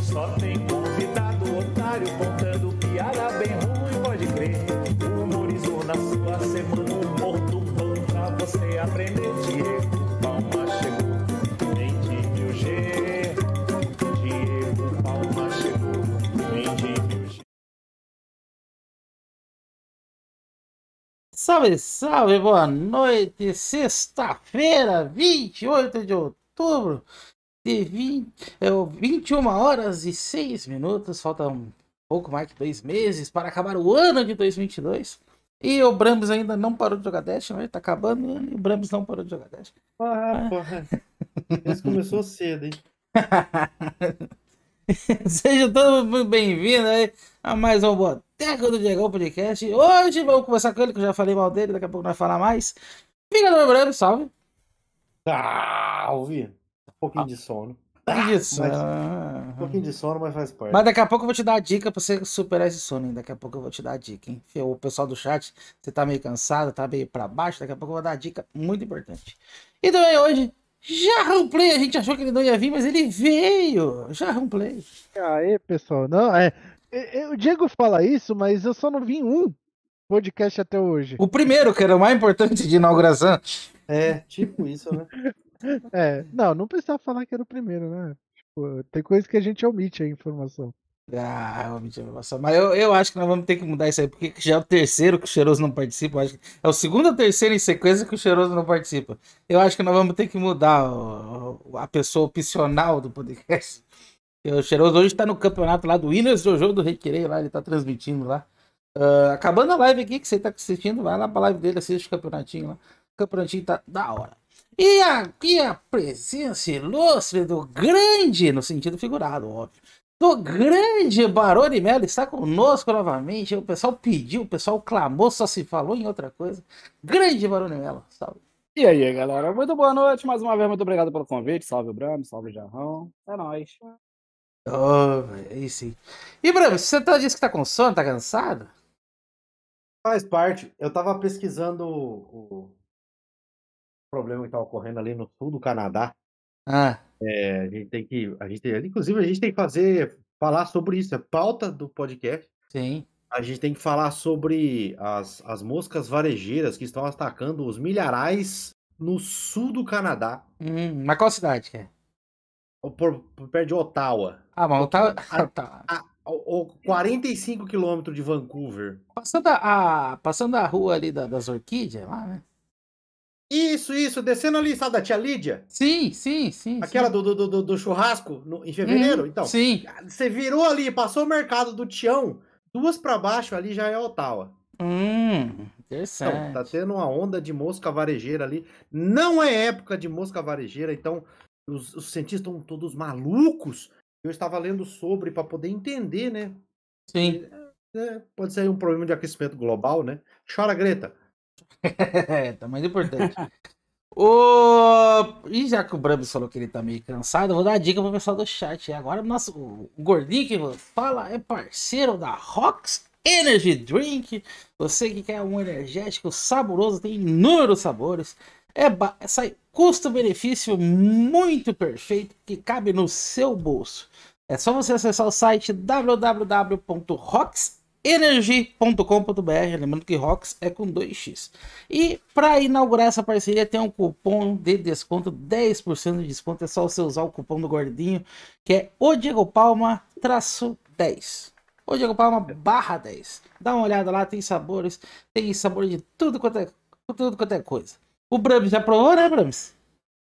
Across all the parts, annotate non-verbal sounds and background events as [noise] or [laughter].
Só tem convidado otário contando piada bem ruim, pode crer. Humorizou na sua semana um morto pão pra você aprender. Diego Palma chegou, vem de mil G. Diego Palma chegou, vem de mil G. Salve, salve, boa noite. Sexta-feira, 28 de outubro de 20, é, 21 horas e 6 minutos, falta um pouco mais que dois meses para acabar o ano de 2022. E o Brams ainda não parou de jogar Dash, mas né? Tá acabando né? e o Brams não parou de jogar Dash. Ah, porra. É. começou cedo, hein? [laughs] Seja todo mundo bem-vindo aí a mais um Boteco do Diego Podcast. Hoje vamos começar com ele, que eu já falei mal dele, daqui a pouco nós vamos falar mais. Vingador Brams, salve! Salve! Ah. pouquinho de [laughs] sono. Ah, isso. Mas, um pouquinho de sono, mas faz parte. Mas daqui a pouco eu vou te dar a dica pra você superar esse sono, hein? Daqui a pouco eu vou te dar a dica, hein? O pessoal do chat, você tá meio cansado, tá meio pra baixo, daqui a pouco eu vou dar a dica muito importante. E também hoje, já Play, a gente achou que ele não ia vir, mas ele veio! já Play. Aê, pessoal, não, é. O Diego fala isso, mas eu só não vi um podcast até hoje. O primeiro, que era o mais importante de inauguração. É, tipo isso, né? [laughs] [laughs] É, não, não precisava falar que era o primeiro, né? Tipo, tem coisa que a gente omite a informação. Ah, omite a informação. Mas eu, eu acho que nós vamos ter que mudar isso aí, porque já é o terceiro que o Cheiroso não participa. Acho é o segundo ou terceiro em sequência que o Cheiroso não participa. Eu acho que nós vamos ter que mudar o, a pessoa opcional do podcast. O Cheiroso hoje está no campeonato lá do Winners do Jogo do Requerer, lá ele está transmitindo lá. Uh, acabando a live aqui que você está assistindo, vai lá para a live dele, assiste o campeonatinho lá. O campeonatinho tá da hora. E aqui a presença ilustre do grande, no sentido figurado, óbvio, do grande Barone Melo está conosco novamente. O pessoal pediu, o pessoal clamou, só se falou em outra coisa. Grande Barone Melo, salve. E aí, galera? Muito boa noite. Mais uma vez, muito obrigado pelo convite. Salve o Bramo, salve o Jarrão. É nóis. Oh, é aí sim. E, Bramo, você tá, disse que tá com sono, tá cansado? Faz parte. Eu tava pesquisando o, problema que está ocorrendo ali no sul do Canadá. Ah. É, a gente tem que. A gente, inclusive, a gente tem que fazer. falar sobre isso. É pauta do podcast. Sim. A gente tem que falar sobre as, as moscas varejeiras que estão atacando os milharais no sul do Canadá. Hum, mas qual cidade que é? Por, por perto de Ottawa. Ah, mas Ottawa. [laughs] A, tá. a, a, 45 quilômetros de Vancouver. Passando a, passando a rua ali da, das orquídeas lá, né? Isso, isso, descendo ali, sabe da tia Lídia? Sim, sim, sim. Aquela sim. Do, do, do, do, churrasco no, em fevereiro? Hum, então, sim. Você virou ali, passou o mercado do Tião, duas para baixo ali já é Ottawa. Hum, interessante. Então, tá tendo uma onda de mosca varejeira ali. Não é época de mosca varejeira, então os, os cientistas estão todos malucos. Eu estava lendo sobre para poder entender, né? Sim. É, é, pode ser um problema de aquecimento global, né? Chora, Greta é, [laughs] tá mais importante. o... E já que o Brambis falou que ele tá meio cansado, vou dar a dica pro pessoal do chat. É agora nosso, o Gordinho que fala é parceiro da Rocks Energy Drink. Você que quer um energético saboroso, tem inúmeros sabores. É ba... sai custo-benefício muito perfeito que cabe no seu bolso. É só você acessar o site www.rocks energy.com.br, lembrando que ROX é com 2x. E para inaugurar essa parceria tem um cupom de desconto, 10% de desconto, é só você usar o cupom do gordinho, que é o Diego Palma traço 10. O Diego Palma barra 10. Dá uma olhada lá, tem sabores, tem sabor de tudo quanto é, tudo quanto é coisa. O Brams já provou, né, Brams?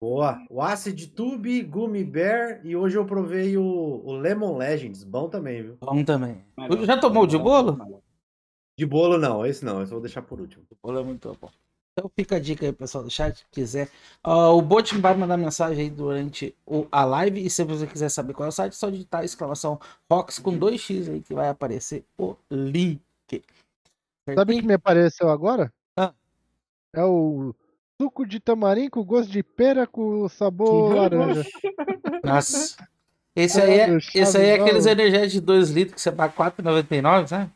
Boa. O Acid Tube, Gummy Bear e hoje eu provei o, o Lemon Legends. Bom também, viu? Bom também. Melhor. Já tomou de bolo? De bolo não, esse não, esse eu vou deixar por último. O bolo é muito bom. Então fica a dica aí, pessoal do chat, se quiser. Uh, o Bot vai mandar mensagem aí durante o, a live. E se você quiser saber qual é o site, é só digitar exclamação Rox com 2x aí que vai aparecer o link. Sabe o que me apareceu agora? Ah. É o Suco de tamarim com gosto de pera com sabor uhum. laranja. Nossa. [laughs] É é, esse aí, é, esse aí é aqueles energéticos de 2 litros que você paga 4,99, sabe?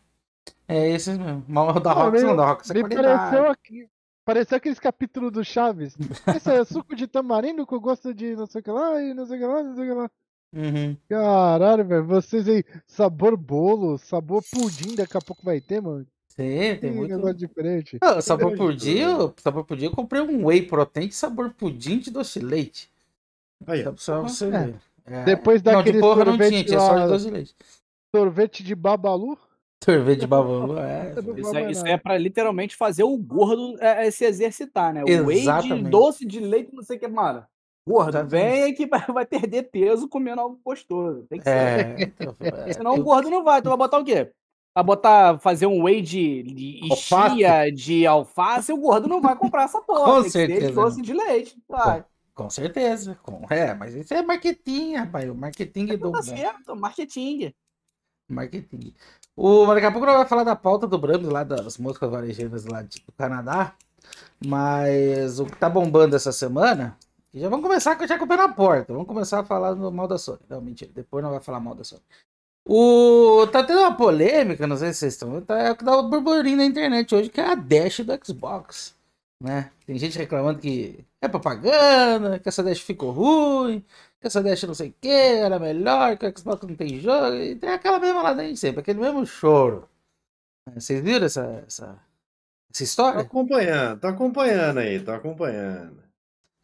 É esse mesmo. Mal da Rock, não, da Rock. É me pareceu, aqui, pareceu aqueles capítulos do Chaves. Esse é suco de tamarindo com gosto de não sei o que lá e não sei o que lá, não sei o que lá. Uhum. Caralho, velho. Vocês aí, sabor bolo, sabor pudim, daqui a pouco vai ter, mano. Sim, tem muito. negócio diferente. Ah, sabor pudim, eu, sabor pudim, eu comprei um whey protein sabor pudim de doce de leite. Aí, ó. você É. Depois daquele não, de porra não tinha, tinha só de doce de leite. Sorvete de babalu? Sorvete de babalu, é. Isso é, isso é pra literalmente fazer o gordo é, é se exercitar, né? O whey de doce de leite, não sei o que, mano. Gordo, vem que vai perder peso comendo algo gostoso. Tem que é, ser. Então, é, Senão o gordo não vai. Tu vai botar o quê? a botar, fazer um whey de, de chia, de alface, o gordo não vai comprar essa porra. [laughs] com certeza. Ele doce de leite, né? vai. Com, com certeza. Com, é, mas isso é marketing, rapaz. O marketing é do. Tá certo, marketing. Marketing. O, daqui a pouco não vai falar da pauta do Brams lá, das músicas varejanas lá do Canadá. Mas o que tá bombando essa semana. Já vamos começar que eu já comprei na porta. Vamos começar a falar do mal da Sony. Não, mentira. Depois não vai falar mal da Sony. O... Tá tendo uma polêmica, não sei se vocês estão. Tá, é o que dá tá o um burburinho na internet hoje, que é a Dash do Xbox. Né? Tem gente reclamando que é propaganda, que essa Dash ficou ruim, que essa Dash não sei o que, era melhor, que o Xbox não tem jogo. E tem aquela mesma lá de sempre, aquele mesmo choro. Vocês viram essa, essa, essa história? Tá acompanhando, tá acompanhando aí, tá acompanhando.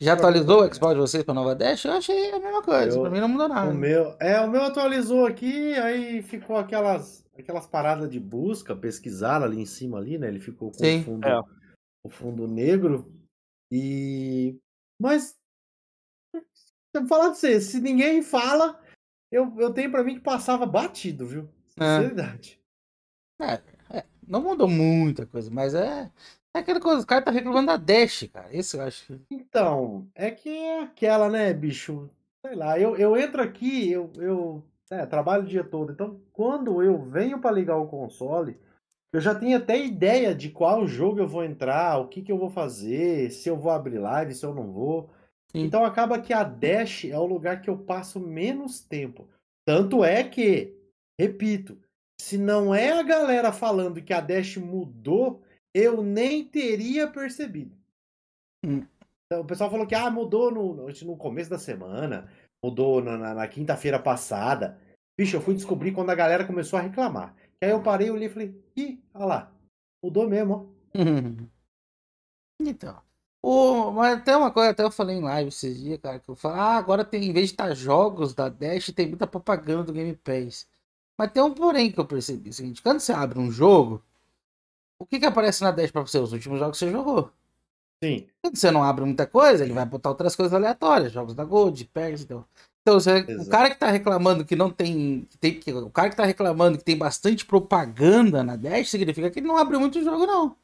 Já atualizou o Xbox de vocês pra nova Dash? Eu achei a mesma coisa. Eu, pra mim não mudou nada. O meu, é, o meu atualizou aqui, aí ficou aquelas, aquelas paradas de busca, pesquisar ali em cima ali, né? Ele ficou com o fundo, é. o fundo negro. E. Mas. vou falar pra você, se ninguém fala, eu, eu tenho pra mim que passava batido, viu? É. Sinceridade. É. é, é não mudou muita coisa, mas é. É aquela coisa, o cara tá reclamando da Dash, cara. Isso eu acho. Então, é que é aquela, né, bicho? Sei lá, eu, eu entro aqui, eu, eu é, trabalho o dia todo. Então, quando eu venho para ligar o console, eu já tenho até ideia de qual jogo eu vou entrar, o que, que eu vou fazer, se eu vou abrir live, se eu não vou. Sim. Então acaba que a Dash é o lugar que eu passo menos tempo. Tanto é que, repito, se não é a galera falando que a Dash mudou eu nem teria percebido. Hum. Então, o pessoal falou que ah, mudou no, no começo da semana, mudou na, na, na quinta-feira passada. Bicho, eu fui descobrir quando a galera começou a reclamar. E aí eu parei, olhei e falei, ih, olha lá, mudou mesmo, ó. [laughs] Então. O, mas até uma coisa, até eu falei em live esses dias, cara, que eu falo, ah, agora tem, em vez de estar jogos da Dash, tem muita propaganda do Game Pass. Mas tem um porém que eu percebi, é o seguinte, quando você abre um jogo, o que que aparece na 10 pra você? Os últimos jogos que você jogou. Sim. Quando você não abre muita coisa, ele vai botar outras coisas aleatórias, jogos da Gold, PES, então... Então, você, o cara que tá reclamando que não tem, que tem que, O cara que tá reclamando que tem bastante propaganda na 10 significa que ele não abriu muito jogo, não.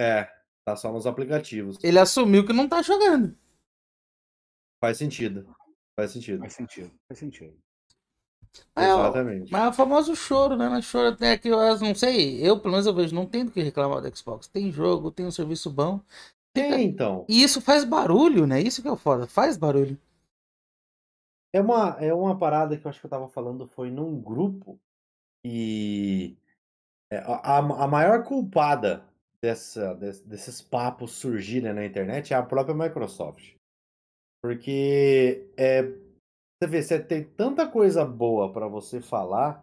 É, tá só nos aplicativos. Ele assumiu que não tá jogando. Faz sentido. Faz sentido. Faz sentido. Faz sentido. É Exatamente. Mas é o famoso choro, né? É choro até que eu não sei. Eu, pelo menos, eu vejo, não tem do que reclamar do Xbox. Tem jogo, tem um serviço bom. Tem, então. E isso faz barulho, né? Isso que é o foda, faz barulho. É uma, é uma parada que eu acho que eu tava falando, foi num grupo e é, a, a maior culpada dessa, desses papos surgirem na internet é a própria Microsoft. Porque é, você vê, você tem tanta coisa boa para você falar,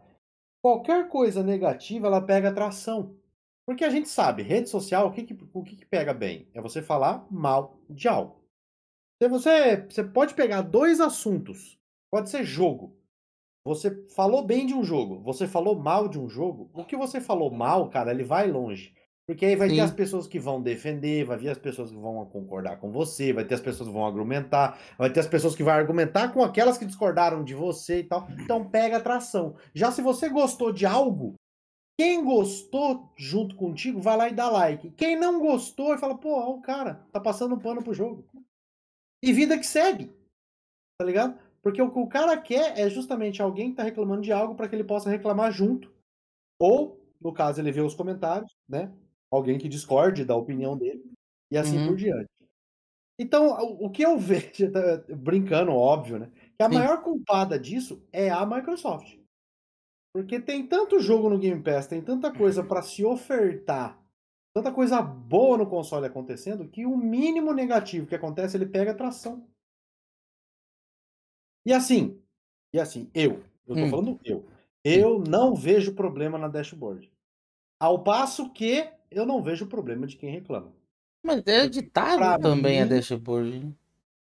qualquer coisa negativa ela pega atração. Porque a gente sabe, rede social, o que, que o que, que pega bem? É você falar mal de algo. Então você, você pode pegar dois assuntos. Pode ser jogo. Você falou bem de um jogo, você falou mal de um jogo. O que você falou mal, cara, ele vai longe. Porque aí vai Sim. ter as pessoas que vão defender, vai ter as pessoas que vão concordar com você, vai ter as pessoas que vão argumentar, vai ter as pessoas que vão argumentar com aquelas que discordaram de você e tal. Então pega atração. Já se você gostou de algo, quem gostou junto contigo vai lá e dá like. Quem não gostou e fala, pô, o cara tá passando pano pro jogo. E vida que segue. Tá ligado? Porque o que o cara quer é justamente alguém que tá reclamando de algo para que ele possa reclamar junto. Ou, no caso, ele vê os comentários, né? alguém que discorde da opinião dele e assim uhum. por diante. Então, o que eu [laughs] vejo, tá, brincando, óbvio, né? Que a Sim. maior culpada disso é a Microsoft. Porque tem tanto jogo no Game Pass, tem tanta coisa para se ofertar, tanta coisa boa no console acontecendo, que o mínimo negativo que acontece, ele pega atração. E assim, e assim, eu, eu tô hum. falando eu, eu não vejo problema na dashboard. Ao passo que eu não vejo problema de quem reclama. Mas é editado pra também mim, a deixa por.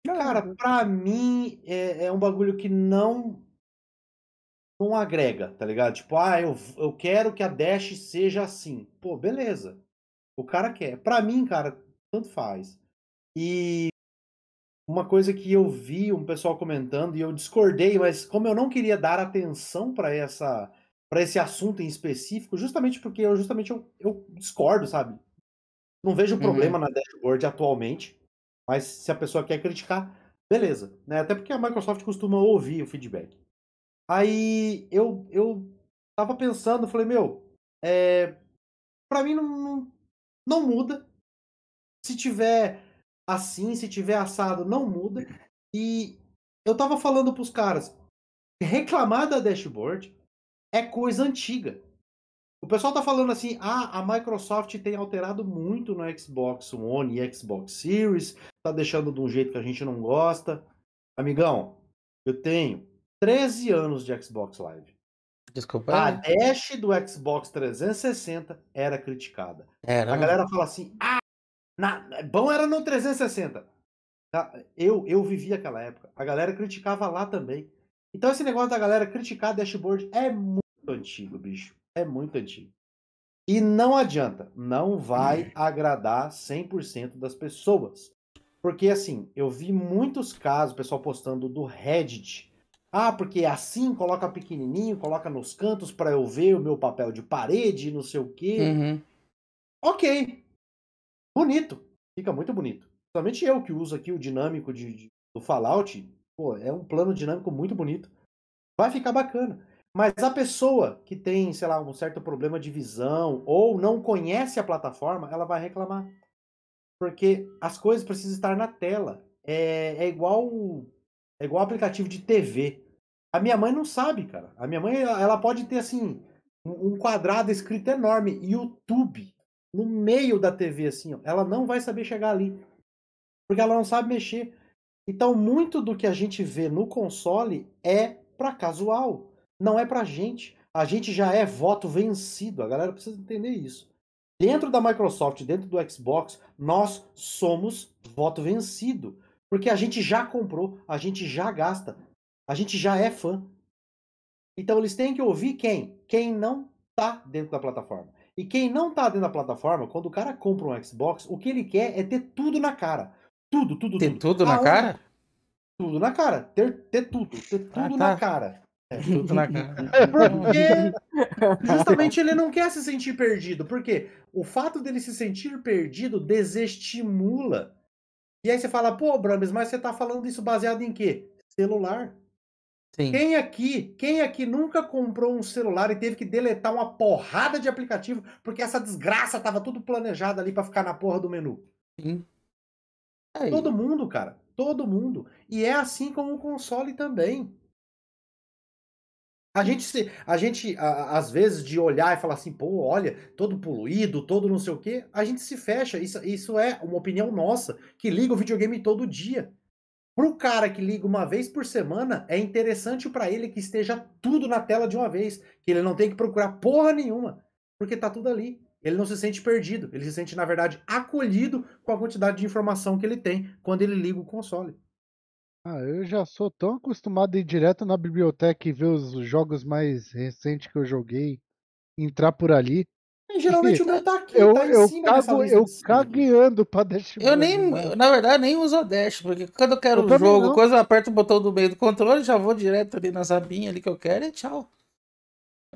Cara, pra mim é, é, um bagulho que não. Não agrega, tá ligado? Tipo, ah, eu, eu quero que a dash seja assim. Pô, beleza. O cara quer. Pra mim, cara, tanto faz. E uma coisa que eu vi um pessoal comentando e eu discordei, mas como eu não queria dar atenção para essa para esse assunto em específico, justamente porque eu justamente eu, eu discordo, sabe? Não vejo uhum. problema uhum. na dashboard atualmente, mas se a pessoa quer criticar, beleza, né? Até porque a Microsoft costuma ouvir o feedback. Aí eu eu tava pensando, falei, meu, é para mim não, não, não muda. Se tiver assim, se tiver assado, não muda. E eu tava falando pros caras, reclamar da dashboard é coisa antiga. O pessoal tá falando assim: ah, a Microsoft tem alterado muito no Xbox One e Xbox Series, tá deixando de um jeito que a gente não gosta. Amigão, eu tenho 13 anos de Xbox Live. Desculpa. A Dash do Xbox 360 era criticada. Era. A né? galera fala assim: ah, na, bom era no 360. Tá, eu, eu vivi aquela época. A galera criticava lá também. Então esse negócio da galera criticar dashboard é muito antigo, bicho. É muito antigo. E não adianta, não vai uhum. agradar 100% das pessoas. Porque assim, eu vi muitos casos, pessoal postando do Reddit. Ah, porque é assim coloca pequenininho, coloca nos cantos para eu ver o meu papel de parede, não sei o quê. Uhum. Ok. Bonito. Fica muito bonito. Somente eu que uso aqui o dinâmico de, de, do Fallout. Pô, é um plano dinâmico muito bonito. Vai ficar bacana. Mas a pessoa que tem, sei lá, um certo problema de visão ou não conhece a plataforma, ela vai reclamar. Porque as coisas precisam estar na tela. É, é igual é igual aplicativo de TV. A minha mãe não sabe, cara. A minha mãe, ela, pode ter, assim, um quadrado escrito enorme, YouTube, no meio da TV, assim, ó. Ela não vai saber chegar ali. Porque ela não sabe mexer. Então, muito do que a gente vê no console é para casual não é pra gente. A gente já é voto vencido. A galera precisa entender isso. Dentro da Microsoft, dentro do Xbox, nós somos voto vencido. Porque a gente já comprou, a gente já gasta, a gente já é fã. Então eles têm que ouvir quem? Quem não tá dentro da plataforma. E quem não tá dentro da plataforma, quando o cara compra um Xbox, o que ele quer é ter tudo na cara. Tudo, tudo, tudo. Ter tudo, ah, na cara? Tudo na cara. Ter, ter tudo. Ter ah, tudo ah, tá. na cara. É tudo na cara. [laughs] É porque justamente ele não quer se sentir perdido. Porque o fato dele se sentir perdido desestimula. E aí você fala, pô, Brames, mas você tá falando isso baseado em quê? Celular. Sim. Quem aqui, quem aqui nunca comprou um celular e teve que deletar uma porrada de aplicativo porque essa desgraça tava tudo planejada ali para ficar na porra do menu? Sim. Aí. É Todo mundo, cara. Todo mundo. E é assim como o console também. A gente, se, a gente a, às vezes, de olhar e falar assim, pô, olha, todo poluído, todo não sei o quê, a gente se fecha. Isso, isso é uma opinião nossa, que liga o videogame todo dia. Pro cara que liga uma vez por semana, é interessante para ele que esteja tudo na tela de uma vez, que ele não tem que procurar porra nenhuma, porque tá tudo ali. Ele não se sente perdido, ele se sente, na verdade, acolhido com a quantidade de informação que ele tem quando ele liga o console. Ah, eu já sou tão acostumado a ir direto na biblioteca e ver os jogos mais recentes que eu joguei, entrar por ali. E, é, geralmente o meu tá aqui, eu, tá em eu cima cago, Eu cagueando pra dashboard. Eu nem, na verdade, nem uso a Dash, porque quando eu quero eu um jogo, não. coisa, eu aperto o botão do meio do controle, já vou direto ali na zabinha ali que eu quero e tchau.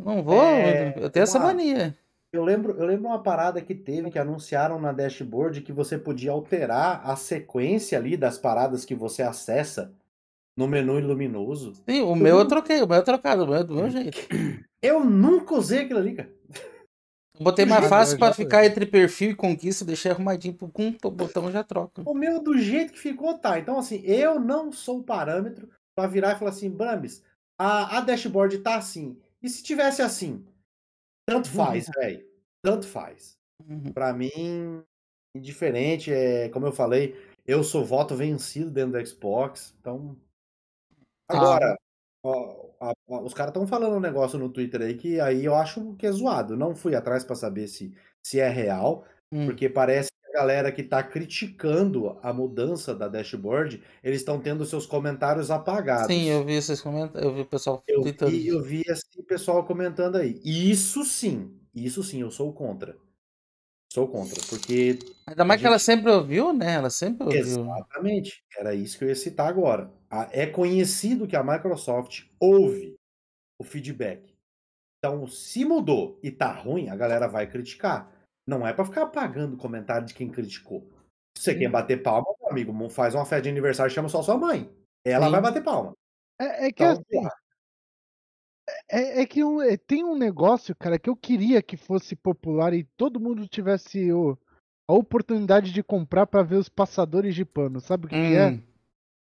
não vou, é, eu tenho uma, essa mania. Eu lembro, eu lembro uma parada que teve, que anunciaram na dashboard, que você podia alterar a sequência ali das paradas que você acessa no menu iluminoso. Sim, o meu eu troquei, o meu é trocado, o meu é do meu jeito. Eu nunca usei aquilo ali, cara. Botei mais fácil para ficar entre perfil e conquista, deixei arrumadinho com o botão já troca. O meu do jeito que ficou tá. Então assim, eu não sou o parâmetro para virar e falar assim, Brames, a, a dashboard tá assim. E se tivesse assim? Tanto faz, velho. Tanto faz. Uhum. Para mim, indiferente, é, como eu falei, eu sou voto vencido dentro da Xbox, então. Tá. Agora, ah. ó, a, a, os caras estão falando um negócio no Twitter aí que aí eu acho que é zoado. Não fui atrás para saber se, se é real, hum. porque parece galera que está criticando a mudança da dashboard, eles estão tendo seus comentários apagados. Sim, eu vi esses comentários, eu vi o pessoal eu Vi, eu vi esse pessoal comentando aí. Isso sim, isso sim, eu sou contra. Sou contra, porque. Ainda mais gente... que ela sempre ouviu, né? Ela sempre ouviu. Exatamente. Era isso que eu ia citar agora. É conhecido que a Microsoft ouve o feedback. Então, se mudou e tá ruim, a galera vai criticar. Não é para ficar apagando o comentário de quem criticou. Se você Sim. quer bater palma, meu amigo, faz uma festa de aniversário e chama só sua mãe. Ela Sim. vai bater palma. É, é que então, assim, é, é, que um, é, tem um negócio, cara, que eu queria que fosse popular e todo mundo tivesse o, a oportunidade de comprar para ver os passadores de pano. Sabe o que, hum. que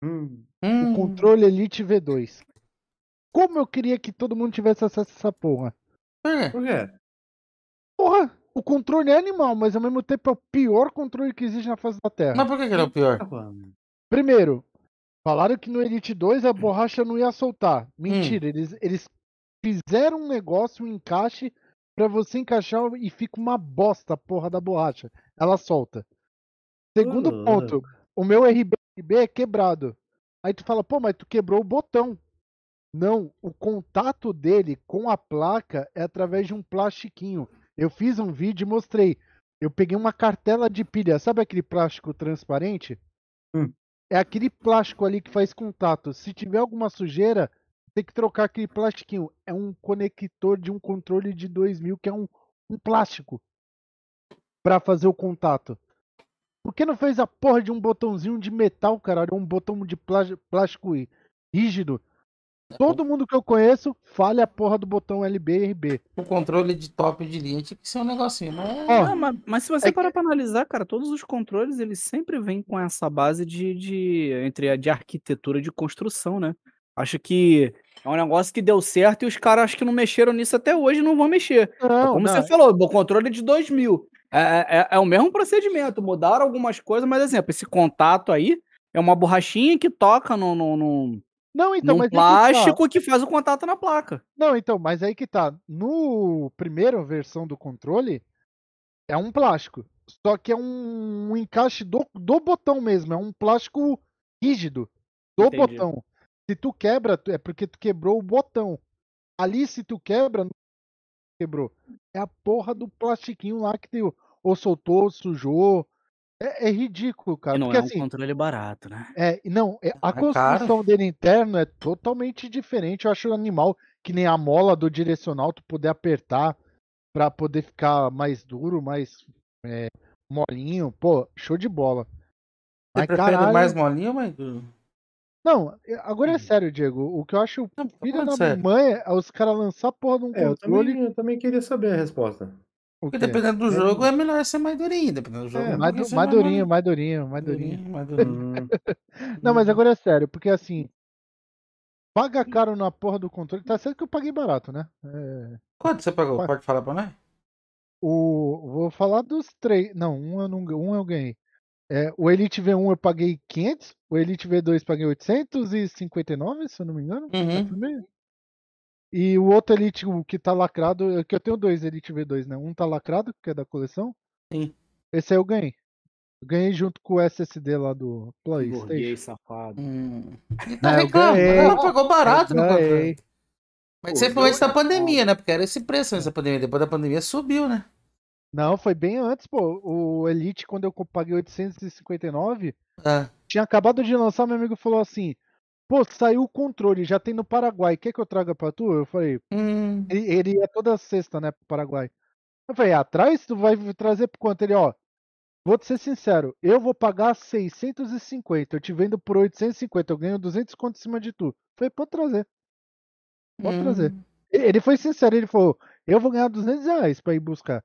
é? Hum. hum. O hum. controle Elite V2. Como eu queria que todo mundo tivesse acesso a essa porra. É. Por quê? Porra! O controle é animal, mas ao mesmo tempo é o pior controle que existe na face da Terra. Mas por que, que ele é o pior? Tá né? Primeiro, falaram que no Elite 2 a borracha não ia soltar. Hum. Mentira, hum. eles, eles fizeram um negócio, um encaixe, para você encaixar e fica uma bosta a porra da borracha. Ela solta. Segundo uh. ponto, o meu RB, é quebrado. Aí tu fala, pô, mas tu quebrou o botão. Não, o contato dele com a placa é através de um plastiquinho. Eu fiz um vídeo e mostrei. Eu peguei uma cartela de pilha, sabe aquele plástico transparente? Hum. É aquele plástico ali que faz contato. Se tiver alguma sujeira, tem que trocar aquele plastiquinho. É um conector de um controle de 2000 que é um, um plástico para fazer o contato. Por que não fez a porra de um botãozinho de metal, caralho? Um botão de plástico rígido Todo mundo que eu conheço fale a porra do botão LB e RB. O controle de top de linha tinha que ser um negocinho, né? ah, mas, mas, se você é parar que... pra analisar, cara, todos os controles eles sempre vêm com essa base de, de entre a de arquitetura de construção, né? Acho que é um negócio que deu certo e os caras acho que não mexeram nisso até hoje não vão mexer. É não, como não. você é. falou, o controle é de 2000. É, é, é o mesmo procedimento, mudaram algumas coisas, mas, exemplo, esse contato aí é uma borrachinha que toca no, no, no não, então, mas plástico que, tá. que, faz o contato na placa. Não, então, mas aí que tá. No primeiro versão do controle é um plástico, só que é um, um encaixe do, do botão mesmo, é um plástico rígido do Entendi. botão. Se tu quebra, é porque tu quebrou o botão. Ali se tu quebra, quebrou. É a porra do plastiquinho lá que deu. Ou soltou, ou sujou, é, é ridículo, cara. E não porque, é um assim, controle barato, né? É, não, é, a é construção dele interno é totalmente diferente. Eu acho animal que nem a mola do direcional tu poder apertar para poder ficar mais duro, mais é, molinho. Pô, show de bola. Você prefere caralho... mais molinho ou mais duro? Não, é, agora é sério, Diego. O que eu acho filho da sério. mãe é os caras lançar porra num um é, controle. Eu também, eu também queria saber a resposta. Porque dependendo do jogo é melhor ser mais durinho, dependendo do jogo. É, é mais, mais, durinho, mais durinho, mais durinho, mais durinho. Hum. [laughs] Não, mas uhum. agora é sério, porque assim, paga hum. caro na porra do controle. Tá certo que eu paguei barato, né? É... Quanto você pagou? Pode falar pra nós? O... Vou falar dos três. Não, um eu, não... Um eu ganhei. É, o Elite V1 eu paguei 500, o Elite V2 eu paguei 859, se eu não me engano. Uhum. É e o outro Elite o que tá lacrado, é que eu tenho dois Elite V2, né? Um tá lacrado, que é da coleção. Sim. Esse aí eu ganhei. Eu ganhei junto com o SSD lá do PlayStation. Burguês, safado. Hum. tá é, reclamando, pagou barato no contrato. Mas isso foi antes da pandemia, né? Porque era esse preço antes da pandemia. Depois da pandemia subiu, né? Não, foi bem antes, pô. O Elite, quando eu paguei 859, é. tinha acabado de lançar, meu amigo falou assim: Pô, saiu o controle, já tem no Paraguai. Quer que eu traga pra tu? Eu falei. Hum. Ele, ele ia toda sexta, né, pro Paraguai. Eu falei, atrás? Ah, tu vai trazer por quanto? Ele, ó. Vou te ser sincero, eu vou pagar 650. Eu te vendo por 850. Eu ganho 200 conto em cima de tu. Eu falei, pode trazer. Pode hum. trazer. Ele foi sincero, ele falou: Eu vou ganhar 200 reais pra ir buscar.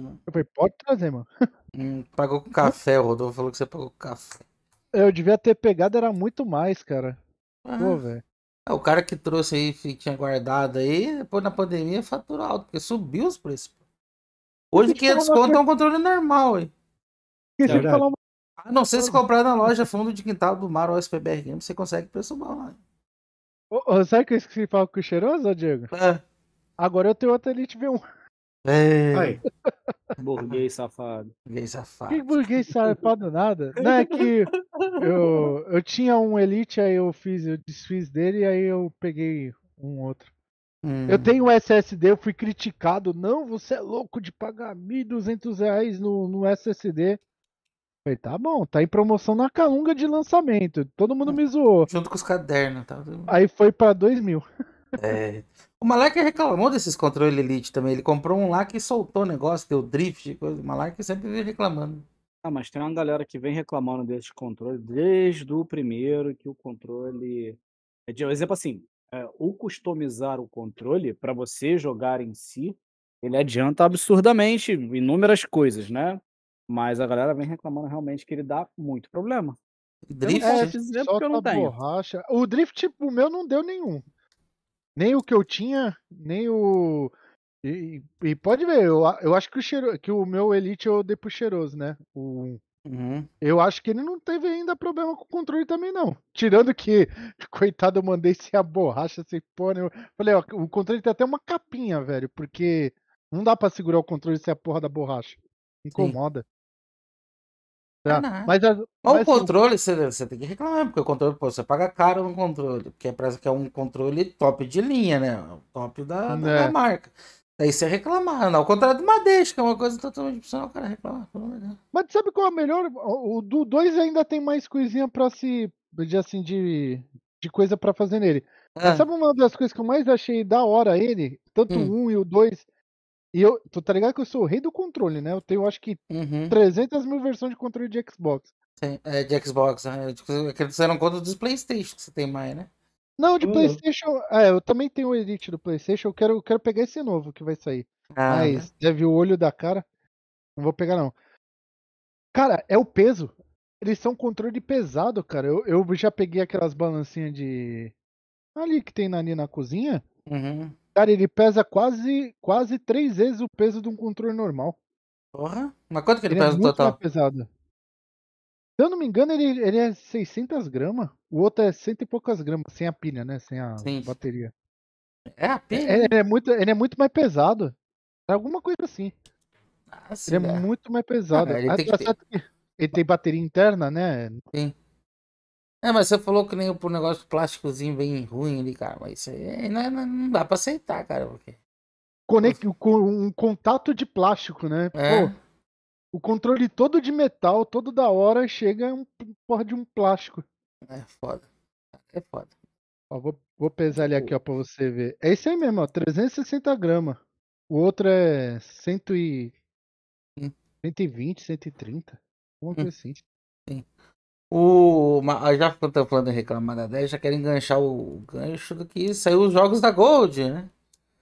Hum. Eu falei, pode trazer, mano. [laughs] Hum, pagou com café, o Rodolfo falou que você pagou com café. Eu devia ter pegado, era muito mais, cara. Ah. Pô, velho. É, o cara que trouxe aí, que tinha guardado aí, depois na pandemia faturou alto, porque subiu os preços. Hoje 500 conto é um controle normal, hein? É A ah, não ser se comprar na loja fundo de quintal do Mar ou SPBR Games, você consegue preço bom lá. Ô, ô, sabe que eu esqueci de falar com o cheiroso, Diego? É. Agora eu tenho outra Elite V1. É. Aí. Burguês safado. Burguês safado. Que burguês safado nada? Não é que eu, eu tinha um Elite, aí eu fiz, eu desfiz dele, e aí eu peguei um outro. Hum. Eu tenho um SSD, eu fui criticado. Não, você é louco de pagar 1.200 reais no, no SSD. Falei, tá bom, tá em promoção na Calunga de lançamento. Todo mundo hum. me zoou. Junto com os cadernos, tá? Aí foi pra 2 mil. É. O Malak reclamou desses controles Elite também. Ele comprou um lá que soltou o negócio, deu drift, coisa. O Malak sempre vem reclamando. Ah, mas tem uma galera que vem reclamando desses controles desde o primeiro, que o controle. por é exemplo assim, é, o customizar o controle para você jogar em si, ele adianta absurdamente inúmeras coisas, né? Mas a galera vem reclamando realmente que ele dá muito problema. Drift? Eu não posso dizer porque eu não tá tenho. Borracha. O drift, o meu não deu nenhum. Nem o que eu tinha, nem o. E, e pode ver, eu, eu acho que o, cheiro, que o meu Elite eu dei pro cheiroso, né? O Uhum. Eu acho que ele não teve ainda problema com o controle também, não. Tirando que, [laughs] coitado, eu mandei sem a borracha, sem pônei. Eu falei, ó, o controle tem até uma capinha, velho, porque não dá para segurar o controle sem a porra da borracha. Incomoda. É, ah, né? Mas, é, mas Ou assim o controle, você, você tem que reclamar, porque o controle, pô, você paga caro no controle, porque parece que é um controle top de linha, né? Top da, hum, da é. marca. Daí você reclamar, não, ao contrário de uma deixa, que é uma coisa totalmente opcional, cara, reclamar. Né? Mas sabe qual é a melhor? O do 2 ainda tem mais coisinha pra se. de assim, de, de coisa pra fazer nele. Ah. sabe uma das coisas que eu mais achei da hora ele, tanto hum. o 1 um e o 2, e eu, tu tá ligado que eu sou o rei do controle, né? Eu tenho, acho que, uhum. 300 mil versões de controle de Xbox. Sim, é de Xbox, né? Você não é conta dos PlayStation que você tem mais, né? Não, de uhum. PlayStation. É, eu também tenho o Elite do PlayStation. Eu quero, eu quero pegar esse novo que vai sair. Ah, Mas, né? deve o olho da cara. Não vou pegar, não. Cara, é o peso. Eles são controle pesado, cara. Eu, eu já peguei aquelas balancinhas de. Ali que tem ali na cozinha. Uhum. Cara, ele pesa quase, quase três vezes o peso de um controle normal. Porra? Mas quanto que ele, ele é pesa é no total? Mais pesado. Se eu não me engano, ele, ele é 600 gramas. O outro é cento e poucas gramas, sem a pilha, né? Sem a Sim. bateria. É a é, pilha? ele, é muito, ele é muito mais pesado. É alguma coisa assim. sim, ah, ele é, é muito mais ah, pesado. Ah, ele, tem, que... ele tem bateria interna, né? Sim. É, mas você falou que nem o negócio plásticozinho bem ruim ali, cara. Mas isso aí não, é, não, né, né, não dá pra aceitar, cara. Porque... Conect, um contato de plástico, né? É. Pô, o controle todo de metal, todo da hora, chega um porra de um plástico. É foda. É foda. Ó, vou, vou pesar ele aqui, ó, pra você ver. É isso aí mesmo, ó. 360 gramas. O outro é 100 e... hum. 120, 130. Alguma que hum. assim. Sim. O, já que eu falando em reclamar da 10, já quero enganchar o gancho do que saiu os jogos da Gold, né?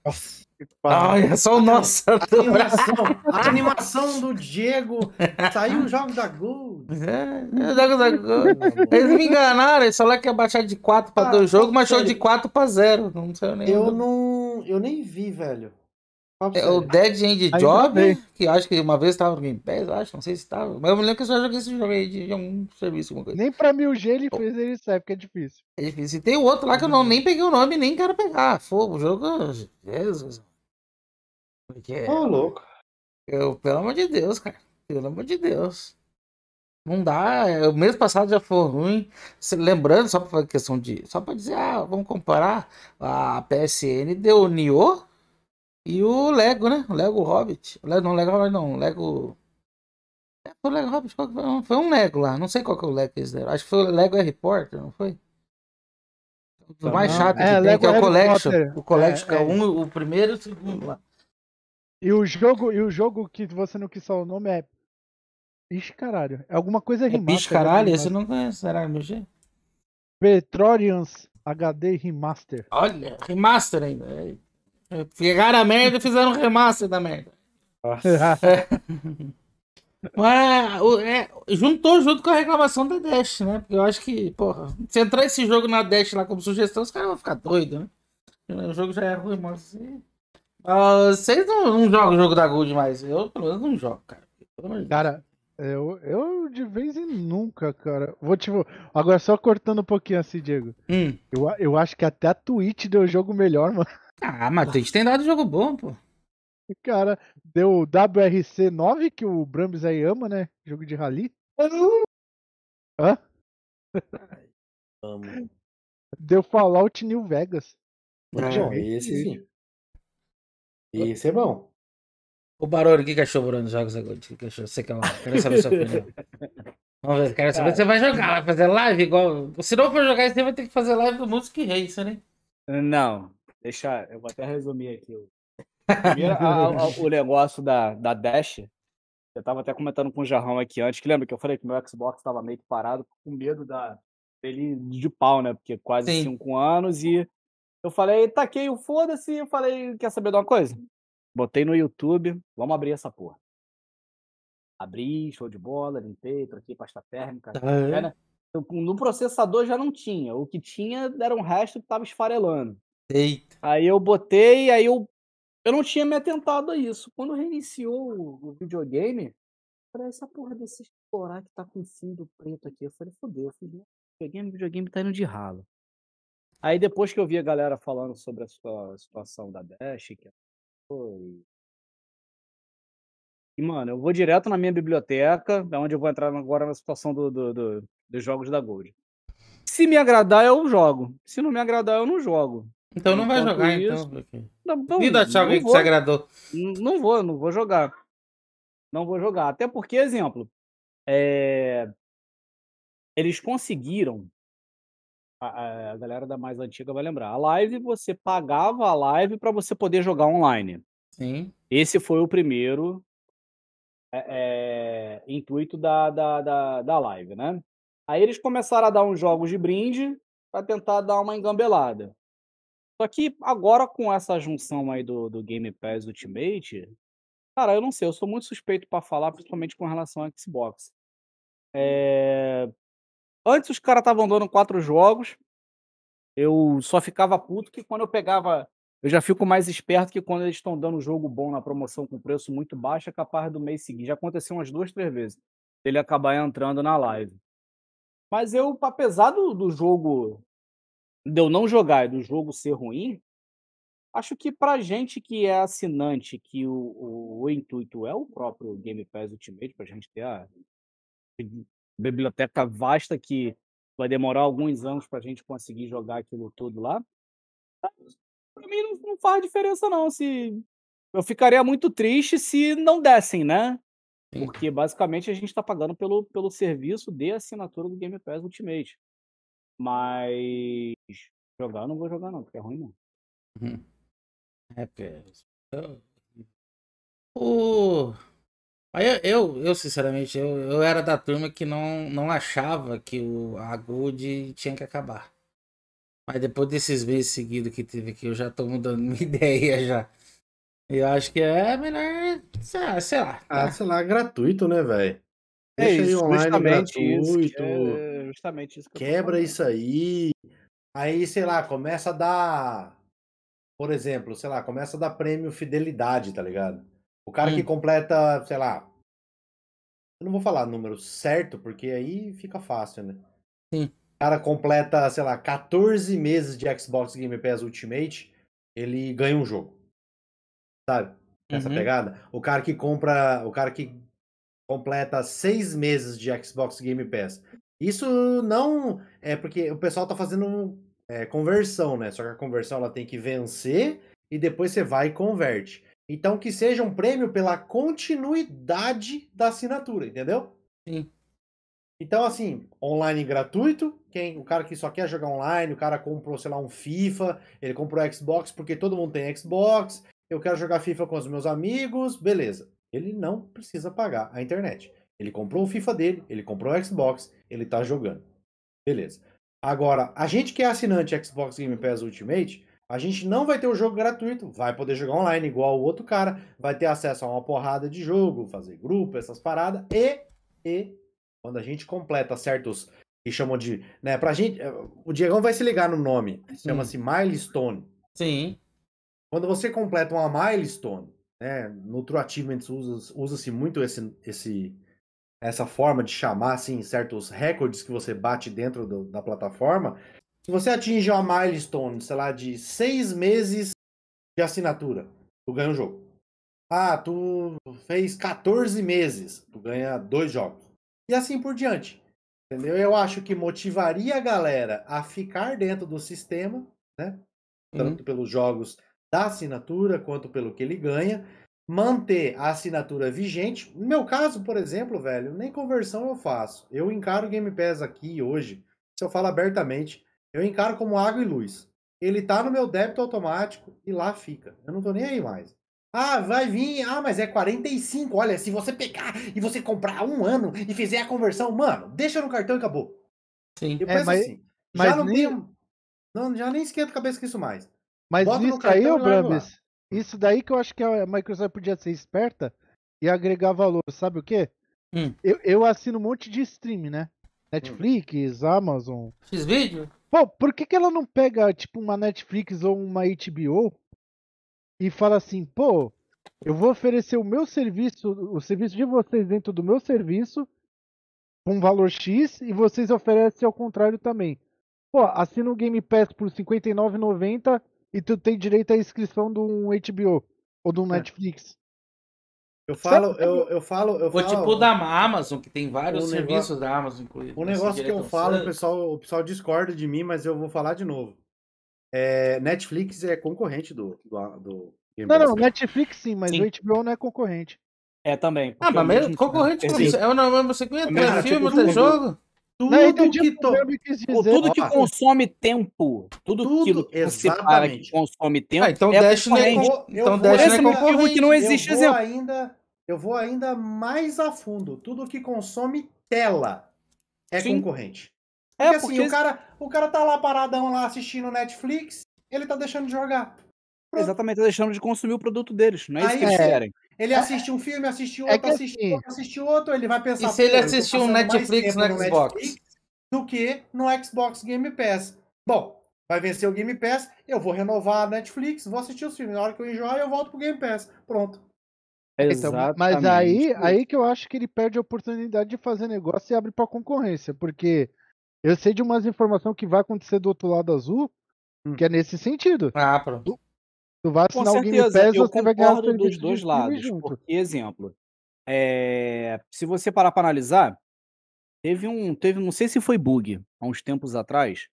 Nossa, que Ai, é ah, só o nosso. A, do... animação, a animação do Diego. Saiu os jogos da Gold. É, é os jogos da Gold. Eles me enganaram, eles falaram que ia baixar de 4 para ah, 2 jogos, mas show de 4 para 0. Não saiu nem. Eu não. Eu nem vi, velho. É o Dead End aí Job, que acho que uma vez estava no Game Pass, acho, não sei se estava. Mas eu me lembro que eu só joguei esse jogo aí de, algum serviço, alguma coisa. Nem pra mil G ele fez, ele sabe que é difícil. É difícil. E tem o outro lá que eu não, uhum. nem peguei o nome, nem quero pegar. Ah, fogo, o jogo. Jesus. Porque. É é? Ô, oh, louco. Eu, pelo amor de Deus, cara. Pelo amor de Deus. Não dá, é, o mês passado já foi ruim. Lembrando, só para questão de. Só para dizer, ah, vamos comparar. A PSN deu Nioh e o Lego, né? O Lego Hobbit. O Lego, não, Lego Hobbit não. Lego. É, foi o Lego Hobbit? Qual foi? foi um Lego lá. Não sei qual que é o Lego que eles deram. Acho que foi o Lego Harry Potter, não foi? O mais não. chato que é, tem, que é o Collection. O Collection, é, é. é um, o primeiro e o segundo lá. E o jogo, e o jogo que você não quis falar o nome é. Bicho caralho. É alguma coisa remaster É bicho caralho? Né? Esse eu não conheço. Será é meu jeito? HD Remaster. Olha, Remaster ainda. É. Pegaram a merda e fizeram um remaster da merda. Nossa. É. Mas é, juntou junto com a reclamação da Dash, né? Porque eu acho que, porra, se entrar esse jogo na Dash lá como sugestão, os caras vão ficar doidos, né? O jogo já é ruim, mas. Uh, vocês não, não jogam o jogo da Gold mais. Eu, pelo menos, não jogo, cara. Cara, eu, eu de vez em nunca, cara. Vou te. Tipo, agora só cortando um pouquinho assim, Diego. Hum. Eu, eu acho que até a Twitch deu jogo melhor, mano. Ah, mas a gente tem dado jogo bom, pô. Cara, deu WRC 9, que o Brambis aí ama, né? Jogo de rally. Hã? Amo. Deu Fallout New Vegas. Não, é, ah, esse sim. Esse é bom. O Barulho, o que, que achou, Bruno, jogos agora? O que, achou? Você quer lá. Quero saber sua opinião. Vamos ver, quero saber. Cara, você vai jogar, vai fazer live igual. Se não for jogar, você vai ter que fazer live do Music Race, né? Não. Deixa, eu vou até resumir aqui. [laughs] Primeiro, a, a, o negócio da, da Dash, eu tava até comentando com o Jarrão aqui antes, que lembra que eu falei que meu Xbox estava meio que parado com medo da, dele de pau, né? Porque quase Sim. cinco anos e eu falei, taquei o foda-se, eu falei, quer saber de uma coisa? Botei no YouTube, vamos abrir essa porra. Abri, show de bola, limpei, troquei pasta térmica. Ah, é? Né? No processador já não tinha. O que tinha era um resto que estava esfarelando. Eita. Aí eu botei, aí eu, eu não tinha me atentado a isso. Quando reiniciou o, o videogame, para essa porra desse explorar que tá com fundo preto aqui. Eu falei, fodeu, eu o videogame, videogame tá indo de ralo. Aí depois que eu vi a galera falando sobre a sua situação da Dash, que foi. E, mano, eu vou direto na minha biblioteca, é onde eu vou entrar agora na situação do, do, do, dos jogos da Gold. Se me agradar, eu jogo. Se não me agradar, eu não jogo. Então não vai jogar, então, isso, então. Não, bom, tchau, alguém que te agradou. Não vou, não vou jogar. Não vou jogar. Até porque, exemplo, é... eles conseguiram. A, a, galera da mais antiga vai lembrar. A live, você pagava a live para você poder jogar online. Sim. Esse foi o primeiro é, é, intuito da, da, da, da live, né? Aí eles começaram a dar uns jogos de brinde para tentar dar uma engambelada. Só que agora com essa junção aí do, do Game Pass Ultimate, cara, eu não sei, eu sou muito suspeito para falar, principalmente com relação ao Xbox. É... Antes os caras estavam dando quatro jogos, eu só ficava puto que quando eu pegava. Eu já fico mais esperto que quando eles estão dando um jogo bom na promoção com preço muito baixo, é capaz do mês seguinte. Já aconteceu umas duas, três vezes. Ele acabar entrando na live. Mas eu, apesar do, do jogo de eu não jogar e do jogo ser ruim, acho que pra gente que é assinante, que o, o, o intuito é o próprio Game Pass Ultimate, pra gente ter a biblioteca vasta que vai demorar alguns anos pra gente conseguir jogar aquilo tudo lá. Pra mim não, não faz diferença não, se... Eu ficaria muito triste se não dessem, né? Porque basicamente a gente está pagando pelo, pelo serviço de assinatura do Game Pass Ultimate. Mas jogar eu não vou jogar não, porque é ruim não. Uhum. É, porque... É eu... O... Aí eu, eu, eu, sinceramente, eu, eu era da turma que não, não achava que o, a tinha que acabar. Mas depois desses meses seguidos que teve aqui, eu já tô mudando [laughs] minha ideia já. Eu acho que é melhor, sei lá, sei lá. Ah, né? sei lá, gratuito, né, velho? É Deixa isso, online justamente gratuito, isso, que é justamente isso que quebra isso aí. Aí, sei lá, começa a dar, por exemplo, sei lá, começa a dar prêmio fidelidade, tá ligado? O cara hum. que completa, sei lá, eu não vou falar número certo, porque aí fica fácil, né? Sim. O cara completa, sei lá, 14 meses de Xbox Game Pass Ultimate, ele ganha um jogo. Sabe? Essa uhum. pegada. O cara que compra, o cara que completa seis meses de Xbox Game Pass. Isso não é porque o pessoal tá fazendo é, conversão, né? Só que a conversão ela tem que vencer e depois você vai e converte. Então que seja um prêmio pela continuidade da assinatura, entendeu? Sim. Então, assim, online gratuito, quem, o cara que só quer jogar online, o cara comprou, sei lá, um FIFA, ele comprou Xbox porque todo mundo tem Xbox, eu quero jogar FIFA com os meus amigos, beleza. Ele não precisa pagar a internet. Ele comprou o FIFA dele, ele comprou o Xbox, ele tá jogando. Beleza. Agora, a gente que é assinante Xbox Game Pass Ultimate, a gente não vai ter o jogo gratuito, vai poder jogar online igual o outro cara, vai ter acesso a uma porrada de jogo, fazer grupo, essas paradas, e, e quando a gente completa certos que chamam de, né, pra gente, eh, o Diegão vai se ligar no nome, chama-se milestone. Sim. Quando você completa uma milestone, né? No True Achievements usa-se usa muito esse, esse, essa forma de chamar assim, certos recordes que você bate dentro do, da plataforma. Se você atinge uma milestone, sei lá, de seis meses de assinatura, tu ganha um jogo. Ah, tu fez 14 meses, tu ganha dois jogos. E assim por diante. Entendeu? Eu acho que motivaria a galera a ficar dentro do sistema, né? Tanto uhum. pelos jogos da assinatura, quanto pelo que ele ganha, manter a assinatura vigente. No meu caso, por exemplo, velho, nem conversão eu faço. Eu encaro o Game Pass aqui hoje, se eu falo abertamente, eu encaro como água e luz. Ele tá no meu débito automático e lá fica. Eu não tô nem aí mais. Ah, vai vir. Ah, mas é 45. Olha, se você pegar e você comprar um ano e fizer a conversão, mano, deixa no cartão e acabou. Sim, eu é, mas, assim. Mas já não nem... tenho. Não, já nem esquento a cabeça com isso mais. Mas Bota isso aí, ô Brambis, isso daí que eu acho que a Microsoft podia ser esperta e agregar valor, sabe o quê? Hum. Eu, eu assino um monte de stream, né? Hum. Netflix, hum. Amazon. Fiz vídeo? Pô, por que, que ela não pega, tipo, uma Netflix ou uma HBO e fala assim, pô, eu vou oferecer o meu serviço, o serviço de vocês dentro do meu serviço, com um valor X, e vocês oferecem ao contrário também. Pô, assina o Game Pass por R$59,90 59,90 e tu tem direito à inscrição de um HBO ou de um é. Netflix. Eu falo, eu, eu falo, eu falo. O tipo da Amazon, que tem vários serviços da Amazon incluído. Um né, negócio que eu falo, o pessoal, o pessoal discorda de mim, mas eu vou falar de novo. É, Netflix é concorrente do, do, do Game Não, não, né? Netflix sim, mas sim. o HBO não é concorrente. É também. Ah, mas mesmo né, concorrente é, é o mesmo segmento, é filme, é jogo. Tudo não, que, to... que tudo que consome tempo, tudo, tudo aquilo que você para que consome ah, tempo. Ah, então é Dash não é, co... então Dash não é concorrente. Que não existe eu vou exemplo. ainda, eu vou ainda mais a fundo. Tudo que consome tela é Sim. concorrente. Porque, é, porque assim, o cara, o cara tá lá paradão lá assistindo Netflix, ele tá deixando de jogar. Pronto. Exatamente, tá deixando de consumir o produto deles, não é Aí, isso que eles querem. Ele é. assiste um filme, assiste é outro, é que, assiste assim, outro, assiste outro, ele vai pensar... E se ele assistiu um Netflix no Xbox? Netflix do que no Xbox Game Pass. Bom, vai vencer o Game Pass, eu vou renovar a Netflix, vou assistir os filmes. Na hora que eu enjoar, eu volto pro Game Pass. Pronto. Então, mas aí, aí que eu acho que ele perde a oportunidade de fazer negócio e abre para concorrência, porque eu sei de umas informações que vai acontecer do outro lado azul, hum. que é nesse sentido. Ah, pronto. Tu vai assinar Com certeza, o Game Pass, eu você vai ganhar dos dois, dois lados. Por Porque, exemplo, é, se você parar para analisar, teve um, teve, não sei se foi bug, há uns tempos atrás,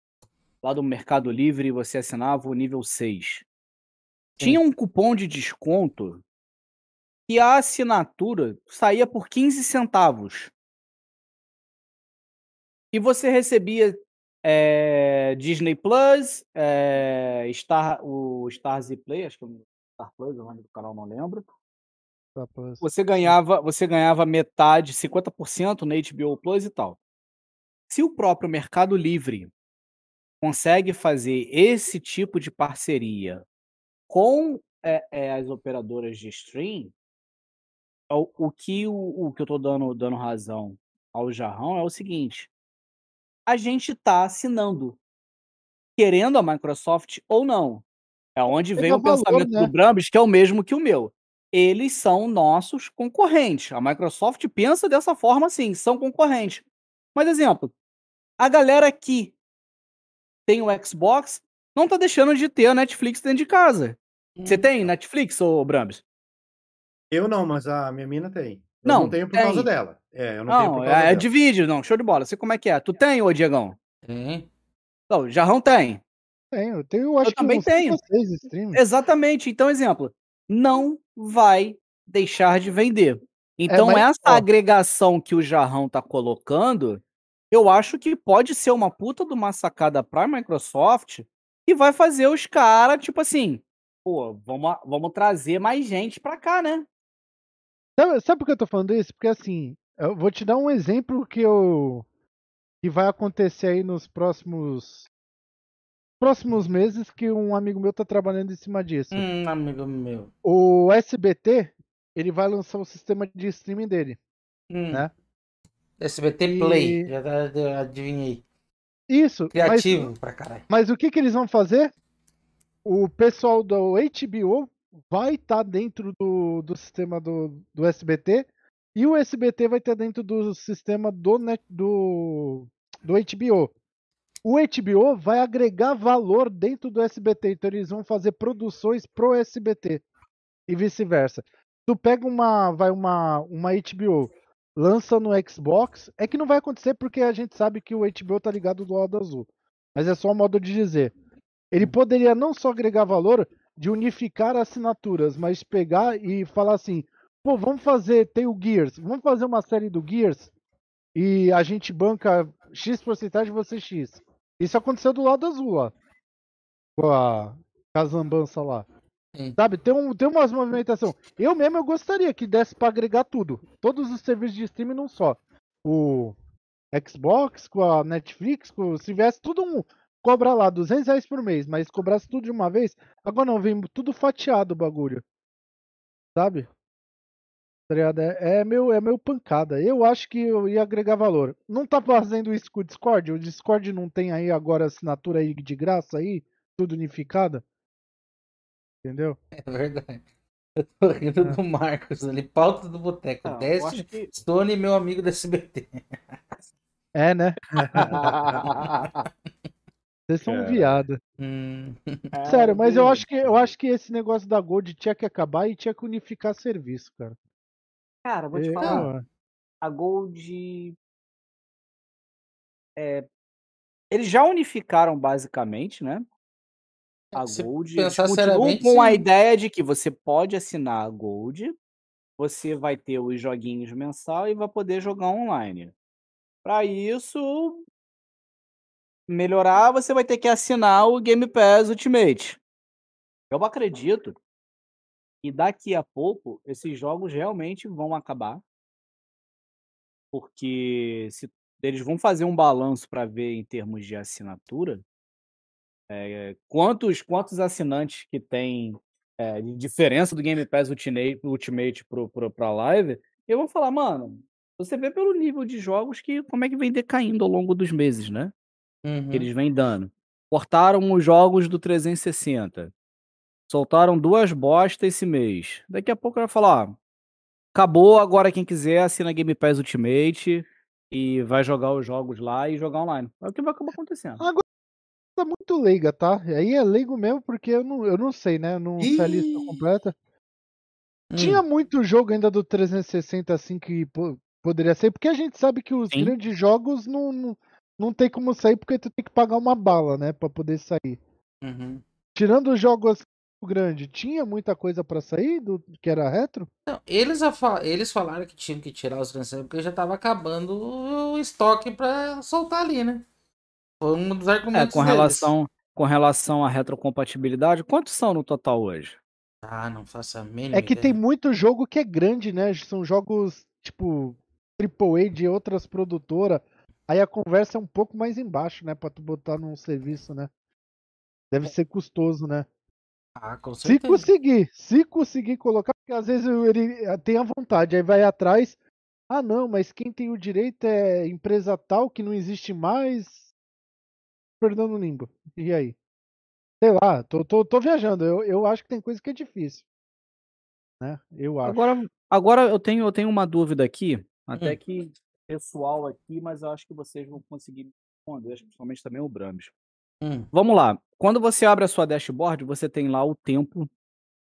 lá do Mercado Livre, você assinava o nível 6. Tinha um cupom de desconto e a assinatura saía por 15 centavos. E você recebia é, Disney Plus, é, Star, o Stars Z Play, acho que é o Star Plus, é o nome do canal, não lembro. Você ganhava, você ganhava metade, 50% na HBO Plus e tal. Se o próprio Mercado Livre consegue fazer esse tipo de parceria com é, é, as operadoras de stream, o, o que o, o, que eu estou dando, dando razão ao Jarrão é o seguinte: a gente está assinando, querendo a Microsoft ou não. É onde vem é o valor, pensamento né? do Brambis, que é o mesmo que o meu. Eles são nossos concorrentes. A Microsoft pensa dessa forma, sim, são concorrentes. Mas, exemplo, a galera que tem o Xbox não está deixando de ter a Netflix dentro de casa. Você tem Netflix, ou Brambis? Eu não, mas a minha mina tem. Não, eu não tenho por tem. causa dela. É, eu não, não tenho por causa é, é dela. divide, não, show de bola. Sei como é que é. Tu tem, ô Diegão? Tem. O Jarrão tem. Tenho, eu tenho, eu acho eu que também tenho. Exatamente. Então, exemplo, não vai deixar de vender. É, então, é, mas... essa agregação que o Jarrão tá colocando, eu acho que pode ser uma puta de uma sacada pra Microsoft e vai fazer os caras, tipo assim, pô, vamos, vamos trazer mais gente pra cá, né? Sabe, sabe por que eu tô falando isso? Porque assim, eu vou te dar um exemplo que eu que vai acontecer aí nos próximos próximos meses que um amigo meu tá trabalhando em cima disso. Um amigo meu. O SBT, ele vai lançar o sistema de streaming dele, hum. né? SBT Play, e... já, tá, já adivinhei. Isso. Criativo mas, pra caralho. Mas o que que eles vão fazer? O pessoal do HBO vai estar tá dentro do, do sistema do, do SBT e o SBT vai estar tá dentro do sistema do, net, do, do HBO. O HBO vai agregar valor dentro do SBT, então eles vão fazer produções pro SBT e vice-versa. Tu pega uma, vai uma, uma HBO, lança no Xbox, é que não vai acontecer porque a gente sabe que o HBO tá ligado do lado azul. Mas é só um modo de dizer. Ele hum. poderia não só agregar valor, de unificar assinaturas, mas pegar e falar assim, pô, vamos fazer, tem o Gears, vamos fazer uma série do Gears e a gente banca X porcentagem você X. Isso aconteceu do lado azul lá. Com a casambança lá. Sim. Sabe, tem, um, tem umas movimentação. Eu mesmo eu gostaria que desse para agregar tudo. Todos os serviços de streaming não só. O Xbox, com a Netflix, com, se tivesse tudo um, cobra lá 200 reais por mês, mas cobrasse tudo de uma vez, agora não, vem tudo fatiado o bagulho. Sabe? Tá é, é, meu, é meu pancada. Eu acho que eu ia agregar valor. Não tá fazendo isso com o Discord? O Discord não tem aí agora assinatura aí de graça aí? Tudo unificada? Entendeu? É verdade. Eu tô rindo é. do Marcos ali, pauta do boteco. Ah, Desce, que... Stone, meu amigo da SBT. É, né? [laughs] [laughs] Vocês são um viado. Hum. [laughs] É, Sério, mas eu acho, que, eu acho que esse negócio da Gold tinha que acabar e tinha que unificar serviço, cara. Cara, vou te falar. A Gold. É... Eles já unificaram basicamente, né? A Se Gold. Continuam com a ideia de que você pode assinar a Gold, você vai ter os joguinhos mensal e vai poder jogar online. Para isso, melhorar, você vai ter que assinar o Game Pass Ultimate. Eu acredito que daqui a pouco esses jogos realmente vão acabar. Porque se eles vão fazer um balanço para ver em termos de assinatura, é, quantos, quantos assinantes que tem é, diferença do Game Pass Ultimate, Ultimate pro, pro, live, eu vou falar, mano, você vê pelo nível de jogos que como é que vem decaindo ao longo dos meses, né? que uhum. eles vêm dando. Cortaram os jogos do 360. Soltaram duas bostas esse mês. Daqui a pouco vai falar: acabou, agora quem quiser assina Game Pass Ultimate e vai jogar os jogos lá e jogar online. É o que vai acabar acontecendo. Agora tá muito leiga, tá? Aí é leigo mesmo porque eu não, eu não sei, né? Eu não sei a lista completa. Tinha hum. muito jogo ainda do 360 assim que poderia ser, porque a gente sabe que os Sim. grandes jogos não, não, não tem como sair porque tu tem que pagar uma bala, né, para poder sair. Uhum. Tirando os jogos assim, grande, tinha muita coisa para sair do que era retro? Não, eles, eles falaram que tinham que tirar os grandes porque já tava acabando o estoque para soltar ali, né? Foi um dos é, argumentos. É, com deles. relação com relação à retrocompatibilidade, quantos são no total hoje? Ah, não faça a mínima. É que ideia. tem muito jogo que é grande, né? São jogos tipo AAA de outras produtoras. Aí a conversa é um pouco mais embaixo, né? Pra tu botar num serviço, né? Deve é. ser custoso, né? Ah, com certeza. Se conseguir, se conseguir colocar, porque às vezes ele eh, tem a vontade, aí vai atrás. Ah, não, mas quem tem o direito é empresa tal que não existe mais. Perdão limbo, língua. E aí? Sei lá, tô, tô, tô viajando. Eu, eu acho que tem coisa que é difícil. Né? Eu acho. Agora, agora eu, tenho, eu tenho uma dúvida aqui, até hum. que pessoal aqui, mas eu acho que vocês vão conseguir responder, principalmente também o Brames. Hum. Vamos lá. Quando você abre a sua dashboard, você tem lá o tempo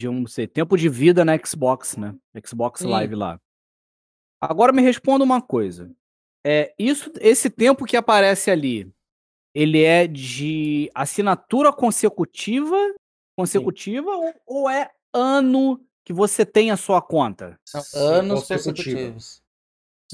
de um sei, tempo de vida na Xbox, né? Xbox Sim. Live lá. Agora me responda uma coisa. É, isso, esse tempo que aparece ali, ele é de assinatura consecutiva, consecutiva ou, ou, é ano que você tem a sua conta? anos consecutivos. consecutivos.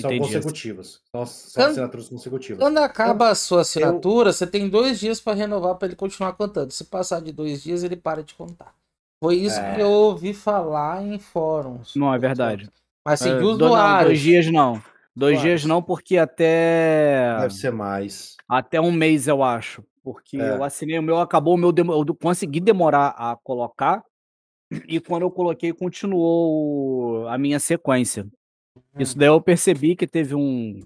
São Entendi. consecutivos. São, quando, assinaturas consecutivas. Quando acaba a sua assinatura, eu... você tem dois dias para renovar para ele continuar contando. Se passar de dois dias, ele para de contar. Foi isso é... que eu ouvi falar em fóruns. Não, é verdade. Mas assim, é, usuários. dois dias não. Dois claro. dias não, porque até. Deve ser mais. Até um mês, eu acho. Porque é. eu assinei o meu, acabou o meu. Eu consegui demorar a colocar. E quando eu coloquei, continuou a minha sequência. É. Isso daí eu percebi que teve um,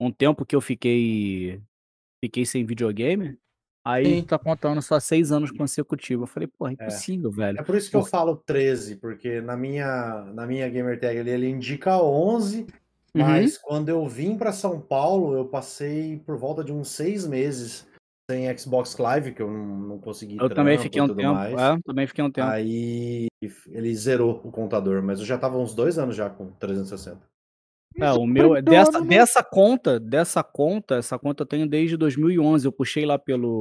um tempo que eu fiquei fiquei sem videogame. Aí Sim. tá contando só seis anos consecutivos. Eu falei, pô, é, é impossível, é. velho. É por isso que eu, falo 13, porque na minha, na minha gamer tag ali ele indica 11, mas uhum. quando eu vim para São Paulo, eu passei por volta de uns seis meses sem Xbox Live, que eu não, não consegui. Eu também fiquei um tempo, é, também fiquei um tempo. Aí ele zerou o contador, mas eu já tava uns dois anos já com 360. É, o meu, dessa, né? dessa conta, dessa conta, essa conta eu tenho desde 2011. Eu puxei lá pelo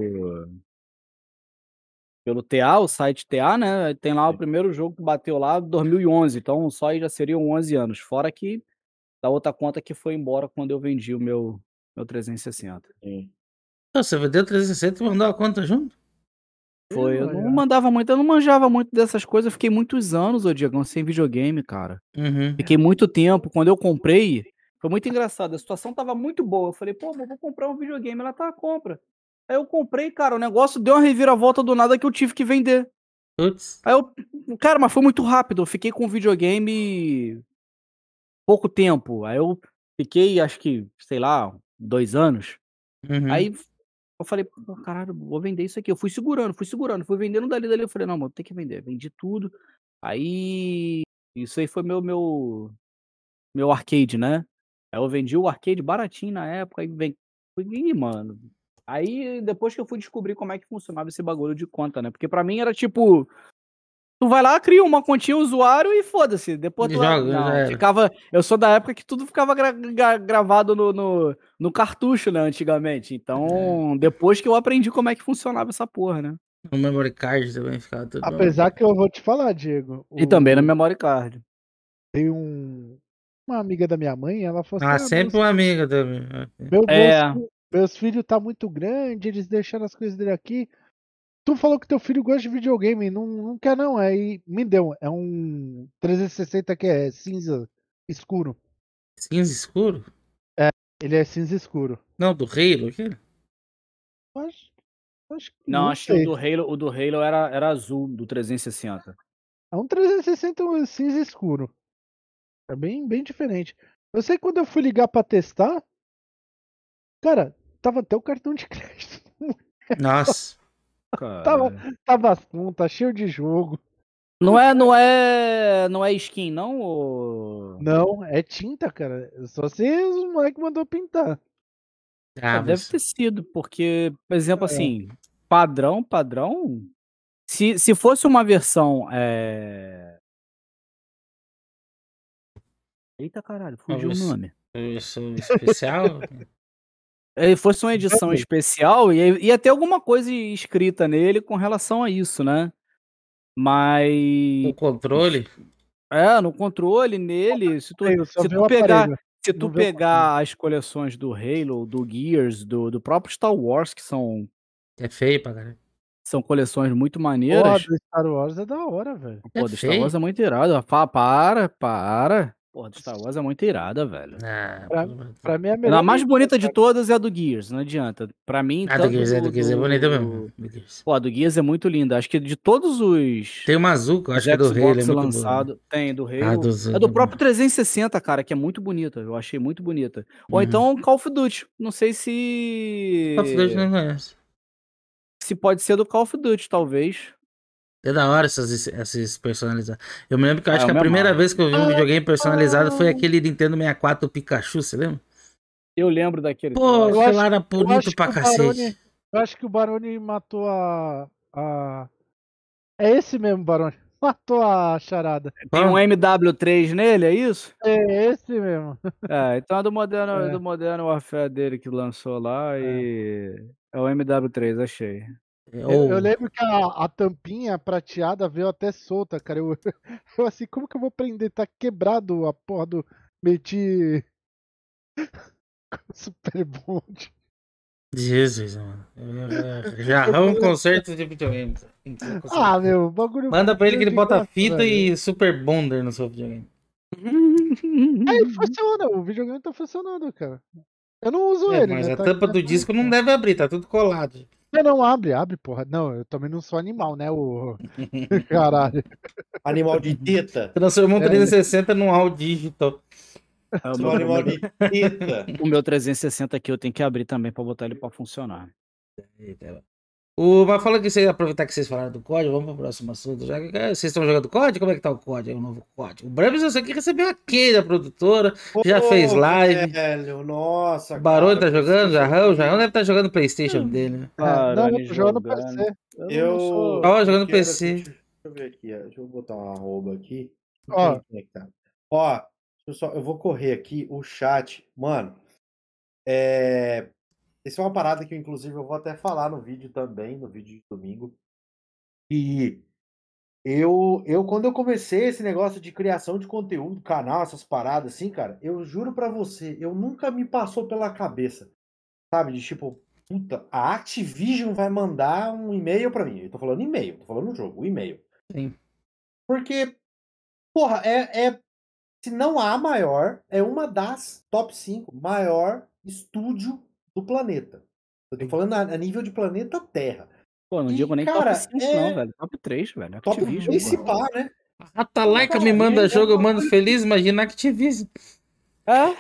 pelo TA, o site TA, né? Tem lá o primeiro jogo que bateu lá 2011. Então só aí já seriam 11 anos. Fora que da outra conta que foi embora quando eu vendi o meu meu 360. Sim você vendeu 360 e mandou a conta junto? Foi, eu não mandava muito, eu não manjava muito dessas coisas. Eu fiquei muitos anos, ô Diego, sem videogame, cara. Uhum. Fiquei muito tempo. Quando eu comprei, foi muito engraçado. A situação tava muito boa. Eu falei, pô, vou comprar um videogame. Ela tá, compra. Aí eu comprei, cara, o negócio deu uma reviravolta do nada que eu tive que vender. Putz. Aí eu, cara, mas foi muito rápido. Eu fiquei com o videogame pouco tempo. Aí eu fiquei, acho que, sei lá, dois anos. Uhum. Aí eu falei, pô, caralho, vou vender isso aqui. Eu fui segurando, fui segurando, fui vendendo dali, dali. Eu falei, não, mano, tem que vender. Vendi tudo. Aí, isso aí foi meu, meu, meu arcade, né? Aí eu vendi o arcade baratinho na época. Aí vem, Fui, mano. Aí depois que eu fui descobrir como é que funcionava esse bagulho de conta, né? Porque para mim era tipo, Tu vai lá, cria uma continha usuário e foda-se. Depois tu já, lá, já ficava. Eu sou da época que tudo ficava gra gra gravado no, no, no, cartucho, né? Antigamente. Então, é. depois que eu aprendi como é que funcionava essa porra, né? No memory card também ficava tudo. Apesar bom. que eu vou te falar, Diego. O... E também no memory card. Tem um. Uma amiga da minha mãe, ela falou assim. Ah, ah sempre meus... uma amiga também. Meu bolso, é. meus filhos tá muito grande, eles deixaram as coisas dele aqui. Tu falou que teu filho gosta de videogame, não, não quer não, aí me deu, é um 360 que é cinza escuro. Cinza escuro? É, ele é cinza escuro. Não, do Halo, o Acho, acho que não, não acho que o do Halo, o do Halo era, era azul, do 360. É um 360 cinza escuro. É bem, bem diferente. Eu sei que quando eu fui ligar pra testar, cara, tava até o cartão de [laughs] crédito. Nossa tava, tava assunto, tá cheio de jogo. Não é, não é, não é skin, não? Ou... Não, é tinta, cara. É só se o moleque mandou pintar. Ah, ah mas... Deve ter sido, porque, por exemplo, é. assim, padrão, padrão. Se, se fosse uma versão. É... Eita caralho, fugiu o nome. Versão especial? [laughs] É, fosse uma edição é. especial, ia, ia ter alguma coisa escrita nele com relação a isso, né? Mas. No controle? É, no controle, nele. Se tu, se tu pegar, se tu pegar as coleções do Halo, do Gears, do, do próprio Star Wars, que são. É feio pra galera. São coleções muito maneiras. Pô, do Star Wars é da hora, velho. Pô, é do Star Wars é muito irado. Fala, para, para. Porra, do Star Wars é muito irada, velho. É, pra, pra mim é a melhor. A mais bonita de todas é a do Gears, não adianta. Pra mim. Ah, do Gears, é, do, é, do Gears é bonita mesmo. Do Pô, a do Gears é muito linda. Acho que de todos os. Tem uma azul, acho que é do Rei, é lançado. Boa. Tem, do Rei. Ah, do... É do próprio 360, cara, que é muito bonita. Eu achei muito bonita. Ou uhum. então Call of Duty. Não sei se. Call of Duty não conhece. Se pode ser do Call of Duty, talvez. É da hora essas, personalizadas. Eu me lembro que eu ah, acho é, que a primeira mãe. vez que eu vi um videogame personalizado foi ah. aquele Nintendo 64 Pikachu, você lembra? Eu lembro daquele. Pô, aquele lá, era bonito pra cacete. Barone, eu acho que o Barone matou a, a. É esse mesmo, Barone. [laughs] Matou a charada. Tem um MW3 nele, é isso? É esse mesmo. É, então é do Modern, é. do Modern Warfare dele que lançou lá é. e. É o MW3, achei. Eu, eu, lembro que a, a, tampinha prateada veio até solta, cara. Eu, [laughs] eu assim, como que eu vou prender? Tá quebrado a porra do. Meti. [laughs] Super Bond. Jesus, mano. Já [laughs] arruma um conserto de videogame. Ah, meu, bagulho. Manda pra ele que ele bota graça, fita velho. e Super Bonder no seu videogame. Aí é, funciona, o videogame tá funcionando, cara. Eu não uso é, ele. Mas né? a tá tampa do disco não deve abrir, tá tudo colado. Não, não, abre, abre, porra. Não, eu também não sou animal, né? O... [laughs] Caralho. Animal de teta. Transformou um 360 é. Né? num all digital. É o, meu, animal de teta. o meu 360 aqui eu tenho que abrir também pra botar ele pra funcionar. É, é, é. O, mas fala que vocês aproveitar que vocês falaram do código, vamos para o próximo assunto. Já eh, vocês estão jogando código? Como é que tá o código? O novo código. O Brambis, eu sei que recebeu aqui da produtora, já fez live. Velho, nossa. O Barone tá jogando? Jarrão? Jarrão deve estar tá jogando PlayStation hum, dele, né? Cara, ah, não, eu tô jogando PC. Eu. eu... Sou... Ó, jogando quero... PC. Deixa eu ver aqui, ó. deixa eu botar um arroba aqui. Ó, é tá. ó pessoal, eu vou correr aqui o chat. Mano, é, isso é uma parada que, inclusive, eu vou até falar no vídeo também, no vídeo de domingo. E eu, eu quando eu comecei esse negócio de criação de conteúdo, canal, essas paradas assim, cara, eu juro para você, eu nunca me passou pela cabeça, sabe? De tipo, puta, a Activision vai mandar um e-mail para mim. Eu tô falando e-mail, tô falando jogo, e-mail. Sim. Porque, porra, é, é, se não a maior, é uma das top 5 maior estúdio do planeta. Eu tô falando a, a nível de planeta Terra. Pô, não e, digo nem cara, top 5, é... não, velho. Top 3, velho. Activision, é top principal, né? A Talaika me manda jogo, eu mando feliz, imagina Activision. Ah? É?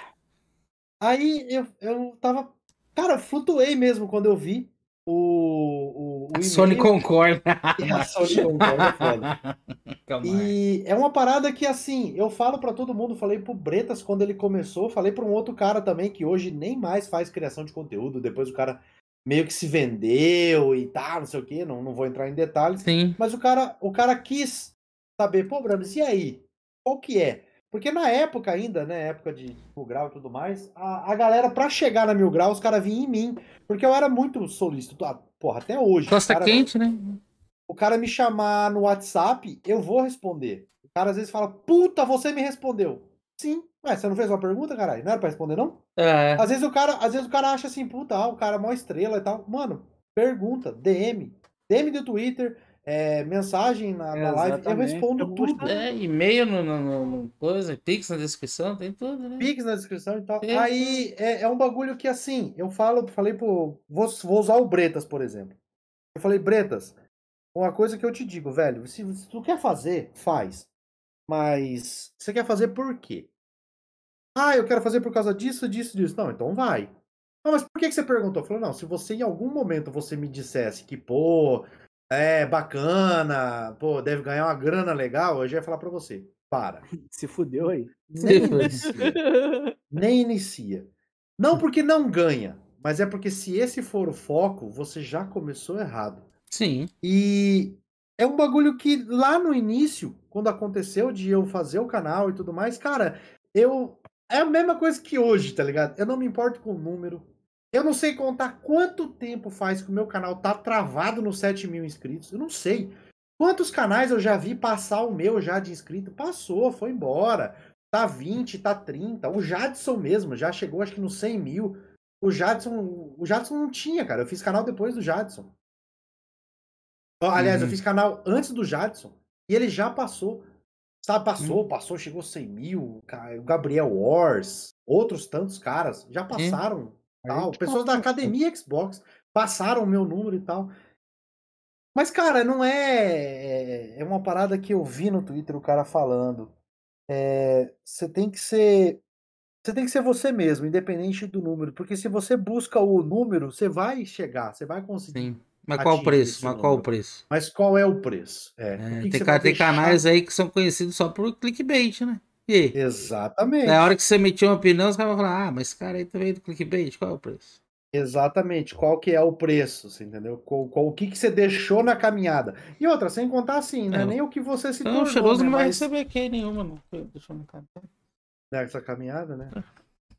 Aí eu, eu tava. Cara, flutuei mesmo quando eu vi o, o, o Sony concorda. E [laughs] a Sony concorda, é [laughs] E é uma parada que, assim, eu falo para todo mundo, falei pro Bretas quando ele começou, falei para um outro cara também que hoje nem mais faz criação de conteúdo, depois o cara meio que se vendeu e tal, tá, não sei o que, não, não vou entrar em detalhes. Sim. Mas o cara, o cara quis saber, pô, Bramis, e aí? Qual que é? Porque na época ainda, né, época de mil grau e tudo mais, a, a galera, pra chegar na mil grau, os caras vinham em mim. Porque eu era muito solícito. Ah, porra, até hoje. Costa cara, quente, né? O cara me chamar no WhatsApp, eu vou responder. O cara às vezes fala, puta, você me respondeu. Sim. Ué, você não fez uma pergunta, caralho? Não era pra responder, não? É. Às vezes o cara, às vezes o cara acha assim, puta, ah, o cara é mó estrela e tal. Mano, pergunta, DM. DM do Twitter, é, mensagem na, é, na live, eu respondo eu tudo. É, e-mail no, no, no, coisa, Pix na descrição, tem tudo, né? Pix na descrição e tal. Tem. Aí é, é, um bagulho que assim, eu falo, falei pro. Vou, vou usar o Bretas, por exemplo. Eu falei, Bretas, uma coisa que eu te digo, velho, se, se tu quer fazer, faz. Mas você quer fazer por quê? Ah, eu quero fazer por causa disso, disso, disso. Não, então vai. Ah, mas por que, que você perguntou? falou não, se você em algum momento você me dissesse que, pô, é bacana, pô, deve ganhar uma grana legal, eu já ia falar para você, para. [laughs] Se fudeu aí. Nem inicia. Nem inicia. Não porque não ganha, mas é porque se esse for o foco, você já começou errado. Sim. E é um bagulho que lá no início, quando aconteceu de eu fazer o canal e tudo mais, cara, eu é a mesma coisa que hoje, tá ligado? Eu não me importo com o número, eu não sei contar quanto tempo faz que o meu canal tá travado nos 7 mil inscritos. Eu não sei. Quantos canais eu já vi passar o meu já de inscrito? Passou, foi embora. Tá 20, tá 30. O Jadson mesmo já chegou acho que nos 100 mil. O Jadson, o Jadson não tinha, cara. Eu fiz canal depois do Jadson. Aliás, uhum. eu fiz canal antes do Jadson e ele já passou. Sabe, passou, uhum. passou, chegou 100 mil. O Gabriel Wars, outros tantos caras já passaram. Uhum tal. Tipo, pessoas da academia Xbox passaram o meu número e tal. Mas, cara, não é. É, é uma parada que eu vi no Twitter o cara falando. É, você é... tem que ser. Você tem que ser você mesmo, independente do número. Porque se você busca o número, você vai chegar, você vai conseguir. Sim. Mas qual o preço? Mas qual o preço? Mas qual é o preço? É. É, que tem, que cara, tem canais aí que são conhecidos só por clickbait, né? quê? Exatamente. Na hora que você emitir uma opinião, os caras vão falar, ah, mas esse cara aí também tá do clickbait, qual é o preço? Exatamente, qual que é o preço, você entendeu? Qual, qual, o que, que você deixou na caminhada. E outra, sem contar assim, né? É. Nem o que você se então, Não, o cheiroso né? não vai mas... receber que nenhuma, não. Deixou na caminhada. Nessa caminhada, né? É.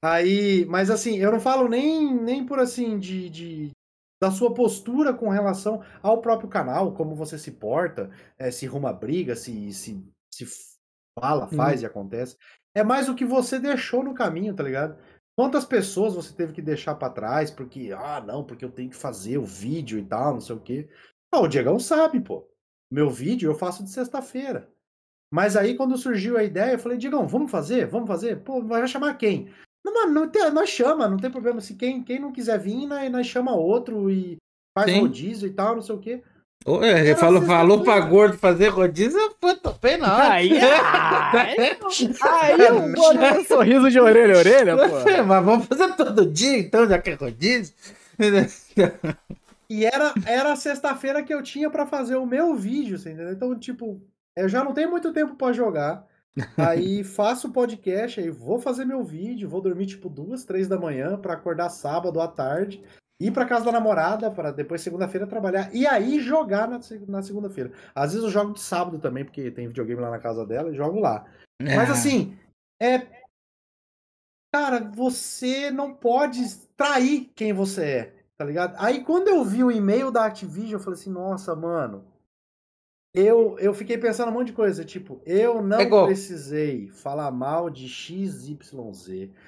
Aí, mas assim, eu não falo nem, nem por assim de, de da sua postura com relação ao próprio canal, como você se porta, é, se ruma briga, se, se, se fala, faz uhum. e acontece. É mais o que você deixou no caminho, tá ligado? Quantas pessoas você teve que deixar para trás porque, ah, não, porque eu tenho que fazer o vídeo e tal, não sei o quê. Ah, o Diegão sabe, pô. Meu vídeo eu faço de sexta-feira. Mas aí, quando surgiu a ideia, eu falei, Diegão, vamos fazer? Vamos fazer? Pô, vai chamar quem? Não, mano, não tem, nós chama, não tem problema. Se quem, quem não quiser vir, nós, nós chama outro e faz Sim. rodízio e tal, não sei o quê. É, ele falou, falou pra gordo fazer rodízio, eu tô penal. [laughs] Aí, aí eu vou dar um sorriso de orelha a orelha, pô. [laughs] É, mas vamos fazer todo dia, então, já que é rodízio. e era, era sexta-feira que eu tinha pra fazer o meu vídeo, você entendeu? Então, tipo, eu já não tenho muito tempo pra jogar. Aí [laughs] faço o podcast, aí vou fazer meu vídeo, vou dormir tipo duas, três da manhã pra acordar sábado à tarde ir para casa da namorada para depois segunda-feira trabalhar e aí jogar na, na segunda-feira. Às vezes eu jogo de sábado também, porque tem videogame lá na casa dela e jogo lá. É. Mas assim, é cara, você não pode trair quem você é, tá ligado? Aí quando eu vi o e-mail da Activision, eu falei assim: "Nossa, mano, eu, eu fiquei pensando um monte de coisa, tipo, eu não precisei falar mal de XYZ.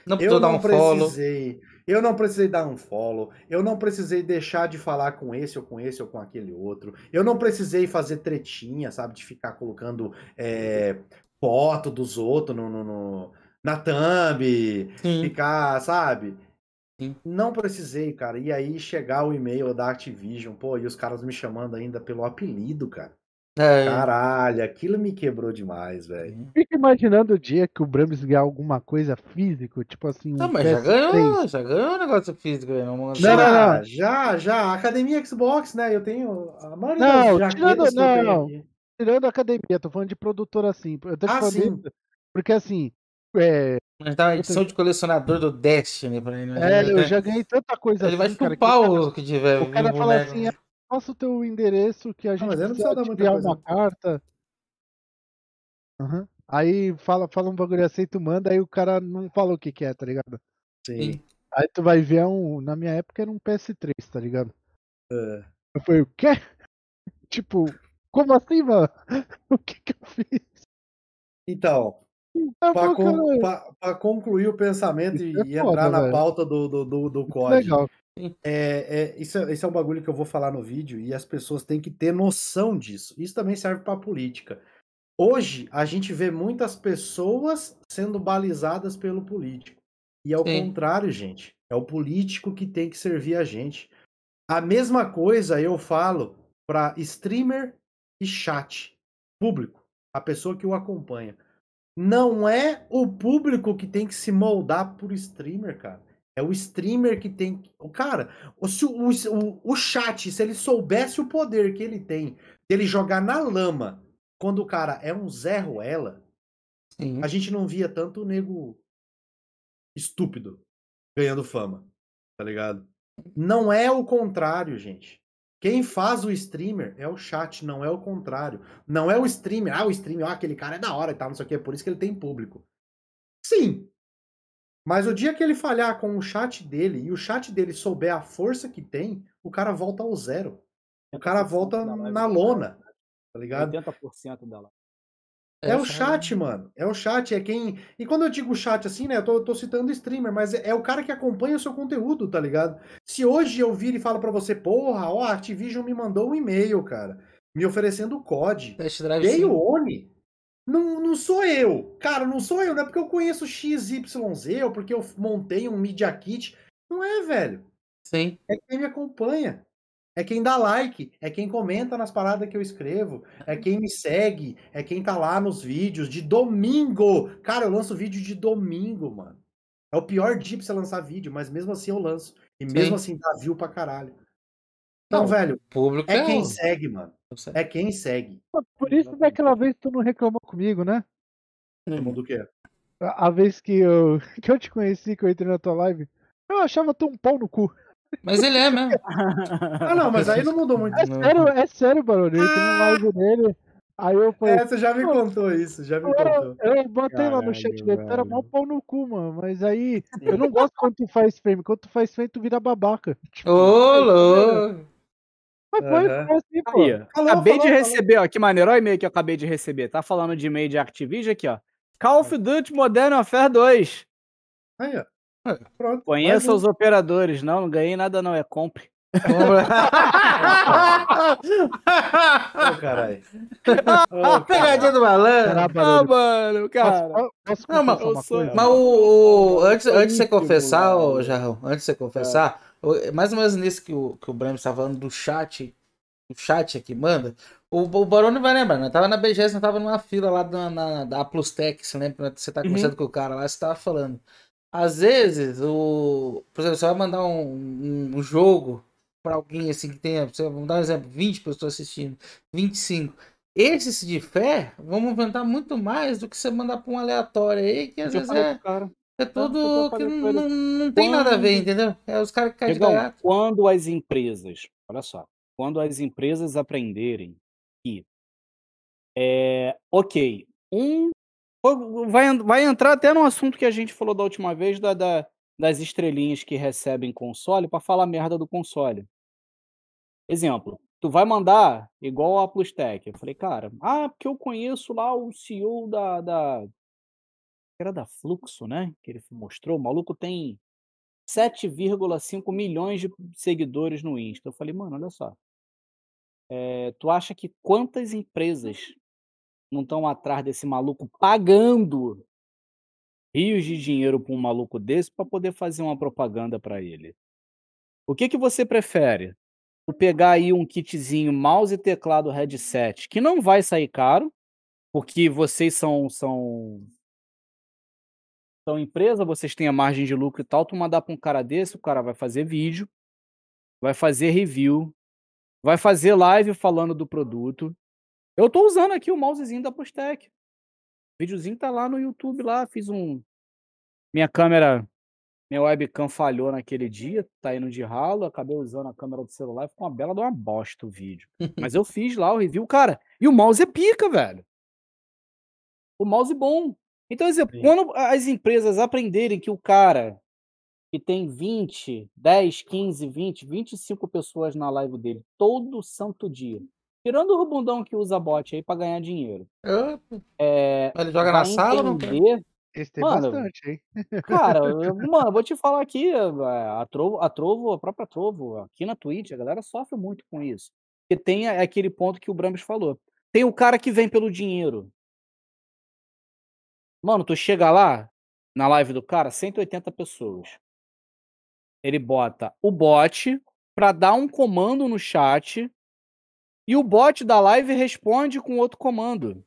Não precisou eu dar não um precisei, follow. Eu não precisei dar um follow. Eu não precisei deixar de falar com esse ou com esse ou com aquele outro. Eu não precisei fazer tretinha, sabe? De ficar colocando é, foto dos outros no, no, no na thumb, Sim. ficar, sabe? Sim. Não precisei, cara. E aí chegar o e-mail da Activision, pô, e os caras me chamando ainda pelo apelido, cara. É. Caralho, aquilo me quebrou demais, velho. Fica imaginando o dia que o Brams ganhar alguma coisa física, tipo assim. Um mas já ganhou, já ganhou um negócio físico, velho. Não, não, já, não. já, já. Academia Xbox, né? Eu tenho. A maioria não, das tirando, não, não. tirando a academia, tô falando de produtor assim. Eu tô ah, falando sim. Porque assim. É... gente tá na edição de colecionador do Destiny pra ele. É, eu né? já ganhei tanta coisa. Ele assim, vai chupar cara, o que tiver. O cara fala boneco. assim. Né? passa o teu endereço que a ah, gente ah, mas precisa te enviar uma carta. Uhum. Aí fala, fala um bagulho assim, tu manda, aí o cara não fala o que, que é, tá ligado? Sim. Aí tu vai ver um. Na minha época era um PS3, tá ligado? É. Eu falei, o quê? [laughs] tipo, como assim, mano? [laughs] o que que eu fiz? Então, é para con concluir o pensamento e, é entrar na pauta do, do, do, do é código. Legal. É, é, isso, isso é um é bagulho que eu vou falar no vídeo e as pessoas têm que ter noção disso. Isso também serve para política. Hoje, a gente vê muitas pessoas sendo balizadas pelo político. E é o contrário, gente. É o político que tem que servir a gente. A mesma coisa eu falo para streamer e chat público, a pessoa que o acompanha. Não é o público que tem que se moldar por streamer, cara. É o streamer que tem. O cara, o, o, o chat, se ele soubesse o poder que ele tem, dele jogar na lama quando o cara é um Zé Ruela, Sim. a gente não via tanto nego estúpido ganhando fama, tá ligado? Não é o contrário, gente. Quem faz o streamer é o chat, não é o contrário. Não é o streamer, ah, o streamer, ah, aquele cara é da hora e tal, não sei o que, é por isso que ele tem público. Sim, mas o dia que ele falhar com o chat dele e o chat dele souber a força que tem, o cara volta ao zero. O cara volta na lona, né? tá ligado? 80% dela. É o é chat, mano. É o chat, é quem. E quando eu digo chat assim, né? Eu tô, tô citando streamer, mas é, é, o cara que acompanha o seu conteúdo, tá ligado? Se hoje eu vir e falo para você, porra, ó, a Activision me mandou um e-mail, cara, me oferecendo o COD. Test Drive. Oni. Não, não sou eu. Cara, não sou eu. Não é porque eu conheço XYZ ou porque eu montei um Media Kit. Não é, velho. Sim. É quem me acompanha. É quem dá like, é quem comenta nas paradas que eu escrevo, é uhum. quem me segue, é quem tá lá nos vídeos de domingo. Cara, eu lanço vídeo de domingo, mano. É o pior dia pra você lançar vídeo, mas mesmo assim eu lanço. E mesmo Sim. assim dá view pra caralho. Então, velho, público é, é quem segue, mano. É quem segue. Por isso daquela é vez tu não reclamou comigo, né? Reclamou do quê? A, a vez que eu, [laughs] que eu te conheci, que eu entrei na tua live, eu achava tu um pau no cu. Mas ele é mesmo. ah, não, mas aí não mudou muito. É não. sério, é sério, Barulho. Eu tenho live ah! dele. Aí eu falei. É, você já me contou isso, já me eu, contou. Eu botei Caralho, lá no chat dele, era mó pau no cu, mano. Mas aí, eu não gosto quando tu faz frame. Quando tu faz frame, tu vira babaca. Ô, [laughs] tipo, louco! [laughs] foi, uhum. foi assim, pô. Aí, falou, acabei falou, de receber, ó, que maneiro, olha o e-mail que eu acabei de receber. Tá falando de e-mail de Activision aqui, ó. Call of Duty Modern Warfare 2. Aí, ó. Pronto, Conheça um. os operadores, não, não ganhei nada não, é compre. oh, [laughs] Oh, Pegadinha do malandro. Ah, mano, cara. Posso, posso não, mas, mas o, o, antes, antes de você confessar, Jarrão, antes de você confessar, é. É mais ou menos nisso que o, que o Breno estava tá falando do chat, o chat aqui manda. O, o Barone vai lembrar, né? Tava na BGS, não tava numa fila lá da, na, da Tech você lembra? Você tá uhum. conversando uhum. com o cara lá, você tava falando. Às vezes, o. Por exemplo, você vai mandar um, um, um jogo para alguém assim que tenha. Você, vamos dar um exemplo, 20 pessoas assistindo, 25. Esses de fé vão aumentar muito mais do que você mandar para um aleatório aí, que às vezes é. Cara. É tá, tudo então que, não, não, tem quando... nada a ver, entendeu? É os caras que caem de gaiato. Quando as empresas, olha só, quando as empresas aprenderem que é, ok, um vai, vai entrar até no assunto que a gente falou da última vez da, da das estrelinhas que recebem console para falar merda do console. Exemplo, tu vai mandar igual a Plustec. Eu falei, cara, ah, porque eu conheço lá o CEO da, da era da Fluxo, né? Que ele mostrou. O maluco tem 7,5 milhões de seguidores no Insta. Eu falei, mano, olha só. É, tu acha que quantas empresas não estão atrás desse maluco pagando rios de dinheiro para um maluco desse para poder fazer uma propaganda para ele? O que, que você prefere? Tu pegar aí um kitzinho mouse, teclado, headset, que não vai sair caro, porque vocês são, são então, empresa, vocês têm a margem de lucro e tal, tu mandar para um cara desse, o cara vai fazer vídeo, vai fazer review, vai fazer live falando do produto. Eu tô usando aqui o mousezinho da Postec. O videozinho tá lá no YouTube lá, fiz um minha câmera, minha webcam falhou naquele dia, tá indo de ralo, acabei usando a câmera do celular, ficou uma bela de uma bosta o vídeo. Mas eu fiz lá o review, cara, e o mouse é pica, velho. O mouse bom. Então, exemplo, quando as empresas aprenderem que o cara que tem 20, 10, 15, 20, 25 pessoas na live dele todo santo dia, tirando o rubundão que usa bot aí para ganhar dinheiro. É, ele joga na sala não quer? Esse tem mano, bastante, hein? Cara, [laughs] eu, mano, vou te falar aqui, eh, a Trovo, a Trovo, a própria Trovo, aqui na Twitch, a galera sofre muito com isso. Porque tem aquele ponto que o Brambis falou. Tem o cara que vem pelo dinheiro, Mano, tu chega lá, na live do cara, 180 pessoas. Ele bota o bot para dar um comando no chat e o bot da live responde com outro comando.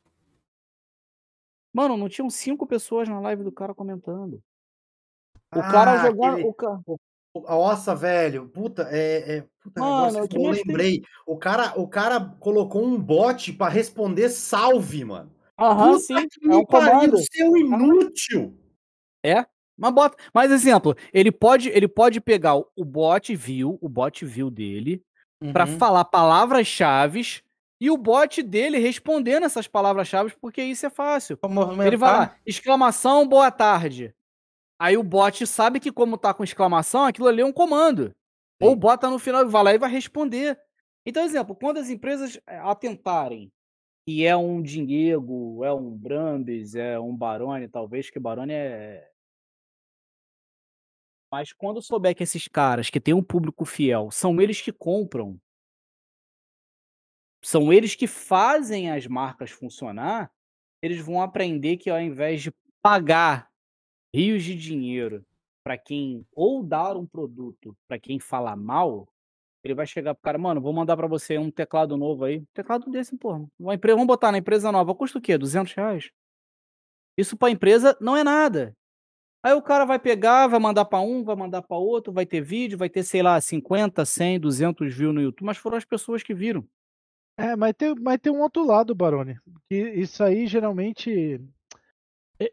Mano, não tinham cinco pessoas na live do cara comentando. O ah, cara jogou Aquele... O ca... Nossa, velho, puta, é, é puta, mano, que eu lembrei. Tem... O cara, o cara colocou um bot para responder salve, mano. Aham, Puta sim. Que é um comando. seu é inútil. É. Mas bota. Mas exemplo, ele pode, ele pode pegar o bot view, o bot view dele, uhum. para falar palavras-chave e o bot dele respondendo essas palavras-chave, porque isso é fácil. Ele vai lá, exclamação, boa tarde. Aí o bot sabe que como tá com exclamação, aquilo ali é um comando. Sim. Ou bota no final e vai lá e vai responder. Então, exemplo, quando as empresas eh, atentarem e é um Dinguego, é um Brambis, é um Barone, talvez, que Barone é. Mas quando souber que esses caras que têm um público fiel são eles que compram, são eles que fazem as marcas funcionar, eles vão aprender que ao invés de pagar rios de dinheiro para quem ou dar um produto para quem fala mal, ele vai chegar pro cara, mano, vou mandar para você um teclado novo aí. Teclado desse, pô. Uma empresa, vamos botar na empresa nova. Custa o quê? 200 reais? Isso pra empresa não é nada. Aí o cara vai pegar, vai mandar para um, vai mandar para outro, vai ter vídeo, vai ter, sei lá, 50, 100, 200 views no YouTube, mas foram as pessoas que viram. É, mas tem, mas tem um outro lado, Barone. Que isso aí geralmente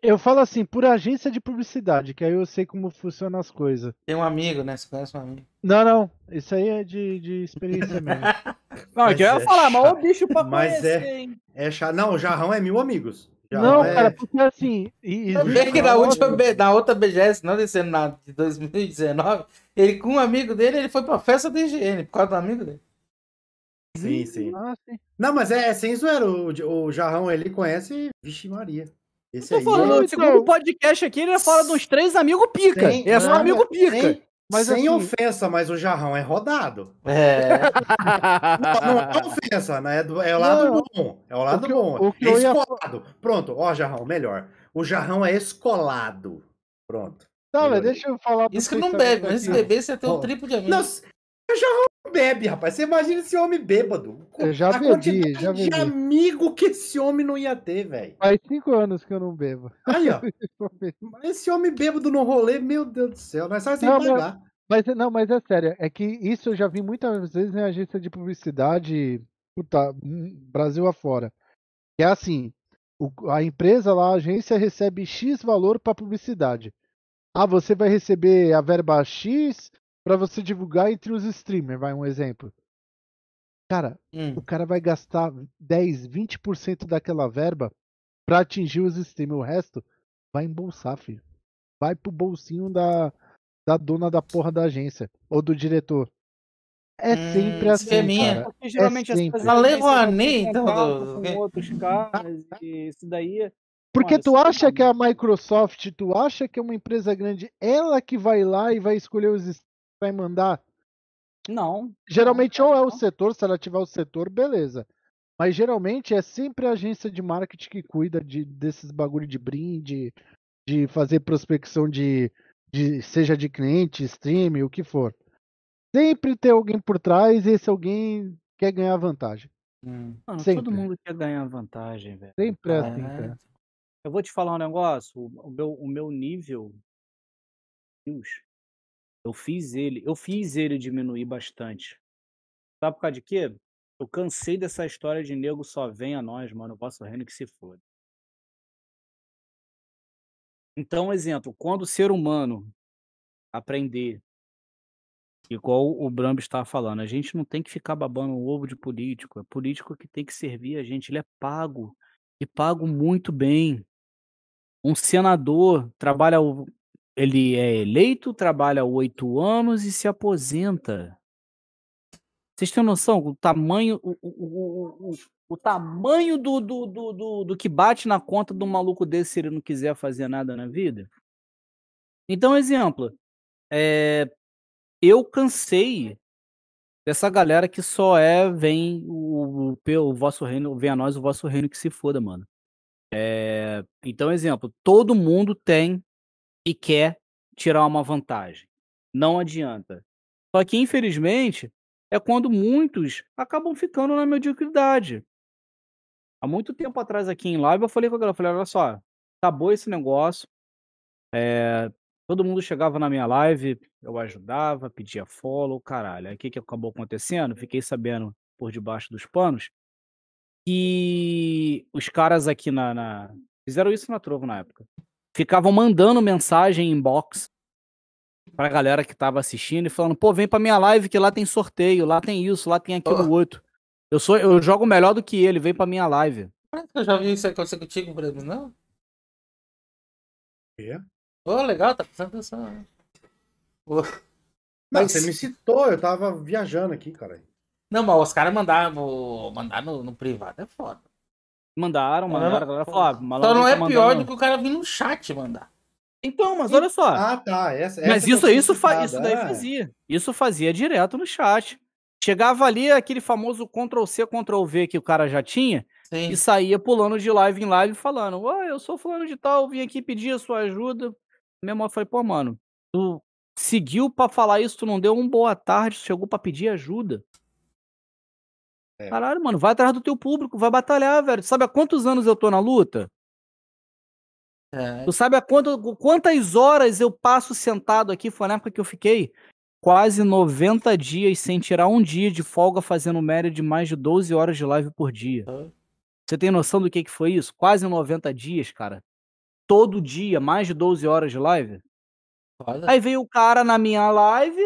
eu falo assim, por agência de publicidade, que aí eu sei como funcionam as coisas. Tem um amigo, né? Você conhece um amigo. Não, não. Isso aí é de, de experiência mesmo. [laughs] não, mas que eu ia é falar, mas o bicho pra mas conhecer, é, hein? É chato. Não, o Jarrão é mil amigos. Jarrão não, é... cara, porque assim. E, que na, última, na outra BGS, não desse ano, de 2019, ele com um amigo dele, ele foi pra festa da IGN, por causa do amigo dele. Sim, sim. Ah, sim. Não, mas é, é sem zoeira. O, o Jarrão ele conhece, vixe Maria. Esse eu tô aí, falando, segundo então... podcast aqui, ele é fala dos três amigos pica. Sem, é só amigo pica. Sem, mas sem assim... ofensa, mas o jarrão é rodado. É. não, não é ofensa, né? É, do, é o lado não. bom. É o lado o que, bom. O que é escolado. Ia... Pronto, ó, jarrão, melhor. O jarrão é escolado. Pronto. Tá, mas deixa eu falar. Isso que não bebe, mas se beber, você tem um triplo de amigos. o é jarrão bebe, rapaz. Você imagina esse homem bêbado. Eu já a bebi, já bebi. de amigo que esse homem não ia ter, velho. Faz cinco anos que eu não bebo. Aí, ó. [laughs] esse homem bêbado no rolê, meu Deus do céu. Nós só não, Mas, mas, não, mas é sério. É que isso eu já vi muitas vezes em agência de publicidade, puta, hum, Brasil afora. é assim, o, a empresa lá, a agência, recebe X valor para publicidade. Ah, você vai receber a verba X para você divulgar entre os streamers, vai um exemplo. Cara, hum. o cara vai gastar 10, 20% daquela verba para atingir os streamers. O resto vai embolsar, filho. Vai pro bolsinho da, da dona da porra da agência ou do diretor. É hum, sempre é assim, é minha. cara. Porque é geralmente é sempre. as Levoanei, então, do... outros caras e isso daí porque tu é acha que é a Microsoft, tu acha que é uma empresa grande, ela que vai lá e vai escolher os vai mandar? Não. Geralmente não, ou é o setor, se ela tiver o setor, beleza. Mas geralmente é sempre a agência de marketing que cuida de, desses bagulho de brinde, de fazer prospecção de, de seja de cliente, stream, o que for. Sempre tem alguém por trás e esse alguém quer ganhar vantagem. Hum. Mano, todo mundo quer ganhar vantagem, velho. Sempre é tá assim, cara. Eu vou te falar um negócio, o meu, o meu nível. Deus, eu fiz ele, eu fiz ele diminuir bastante. Sabe por causa de quê? Eu cansei dessa história de nego só vem a nós, mano. Posso vosso reino que se for. Então, exemplo, quando o ser humano aprender, igual o Brambo estava falando, a gente não tem que ficar babando o ovo de político. É político que tem que servir a gente. Ele é pago. E pago muito bem. Um senador trabalha ele é eleito, trabalha oito anos e se aposenta. Vocês têm noção do tamanho, o, o, o, o tamanho do, do, do, do, do que bate na conta do maluco desse se ele não quiser fazer nada na vida? Então, exemplo, é, eu cansei dessa galera que só é vem o, o, vosso reino, vem a nós o vosso reino que se foda, mano. É, então, exemplo, todo mundo tem e quer tirar uma vantagem. Não adianta. Só que, infelizmente, é quando muitos acabam ficando na mediocridade. Há muito tempo atrás, aqui em live, eu falei com a galera: falei, olha só, acabou esse negócio. É, todo mundo chegava na minha live, eu ajudava, pedia follow, caralho. Aí o que, que acabou acontecendo? Fiquei sabendo por debaixo dos panos que os caras aqui na, na... Fizeram isso na Trovo na época ficavam mandando mensagem em box pra galera que tava assistindo e falando, pô, vem pra minha live que lá tem sorteio, lá tem isso, lá tem aquilo oh. outro. Eu sou, eu jogo melhor do que ele, vem pra minha live. É eu já vi isso acontecer contigo, Bruno, não? É? Pô, oh, legal, tá prestando atenção. Oh. Não, você me citou, eu tava viajando aqui, cara. Não, mas os caras mandaram, mandar no, no privado, é foda. Mandaram, mandaram, galera falou, Então não é tá pior do que o cara vir no chat mandar. Então, mas olha só. Ah, tá. Essa, essa mas isso, isso, fa isso daí é. fazia. Isso fazia direto no chat. Chegava ali aquele famoso Ctrl C, Ctrl V que o cara já tinha Sim. e saía pulando de live em live falando: Ó, eu sou fulano de tal, vim aqui pedir a sua ajuda. Minha mãe foi, pô, mano, tu seguiu para falar isso, tu não deu um boa tarde, chegou para pedir ajuda. É. Caralho, mano, vai atrás do teu público, vai batalhar, velho. sabe há quantos anos eu tô na luta? É. Tu sabe há quanto, quantas horas eu passo sentado aqui? Foi na época que eu fiquei quase 90 dias sem tirar um dia de folga, fazendo média de mais de 12 horas de live por dia. Uhum. Você tem noção do que, que foi isso? Quase 90 dias, cara. Todo dia, mais de 12 horas de live. Olha. Aí veio o cara na minha live,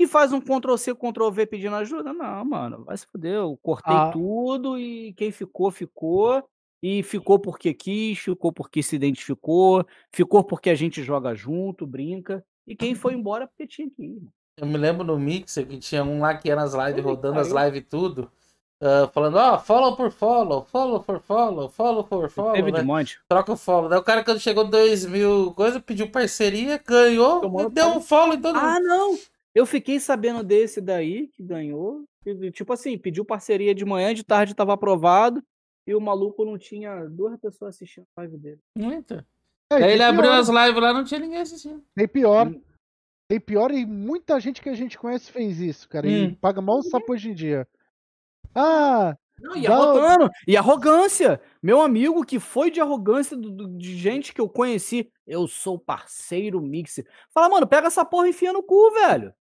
e faz um Ctrl-C, Ctrl-V pedindo ajuda? Não, mano, vai se fuder. Eu cortei ah. tudo e quem ficou, ficou. E ficou porque quis, ficou porque se identificou, ficou porque a gente joga junto, brinca. E quem foi [laughs] embora é porque tinha que ir. Eu me lembro no Mixer que tinha um lá que ia nas lives, rodando as lives tudo. Uh, falando, ó, oh, follow por follow, follow por follow, follow por follow. Teve né? de monte. Troca o follow. Daí o cara quando chegou 2 mil coisa, pediu parceria, ganhou, deu um follow em todo ah, mundo. Ah, não! Eu fiquei sabendo desse daí, que ganhou. tipo assim, pediu parceria de manhã, de tarde tava aprovado. E o maluco não tinha duas pessoas assistindo a live dele. muita É, Aí ele pior. abriu as lives lá, não tinha ninguém assistindo. tem pior. Hum. Tem pior e muita gente que a gente conhece fez isso, cara. Hum. E paga mal o sapo hoje em dia. Ah! Não, e, e arrogância. Meu amigo que foi de arrogância do, do, de gente que eu conheci. Eu sou parceiro mixer. Fala, mano, pega essa porra e enfia no cu, velho.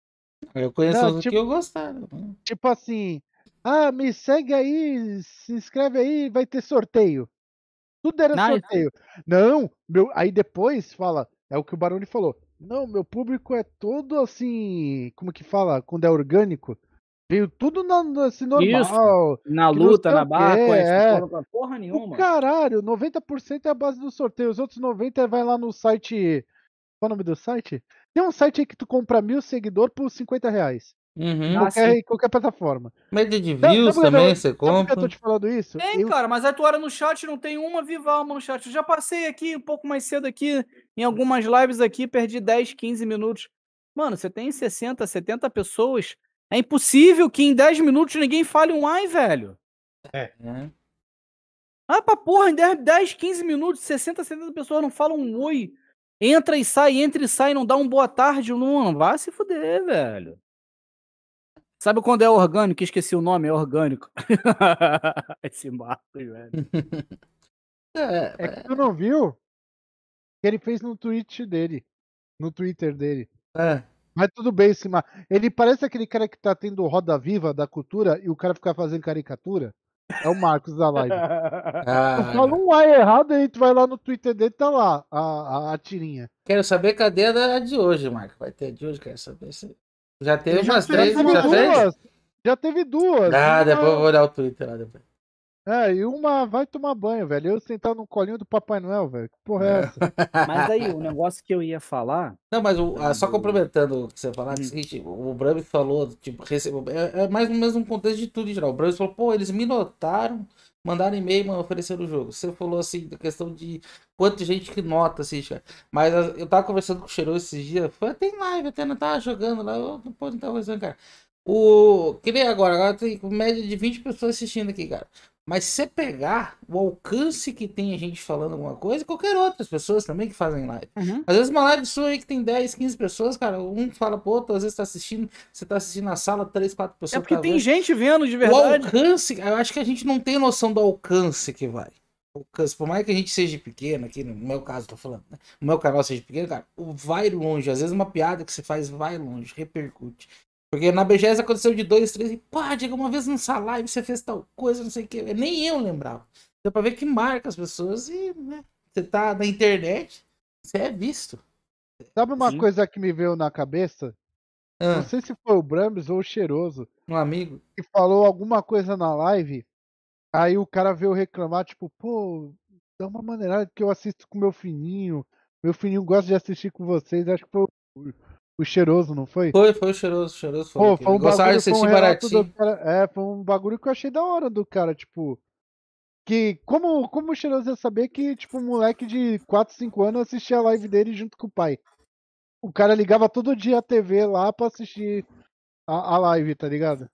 Eu conheço não, os tipo, que eu gostaram. Né? Tipo assim, ah, me segue aí, se inscreve aí, vai ter sorteio. Tudo era não, sorteio. Não. não, meu, aí depois fala, é o que o Baroni falou. Não, meu público é todo assim, como que fala, quando é orgânico. Veio tudo na, assim, normal. Isso. Na luta, na barra, é. Não porra nenhuma. O caralho, 90% é a base do sorteio. Os outros 90% é vai lá no site. Qual é o nome do site? Tem um site aí que tu compra mil seguidor por 50 reais. Uhum. Qualquer, ah, qualquer plataforma. Média de views sabe, é também, você compra. Sabe é que eu tô te falando isso? Tem, eu... cara, mas a é, tua hora no chat, não tem uma viva alma no chat. Eu já passei aqui um pouco mais cedo aqui, em algumas lives aqui, perdi 10, 15 minutos. Mano, você tem 60, 70 pessoas. É impossível que em 10 minutos ninguém fale um ai, velho. É. Ah, pra porra, em 10 15 minutos, 60, 70 pessoas não falam um oi. Entra e sai, entra e sai, não dá um boa tarde, não. Vá se fuder, velho. Sabe quando é orgânico? Esqueci o nome, é orgânico. [laughs] Esse Marcos, velho. [laughs] É, é, que é. tu não viu que ele fez no tweet dele. No Twitter dele. É. Mas tudo bem, esse Marcos. Ele parece aquele cara que tá tendo roda viva da cultura e o cara fica fazendo caricatura. É o Marcos da live. [laughs] Ah. Fala um é errado, aí tu vai lá no Twitter dele tá lá a, a, a tirinha. Quero saber cadê a de hoje, Marcos. Vai ter a de hoje, quero saber se. Já teve já umas três, já duas. Três? Já teve duas. Ah, depois eu vou olhar o Twitter lá depois. É, e uma vai tomar banho, velho. Eu sentar no colinho do Papai Noel, velho. Que porra é, é essa? [laughs] Mas aí, o negócio que eu ia falar. Não, mas o, ah, só complementando o que você falou, hum. seguinte, o Brami falou, tipo, recebeu, é, é, mais menos um contexto de tudo em geral. O Brami falou, pô, eles me notaram, mandaram e-mail, mano, ofereceram o jogo. Você falou assim, da questão de quanta gente que nota, assim, cara. Mas ah, eu tava conversando com o Cheiro esses dias, foi até ah, em live, até não tava jogando lá, eu não posso estar conversando, cara. O. Queria agora, agora tem média de 20 pessoas assistindo aqui, cara. Mas se você pegar o alcance que tem a gente falando alguma coisa, qualquer outras pessoas também que fazem live. Uhum. Às vezes uma live sua aí que tem 10, 15 pessoas, cara, um fala pro outro, às vezes tá assistindo, você tá assistindo na sala, 3, 4 pessoas. É porque tá tem vendo. gente vendo de verdade. O alcance, eu acho que a gente não tem noção do alcance que vai. alcance, por mais que a gente seja pequeno, aqui no meu caso, tô falando, né? O meu canal seja pequeno, cara, vai longe. Às vezes uma piada que você faz vai longe, repercute. Porque na BGS aconteceu de dois, três, e pá, Diego, uma vez nessa live você fez tal coisa, não sei o que. Nem eu lembrava. Deu pra ver que marca as pessoas e, né, você tá na internet, você é visto. Sabe uma Sim. coisa que me veio na cabeça? Ah. Não sei se foi o Brams ou o Cheiroso. Um amigo. Que falou alguma coisa na live, aí o cara veio reclamar, tipo, pô, dá uma maneirada que eu assisto com meu fininho. Meu fininho gosta de assistir com vocês, acho que foi o o cheiroso, não foi? Foi, foi o cheiroso, o cheiroso foi. Pô, foi um Gostava bagulho, de assistir um baratinho. Cara, é, foi um bagulho que eu achei da hora do cara, tipo. Que como, como o cheiroso ia saber que, tipo, um moleque de 4, 5 anos assistia a live dele junto com o pai. O cara ligava todo dia a TV lá pra assistir a, a live, tá ligado?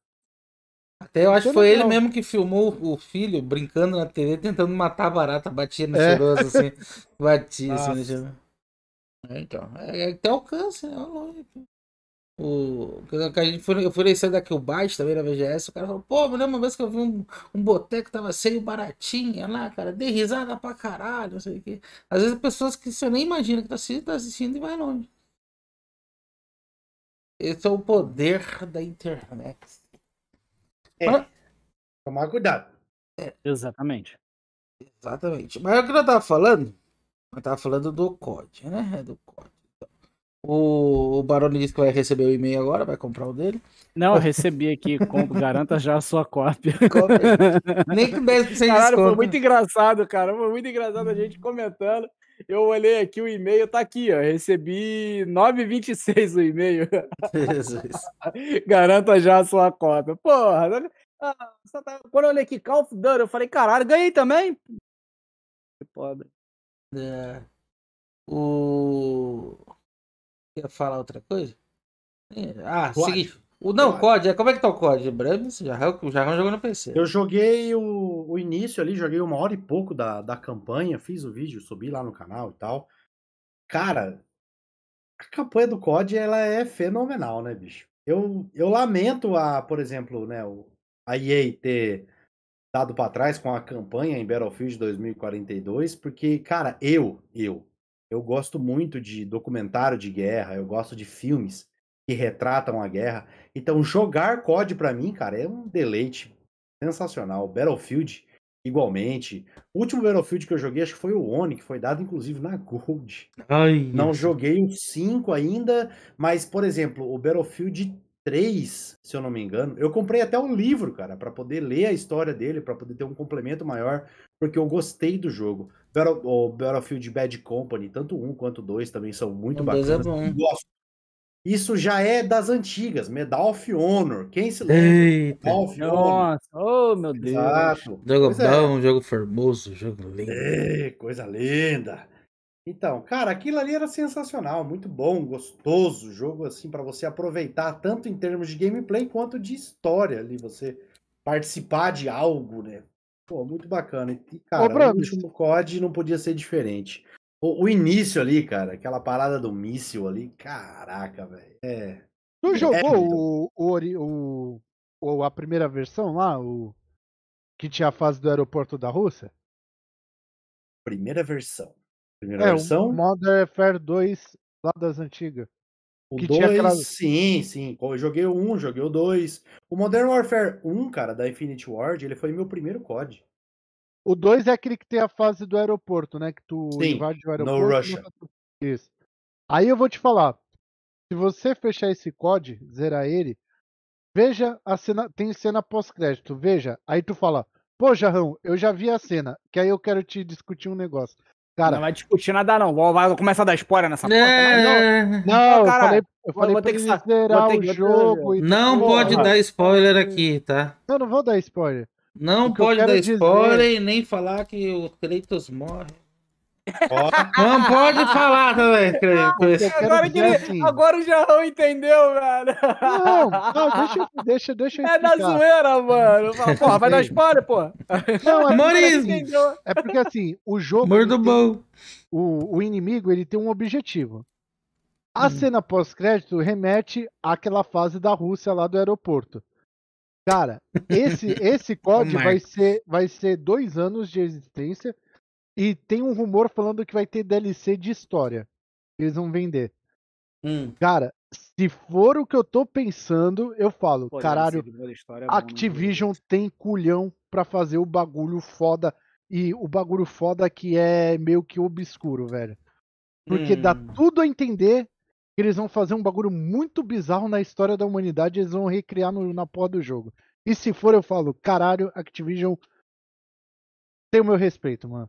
Até eu acho que foi ele mesmo que filmou o filho brincando na TV, tentando matar a barata, batia no é. cheiroso, assim. [laughs] Batia, assim, no cheiroso. É, então, é, até alcance, né? É o, a gente foi, eu fui nesse daqui o baixo também na VGS, o cara falou, pô, me lembro uma vez que eu vi um, um boteco que tava cheio baratinha lá, cara, dei risada pra caralho, não sei o quê. Às vezes pessoas que você nem imagina que tá assistindo, tá assistindo e vai longe. Esse é o poder da internet. É. Mas... Tomar cuidado. É. Exatamente. Exatamente. Mas é o que eu tava falando eu tava falando do COD, né? É do COD. O, o Barone disse que vai receber o e-mail agora, vai comprar o dele. Não, eu recebi aqui, compro, garanta já a sua cópia. [laughs] Nem que desse sem Caralho, desconto. foi muito engraçado, cara. Foi muito engraçado a gente comentando. Eu olhei aqui o e-mail, tá aqui, ó. Recebi 9,26 o e-mail. [laughs] Jesus. garanta já a sua cópia. Porra, né? ah, tá- quando eu olhei aqui Call of Duty, eu falei, caralho, ganhei também. Que foda. É, o. Quer falar outra coisa? É, ah, Quad. seguinte. O, não, o COD, é, como é que tá o COD? Brando, Jarrão, o Jarrão jogou no PC. Eu joguei o, o início ali, joguei uma hora e pouco da, da campanha, fiz o vídeo, subi lá no canal e tal. Cara, a campanha do COD ela é fenomenal, né, bicho? Eu, eu lamento a, por exemplo, né, o, a EA ter dado para trás com a campanha em Battlefield 2042, porque, cara, eu, eu, eu gosto muito de documentário de guerra, eu gosto de filmes que retratam a guerra. Então, jogar COD para mim, cara, é um deleite sensacional. Battlefield, igualmente. O último Battlefield que eu joguei, acho que foi o One, que foi dado inclusive na Gold. Ai. Não joguei o 5 ainda, mas, por exemplo, o Battlefield 3, se eu não me engano. Eu comprei até um livro, cara, para poder ler a história dele, para poder ter um complemento maior, porque eu gostei do jogo. Battle, o Battlefield Bad Company, tanto um quanto dois também são muito um é bacanas. É Gosto. Isso já é das antigas, Medal of Honor. Quem se lembra? Eita, Medal of nossa, Honor. oh meu Deus. Exato. Jogo é. bom, é. jogo formoso, jogo lindo. É, coisa linda. Então, cara, aquilo ali era sensacional, muito bom, gostoso, jogo assim para você aproveitar tanto em termos de gameplay quanto de história ali, você participar de algo, né? Pô, muito bacana. E, cara, Ô, o último COD não podia ser diferente. O, o, início ali, cara, aquela parada do míssil ali, caraca, velho. É. Tu é jogou é o, o, o, a primeira versão lá, o que tinha a fase do aeroporto da Rússia? Primeira versão. Primeira é, versão. O Modern Warfare 2 lá das antigas. O 2, aquela... sim, sim. Eu joguei o 1, um, joguei o 2. O Modern Warfare 1, cara, da Infinity Ward, ele foi meu primeiro COD. O 2 é aquele que tem a fase do aeroporto, né? Que tu sim, invade o aeroporto. No Russia. Isso. Aí eu vou te falar. Se você fechar esse COD, zerar ele, veja a cena. Tem cena pós-crédito, veja. Aí tu fala, pô, Jarrão, eu já vi a cena, que aí eu quero te discutir um negócio. Cara, não vai discutir nada, não. Vai começar a dar spoiler nessa é... porta. É, é. Não, não, não cara, eu falei, eu falei vou ter que zerar o jogo. E... não Porra. pode dar spoiler aqui, tá? Eu não vou dar spoiler. Não pode dar spoiler dizer... e nem falar que o Kratos morre. Não pode falar também, creio. Agora, assim. agora o Jarrão entendeu, velho. Não, não deixa, deixa, deixa eu é explicar. É da zoeira, mano. [laughs] Porra, vai dar spoiler, pô. Não, é porque, assim, é porque assim, o jogo. Mordo bom. O, o inimigo ele tem um objetivo. A hum. cena pós-crédito remete àquela fase da Rússia lá do aeroporto. Cara, esse, esse [laughs] código vai ser, vai ser dois anos de existência e tem um rumor falando que vai ter DLC de história. Eles vão vender. Hum. Cara, se for o que eu tô pensando, eu falo, Pô, caralho, é né, Activision tem culhão pra fazer o bagulho foda. E o bagulho foda que é meio que obscuro, velho. Porque hum. dá tudo a entender que eles vão fazer um bagulho muito bizarro na história da humanidade eles vão recriar no, na porra do jogo. E se for, eu falo, caralho, Activision tem o meu respeito, mano.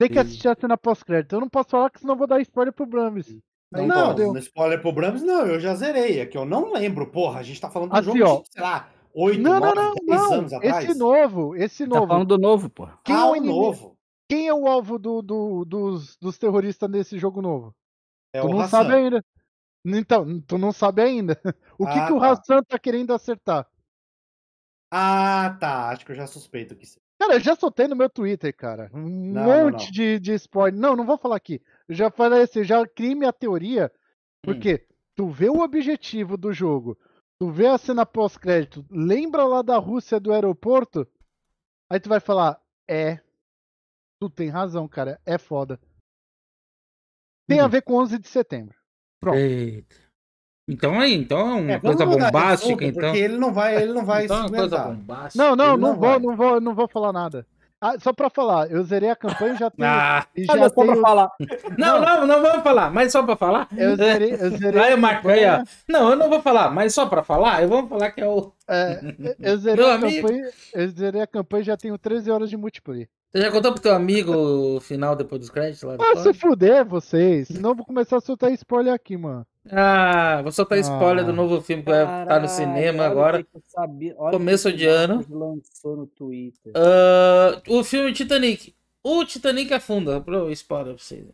Tem que assistir a cena pós-crédito. Eu não posso falar que senão vou dar spoiler pro Brames. Não, não, deu. spoiler pro Brames, não, eu já zerei. É que eu não lembro, porra. A gente tá falando do assim, jogo, ó, sei lá, 8, não, 9, não, 10 não. anos atrás. Esse novo, esse tá novo. Tá falando do novo, porra. Quem ah, é o inimigo? novo. Quem é o alvo do, do, dos, dos terroristas nesse jogo novo? É tu não Hassan. sabe ainda. Então, tu não sabe ainda. [laughs] O que, ah, que o tá. Hassan tá. tá querendo acertar? Ah, tá. Acho que eu já suspeito que sim. Cara, eu já soltei no meu Twitter, cara. Um não, monte não, não. De, de spoiler. Não, não vou falar aqui. Eu já falei assim, já criei minha teoria. Porque hum. tu vê o objetivo do jogo, tu vê a cena pós-crédito, lembra lá da Rússia do aeroporto, aí tu vai falar, é, tu tem razão, cara, é foda. Tem hum. a uhum. ver com 11 de setembro. Pronto. Eita. Então aí, então é uma é, coisa bombástica, assunto, então. Porque ele não vai, ele não vai então, se é coisa bombástica. Não, não, não, não, vou, não vou, não vou falar nada. Ah, só pra falar, eu zerei a campanha e já tenho. Ah, e já não, tenho... falar. Não, não, não, não vamos falar, mas só pra falar. Eu zerei. Eu zerei aí, Marco, Não, eu não vou falar, mas só pra falar, eu vou falar que é o. É, eu, zerei Meu a amigo. campanha, eu zerei a campanha e já tenho 13 horas de multiplayer. Você já contou pro teu amigo o final depois dos créditos lá? Ah, se fuder vocês, senão eu vou começar a soltar spoiler aqui, mano. Ah, vou soltar spoiler do ah, novo filme que vai estar no cinema agora. Sabia, Começo de ano. Lançou no Twitter. Uh, o filme Titanic. O Titanic afunda. Pro spoiler pra vocês.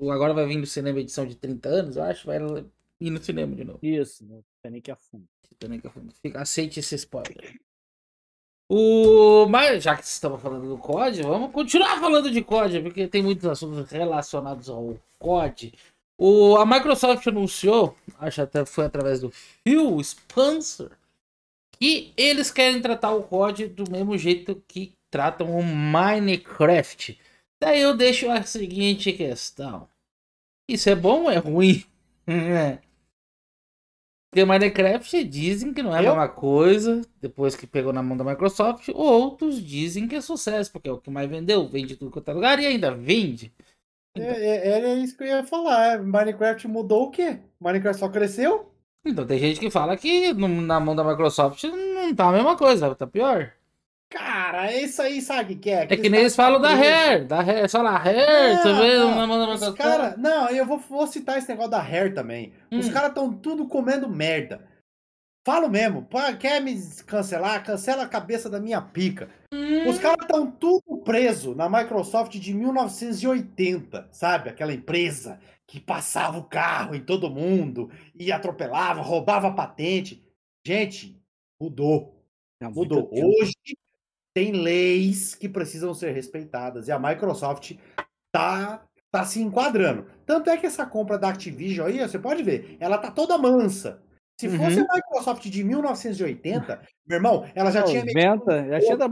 agora vai vir no cinema edição de 30 anos, eu acho. Vai ir no cinema de novo. Isso, né? Titanic afunda. Titanic afunda. Fica, aceite esse spoiler. O... Mas já que estamos falando do COD, vamos continuar falando de COD, porque tem muitos assuntos relacionados ao COD. O, a Microsoft anunciou, acho até foi através do Phil Spencer, que eles querem tratar o COD do mesmo jeito que tratam o Minecraft. Daí eu deixo a seguinte questão: Isso é bom ou é ruim? [laughs] Porque Minecraft dizem que não é a mesma coisa, depois que pegou na mão da Microsoft. Outros dizem que é sucesso, porque é o que mais vendeu, vende tudo quanto é lugar e ainda vende. Então é, é, é, isso que eu ia falar. Minecraft mudou o quê? Minecraft só cresceu? Então tem gente que fala que no, na mão da Microsoft não tá a mesma coisa, tá pior. Cara, é isso aí, sabe o que é? é? Que é que nem eles falam da Rare, da Rare, só lá Rare, vê na mão da Microsoft. Cara, não, eu vou, vou citar esse negócio da Rare também. Hum. Os caras estão tudo comendo merda. Falo mesmo, quer me cancelar? Cancela a cabeça da minha pica. Hum. Os caras estão tudo preso na Microsoft de 1980, sabe? Aquela empresa que passava o carro em todo mundo e atropelava, roubava patente. Gente, mudou. mudou. Hoje tem leis que precisam ser respeitadas e a Microsoft tá tá se enquadrando. Tanto é que essa compra da Activision aí, você pode ver, ela tá toda mansa. Se uhum. fosse a Microsoft de 1980, meu irmão, ela já 90, tinha. Metido um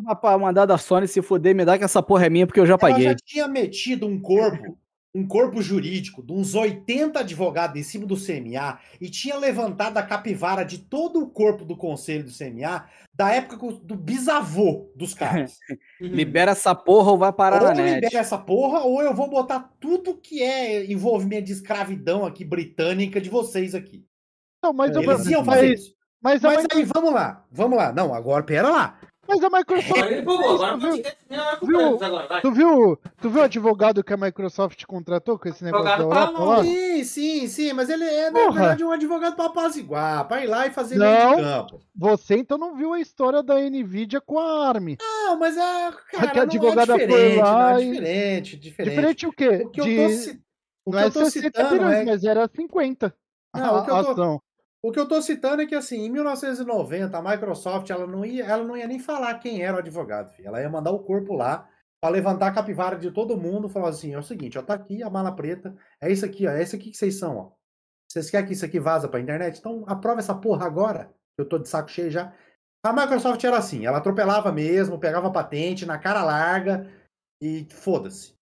já tinha mandado a Sony se fuder, me dá que essa porra é minha porque eu já ela paguei. Ela já tinha metido um corpo, um corpo jurídico de uns 80 advogados em cima do CMA e tinha levantado a capivara de todo o corpo do conselho do CMA da época do bisavô dos caras. [laughs] libera essa porra ou vai parar ou na net. libera essa porra ou eu vou botar tudo que é envolvimento de escravidão aqui britânica de vocês aqui. Não, mas Eles iam fazer isso. Mas, mas, mas aí, vamos lá, vamos lá. Não, agora pera lá. Mas a Microsoft. É, pô, agora tu, viu, tu, viu, tu, viu, tu viu o advogado que a Microsoft contratou com esse negócio? Advogado da Sim, sim, sim, mas ele é, Porra. na verdade, um advogado para apaziguar, para ir lá e fazer não, de campo. Você então não viu a história da Nvidia com a ARM. Não, mas a. Cara, que a advogada é foi lá. Não, é, é diferente, diferente. Diferente o quê? O que de... eu tô, ci... o que é eu tô citando. é... Mas era 50. Não, a, o que eu tô... ação. O que eu estou citando é que, assim, em 1990, a Microsoft ela não, ia, ela não ia nem falar quem era o advogado. Filho. Ela ia mandar o corpo lá para levantar a capivara de todo mundo e falar assim: é o seguinte, ó, tá aqui a mala preta, é isso aqui, ó, é isso aqui que vocês são, ó. Vocês querem que isso aqui vaza para internet? Então aprova essa porra agora, eu tô de saco cheio já. A Microsoft era assim, ela atropelava mesmo, pegava patente na cara larga e foda-se.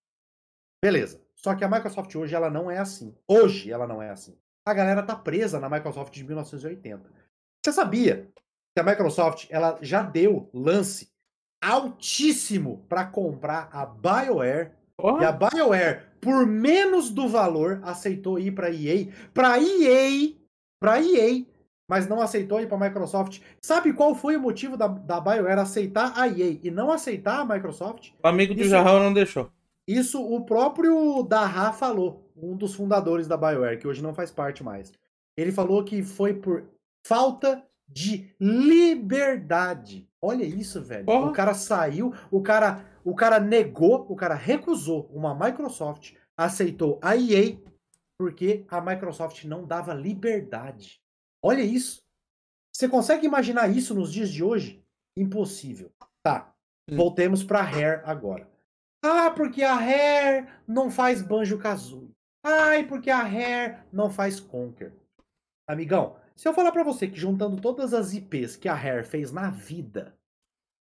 Beleza. Só que a Microsoft hoje ela não é assim. Hoje ela não é assim a galera tá presa na Microsoft de 1980. Você sabia que a Microsoft ela já deu lance altíssimo para comprar a BioWare oh. e a BioWare por menos do valor aceitou ir para EA, para EA, para EA, mas não aceitou ir para Microsoft. Sabe qual foi o motivo da, da BioWare aceitar a EA e não aceitar a Microsoft? O amigo do Jarrão não deixou. Isso o próprio Darra falou um dos fundadores da BioWare, que hoje não faz parte mais. Ele falou que foi por falta de liberdade. Olha isso, velho. O cara saiu, o cara, o cara negou, o cara recusou uma Microsoft, aceitou a EA porque a Microsoft não dava liberdade. Olha isso. Você consegue imaginar isso nos dias de hoje? Impossível. Tá. Hum. Voltemos para Hair agora. Ah, porque a Hair não faz Banjo Kazooie. Ai, porque a Rare não faz Conquer. Amigão, se eu falar para você que juntando todas as IPs que a Rare fez na vida,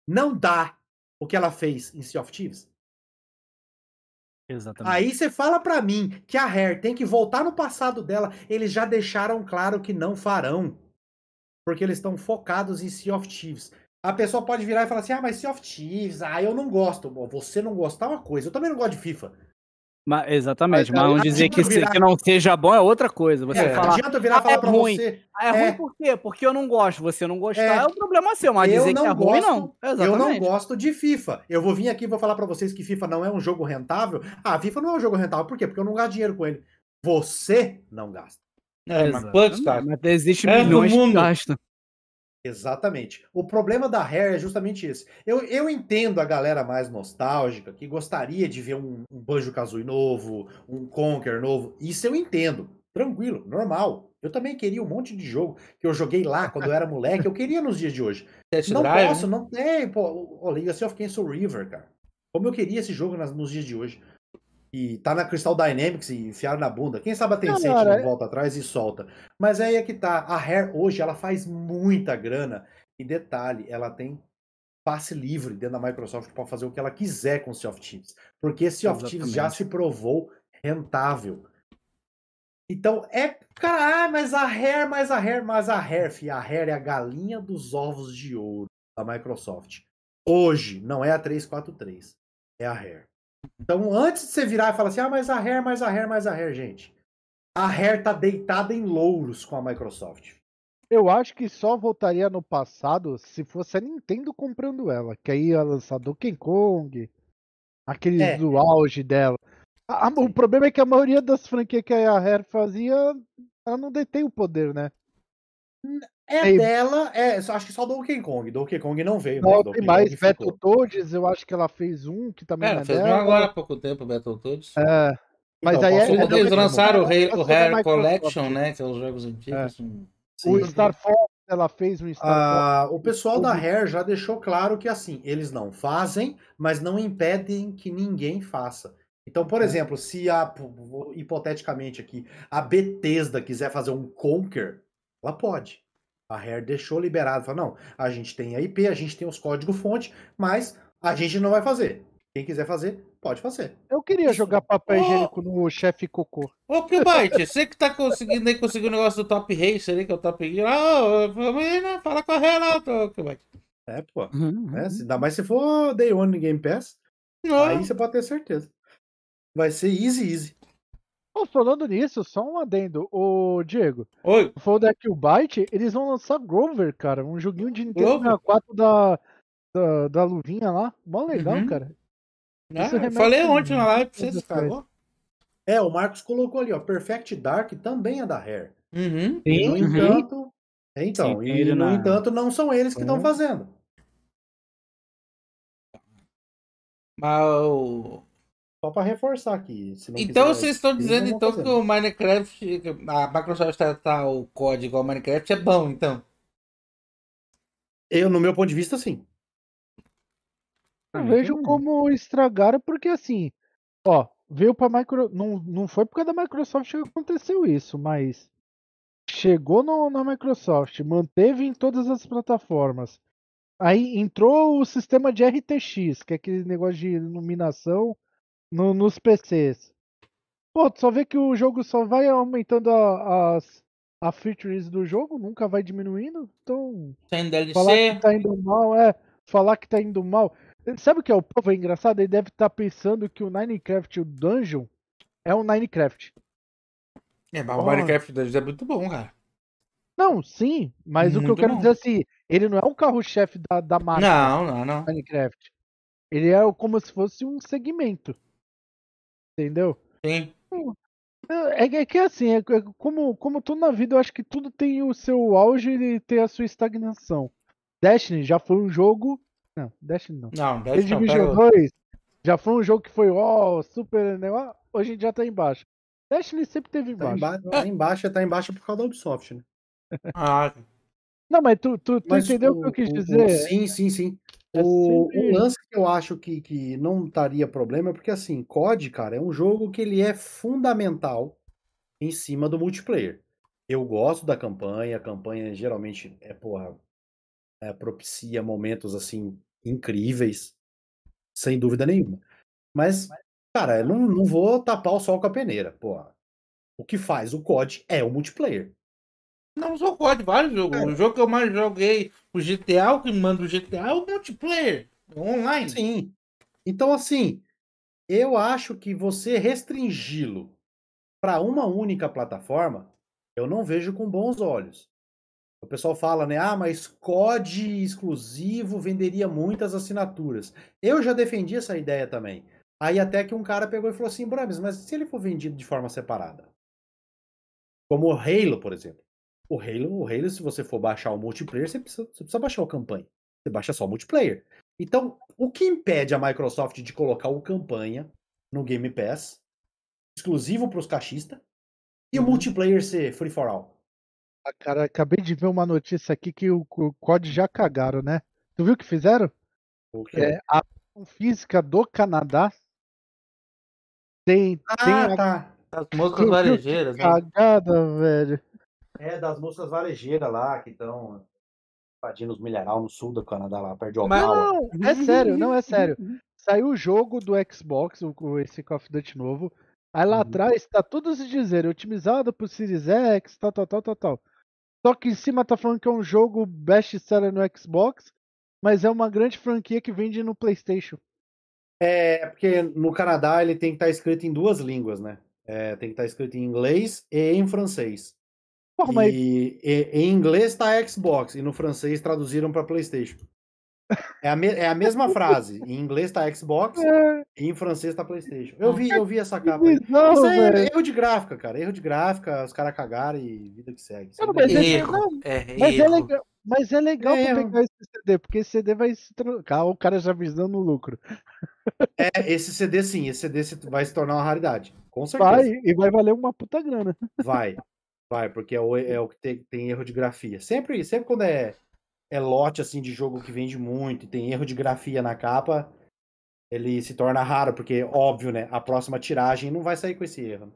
não dá o que ela fez em Sea of Thieves. Exatamente. Aí você fala para mim que a Rare tem que voltar no passado dela. Eles já deixaram claro que não farão. Porque eles estão focados em Sea of Thieves. A pessoa pode virar e falar assim: ah, mas Sea of Thieves, ah, eu não gosto. Você não gostar é tá uma coisa. Eu também não gosto de FIFA. Mas, exatamente, mas, não dizer que, virar... que, não seja bom é outra coisa. Você é, falar, adianta virar ah, falar é pra ruim. você. é, é, ruim é. por quê? Porque eu não gosto. Você não gostar é, é um problema seu, mas eu dizer não que é gosto, ruim não. Exatamente. Eu não gosto de FIFA. Eu vou vir aqui e vou falar para vocês que FIFA não é um jogo rentável. Ah, FIFA não é um jogo rentável. Por quê? Porque eu não gasto dinheiro com ele. Você não gasta. É, mas quantos cara? Mas existe é milhões que gastam. Exatamente. O problema da Hair é justamente esse. Eu, eu entendo a galera mais nostálgica, que gostaria de ver um, um Banjo-Kazooie novo, um Conker novo. Isso eu entendo. Tranquilo, normal. Eu também queria um monte de jogo que eu joguei lá quando eu era [laughs] moleque. Eu queria nos dias de hoje. Test não drive, posso, né? não tem. Pô, o fiquei em Cancel River, cara. Como eu queria esse jogo nas, nos dias de hoje e tá na Crystal Dynamics e enfiaram na bunda. Quem sabe a Tencent não, não volta atrás e solta. Mas aí é que tá. A Hair hoje, ela faz muita grana. E detalhe, ela tem passe livre dentro da Microsoft para fazer o que ela quiser com o Sea of Thieves. Porque esse Sea of Thieves já se provou rentável. Então, é. Cara, ah, mas a Hair, mas a Hair, mas a Hair, fi. A Hair é a galinha dos ovos de ouro da Microsoft. Hoje, não é a 343, é a Hair. Então, antes de você virar e falar assim, ah, mas a Rare, mas a Rare, mas a Rare, gente. A Rare tá deitada em louros com a Microsoft. Eu acho que só voltaria no passado se fosse a Nintendo comprando ela, que aí ia lançar Donkey Kong, aqueles é. do auge dela. A, a, o problema é que a maioria das franquias que a Rare fazia, ela não detém o poder, né? É dela, é, acho que só Donkey Kong. Donkey Kong não veio. Né? Não, né? tem mais. Battletoads, eu acho que ela fez um que também é, ela é fez dela. um agora há pouco tempo, Battletoads. É. Mas então, aí é, é eles lançaram mesmo. o, o Rare Collection, né? Que é os jogos antigos. É. Assim. Sim, o Star Fox, ela fez um Star ah, O pessoal da uhum. Rare já deixou claro que assim, eles não fazem, mas não impedem que ninguém faça. Então, por é. exemplo, se a hipoteticamente aqui a Bethesda quiser fazer um Conquer, ela pode. A Rare deixou liberado, falou, não, a gente tem a IP, a gente tem os códigos-fonte, mas a gente não vai fazer. Quem quiser fazer, pode fazer. Eu queria jogar papel oh. higiênico no chefe cocô. Ô, Kilbyte, você que tá conseguindo nem conseguir o negócio do Top Racer aí, que é o Top Gear. oh, né? fala com a Renato, Kilbyte. É, pô. Uhum. É, uhum. ainda mais se for Day One Game Pass. Aí você pode ter certeza. Vai ser easy, easy. Oh, falando nisso, só um adendo. o Diego. Oi. Falou da Kill é Byte, eles vão lançar Grover, cara. Um joguinho de Nintendo 64 da, da, da luvinha lá. Mó legal, uhum. cara. né falei ontem na live pra vocês, cara. É, o Marcos colocou ali, ó. Perfect Dark também é da Rare. Uhum. E, no uhum. entanto. É, então, Sim, e no na... entanto, não são eles que estão uhum. fazendo. Mas só para reforçar aqui. então vocês estão dizendo então que o Minecraft, a Microsoft tratar tá, tá o código ao Minecraft é bom, então? Eu, no meu ponto de vista, sim. Eu vejo como estragaram, porque assim, ó, veio para Microsoft. Não, não foi por causa da Microsoft que aconteceu isso, mas chegou no, na Microsoft, manteve em todas as plataformas. Aí entrou o sistema de RTX, que é aquele negócio de iluminação no, nos PCs. Pô, tu só vê que o jogo só vai aumentando a, as a features do jogo, nunca vai diminuindo. Então, Sem DLC. falar que tá indo mal, é, falar que tá indo mal. Sabe o que é o povo é engraçado? Ele deve estar tá pensando que o Minecraft, o Dungeon, é um Minecraft. É, mas o Minecraft Dungeon é muito bom, cara. Não, sim, mas muito o que eu quero bom. dizer é assim, ele não é um carro-chefe da, da marca. Não, não, não. Minecraft. Ele é como se fosse um segmento. Entendeu? Sim. É, é, é que é assim, é, é, como, como tudo na vida, eu acho que tudo tem o seu auge e tem a sua estagnação. Destiny já foi um jogo. Não, Destiny não. Não, Destiny não, 2 já foi um jogo que foi, ó, oh, super Né? Hoje em dia tá embaixo. Destiny sempre teve embaixo. Tá embaixo, tá embaixo, tá embaixo por causa da Ubisoft, né? Ah. Não, mas tu, tu, tu mas entendeu o, que eu quis dizer? O, sim, sim, sim. É o, o, lance que eu acho que, que não estaria problema é porque, assim, COD, cara, é um jogo que ele é fundamental em cima do multiplayer. Eu gosto da campanha, a campanha geralmente é, porra, é, propicia momentos, assim, incríveis, sem dúvida nenhuma. Mas, cara, eu não, não vou tapar o sol com a peneira, porra. O que faz o COD é o multiplayer. Não, só gosto de vários jogos. É. O jogo que eu mais joguei, o GTA, o que manda o GTA é o multiplayer, é online. Sim. Então, assim, eu acho que você restringi-lo para uma única plataforma, eu não vejo com bons olhos. O pessoal fala, né? Ah, mas COD exclusivo venderia muitas assinaturas. Eu já defendi essa ideia também. Aí até que um cara pegou e falou assim, Brames, mas se ele for vendido de forma separada? Como o Halo, por exemplo. O Halo, o Halo, se você for baixar o multiplayer, você precisa, você precisa baixar o campanha. Você baixa só o multiplayer. Então, o que impede a Microsoft de colocar o campanha no Game Pass, exclusivo para os caixistas, e uhum. o multiplayer ser free for all? Ah, cara, acabei de ver uma notícia aqui que o, o COD já cagaram, né? Tu viu o que fizeram? O quê? É, a física do Canadá tem. Ah, tem tá. A... As moscas varejeiras. Né? Cagada, né? velho. É, das moças varejeiras lá, que estão invadindo os milharal no sul do Canadá, lá perto de Omaha. Não, [laughs] é sério, não, é sério. Uhum. Saiu o jogo do Xbox, esse Call of Duty novo. Aí lá uhum. atrás tá tudo se dizer, otimizado pro Series X, tal, tal, tal, tal, tal. Só que em cima tá falando que é um jogo best seller no Xbox, mas é uma grande franquia que vende no PlayStation. É, porque no Canadá ele tem que estar tá escrito em duas línguas, né? É, tem que estar tá escrito em inglês e em francês. Porra, mas... e, em inglês tá Xbox e no francês traduziram para PlayStation. É a, me, é a mesma [laughs] frase. Em inglês tá Xbox é. e em francês tá PlayStation. Eu vi, eu vi essa capa. aí é erro de gráfica, cara. Erro de gráfica, os caras cagaram e vida que segue. Não, mas, erro. É, mas é legal. Mas é legal é, pegar esse CD, porque esse CD vai se trocar, o cara já visando o lucro. É, esse CD sim, esse CD vai se tornar uma raridade. Com certeza. Vai, e vai valer uma puta grana. Vai. Vai, porque é o, é o que tem, tem, erro de grafia. Sempre, sempre quando é, é lote assim de jogo que vende muito e tem erro de grafia na capa, ele se torna raro, porque óbvio, né? A próxima tiragem não vai sair com esse erro. Né?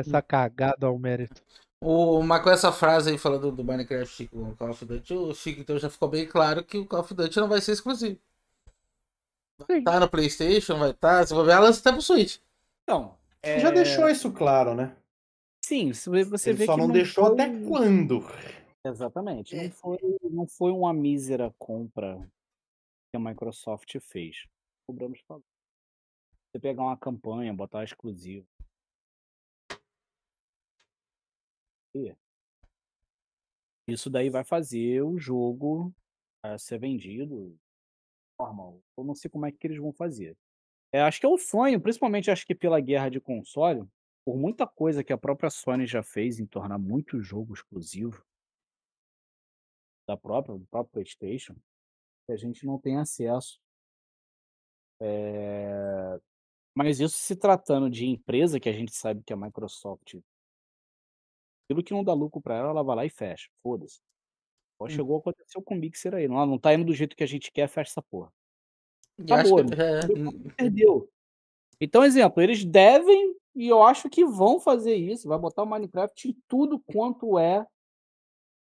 Essa cagada ao mérito. O, mas com essa frase aí falando do Minecraft com o Call of Duty, o Chico então já ficou bem claro que o Call of Duty não vai ser exclusivo. Vai estar tá no Playstation, vai estar. Tá, se bobear, lança até pro Switch. Então. É... Já deixou isso claro, né? Sim, você Ele vê só que. Só não, não deixou foi... até quando? Exatamente. Não é. foi, não foi uma mísera compra que a Microsoft fez. Cobramos favor. Você pegar uma campanha, botar exclusivo. isso daí vai fazer o jogo é, ser vendido normal. Eu não sei como é que eles vão fazer. É, acho que é um sonho, principalmente acho que pela guerra de console, por muita coisa que a própria Sony já fez em tornar muito jogo exclusivo da própria, do próprio PlayStation, que a gente não tem acesso. É... Mas isso se tratando de empresa que a gente sabe que a Microsoft, pelo que não dá lucro para ela, ela vai lá e fecha. Foda-se. Hum. Chegou, acontecer com o Mixer aí. Não, não tá indo do jeito que a gente quer, fecha essa porra. Acabou. É, tá que... É, é, perdeu. Então, exemplo, eles devem e eu acho que vão fazer isso, vai botar o Minecraft em tudo quanto é.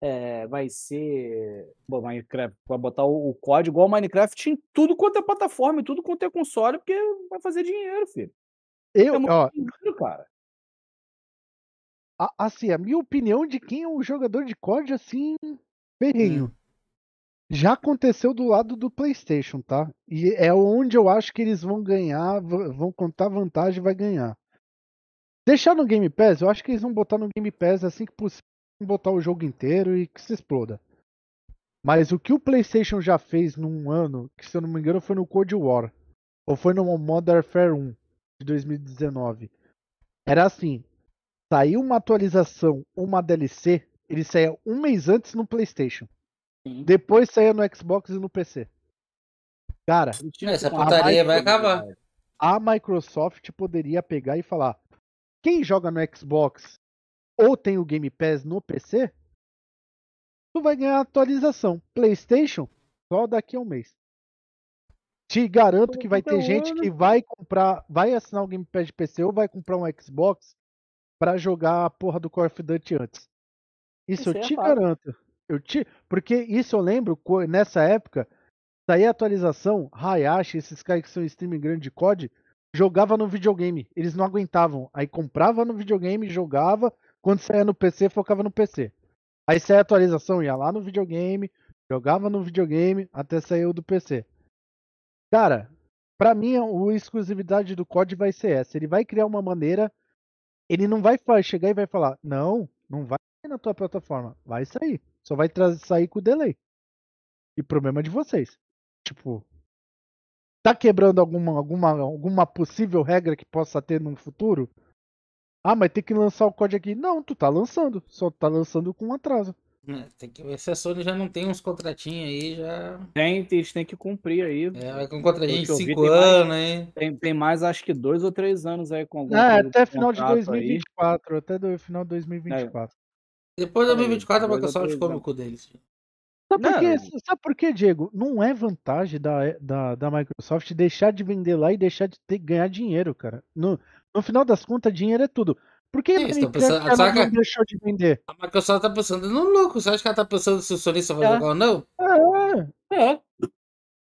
é vai ser. Bom, Minecraft vai botar o, o código o Minecraft em tudo quanto é plataforma, em tudo quanto é console, porque vai fazer dinheiro, filho. É eu, é ó, dinheiro, cara. A, assim, a minha opinião de quem é um jogador de COD, assim, ferrenho. Hum. Já aconteceu do lado do PlayStation, tá? E é onde eu acho que eles vão ganhar, vão contar vantagem e vai ganhar. Deixar no Game Pass, eu acho que eles vão botar no Game Pass assim que possível, botar o jogo inteiro e que se exploda. Mas o que o PlayStation já fez num ano, que se eu não me engano foi no Cold War, ou foi no Modern Warfare 1 de 2019, era assim: saiu uma atualização, uma DLC, ele saía um mês antes no PlayStation, Sim. depois saía no Xbox e no PC. Cara, essa putaria vai acabar. A Microsoft poderia pegar e falar: quem joga no Xbox ou tem o Game Pass no PC, tu vai ganhar atualização. PlayStation, só daqui a um mês. Te garanto que vai ter então, gente que vai comprar, vai assinar o Game Pass de PC ou vai comprar um Xbox para jogar a porra do Call of Duty antes. Isso, eu é te garanto. Eu te, porque isso eu lembro nessa época, daí a atualização, Hayashi, esses caras que são streaming grande de COD, jogava no videogame. Eles não aguentavam. Aí comprava no videogame, jogava. Quando saía no PC, focava no PC. Aí saía a atualização, ia lá no videogame, jogava no videogame, até saiu do PC. Cara, para mim, a exclusividade do COD vai ser essa. Ele vai criar uma maneira. Ele não vai chegar e vai falar: não, não vai sair na tua plataforma. Vai sair. Só vai sair com delay. E problema de vocês. Tipo, Tá quebrando alguma, alguma, alguma possível regra que possa ter no futuro? Ah, mas tem que lançar o código aqui. Não, tu tá lançando. Só tá lançando com atraso. É, tem que ver se a Sony já não tem uns contratinhos aí, já. Tem, eles têm que cumprir aí. É, vai com contratinho de 5 anos, hein? Tem, tem mais, acho que dois ou três anos aí com algum. É, até final de 2024. Aí. Até do, final de 2024. É. Depois de 2024 é, a Microsoft come o cu deles. Sabe por, quê, sabe por quê, Diego? Não é vantagem da, eh, da, da Microsoft deixar de vender lá e deixar de ter, ganhar dinheiro, cara. No, no final das contas, dinheiro é tudo. Por que a deixou de vender? A Microsoft tá pensando no lucro. Você acha que ela tá pensando se o Solista vai é. jogar ou não? É. É.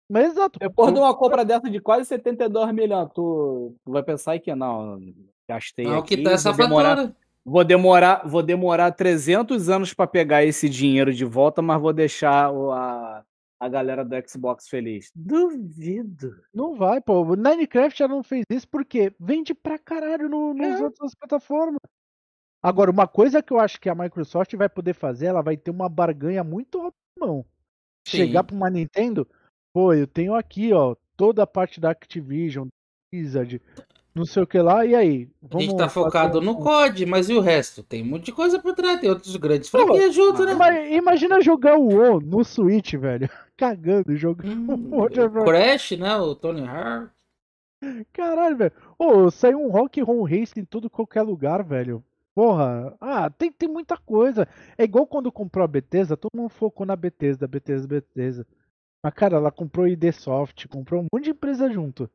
Mas exato. Depois de uma é compra dessa de quase 72 milhões, tu, vai pensar que não, gastei. Não, aqui, que tá é essa fatura. Vou demorar, vou demorar 300 anos para pegar esse dinheiro de volta, mas vou deixar a, a galera do Xbox feliz. Duvido. Não vai, pô. O Minecraft já não fez isso porque vende pra caralho no, nos é. outras plataformas. Agora, uma coisa que eu acho que a Microsoft vai poder fazer, ela vai ter uma barganha muito alta mão. Sim. Chegar pra uma Nintendo, pô, eu tenho aqui, ó, toda a parte da Activision, Blizzard, não sei o que lá, e aí? a gente tá focado um... no COD, mas e o resto? Tem um monte de coisa por trás, tem outros grandes franquias junto, né? Mas imagina jogar o WoW no Switch, velho. [laughs] Cagando, jogando hum, outra... Crash, né? O Tony Hawk. Caralho, velho. Ô, oh, saiu um Rock Ron Race em todo qualquer lugar, velho. Porra, ah, tem, tem muita coisa. É igual quando comprou a Bethesda, todo mundo focou na Bethesda, Bethesda, Bethesda. Mas, cara, ela comprou ID Soft, comprou um monte de empresa junto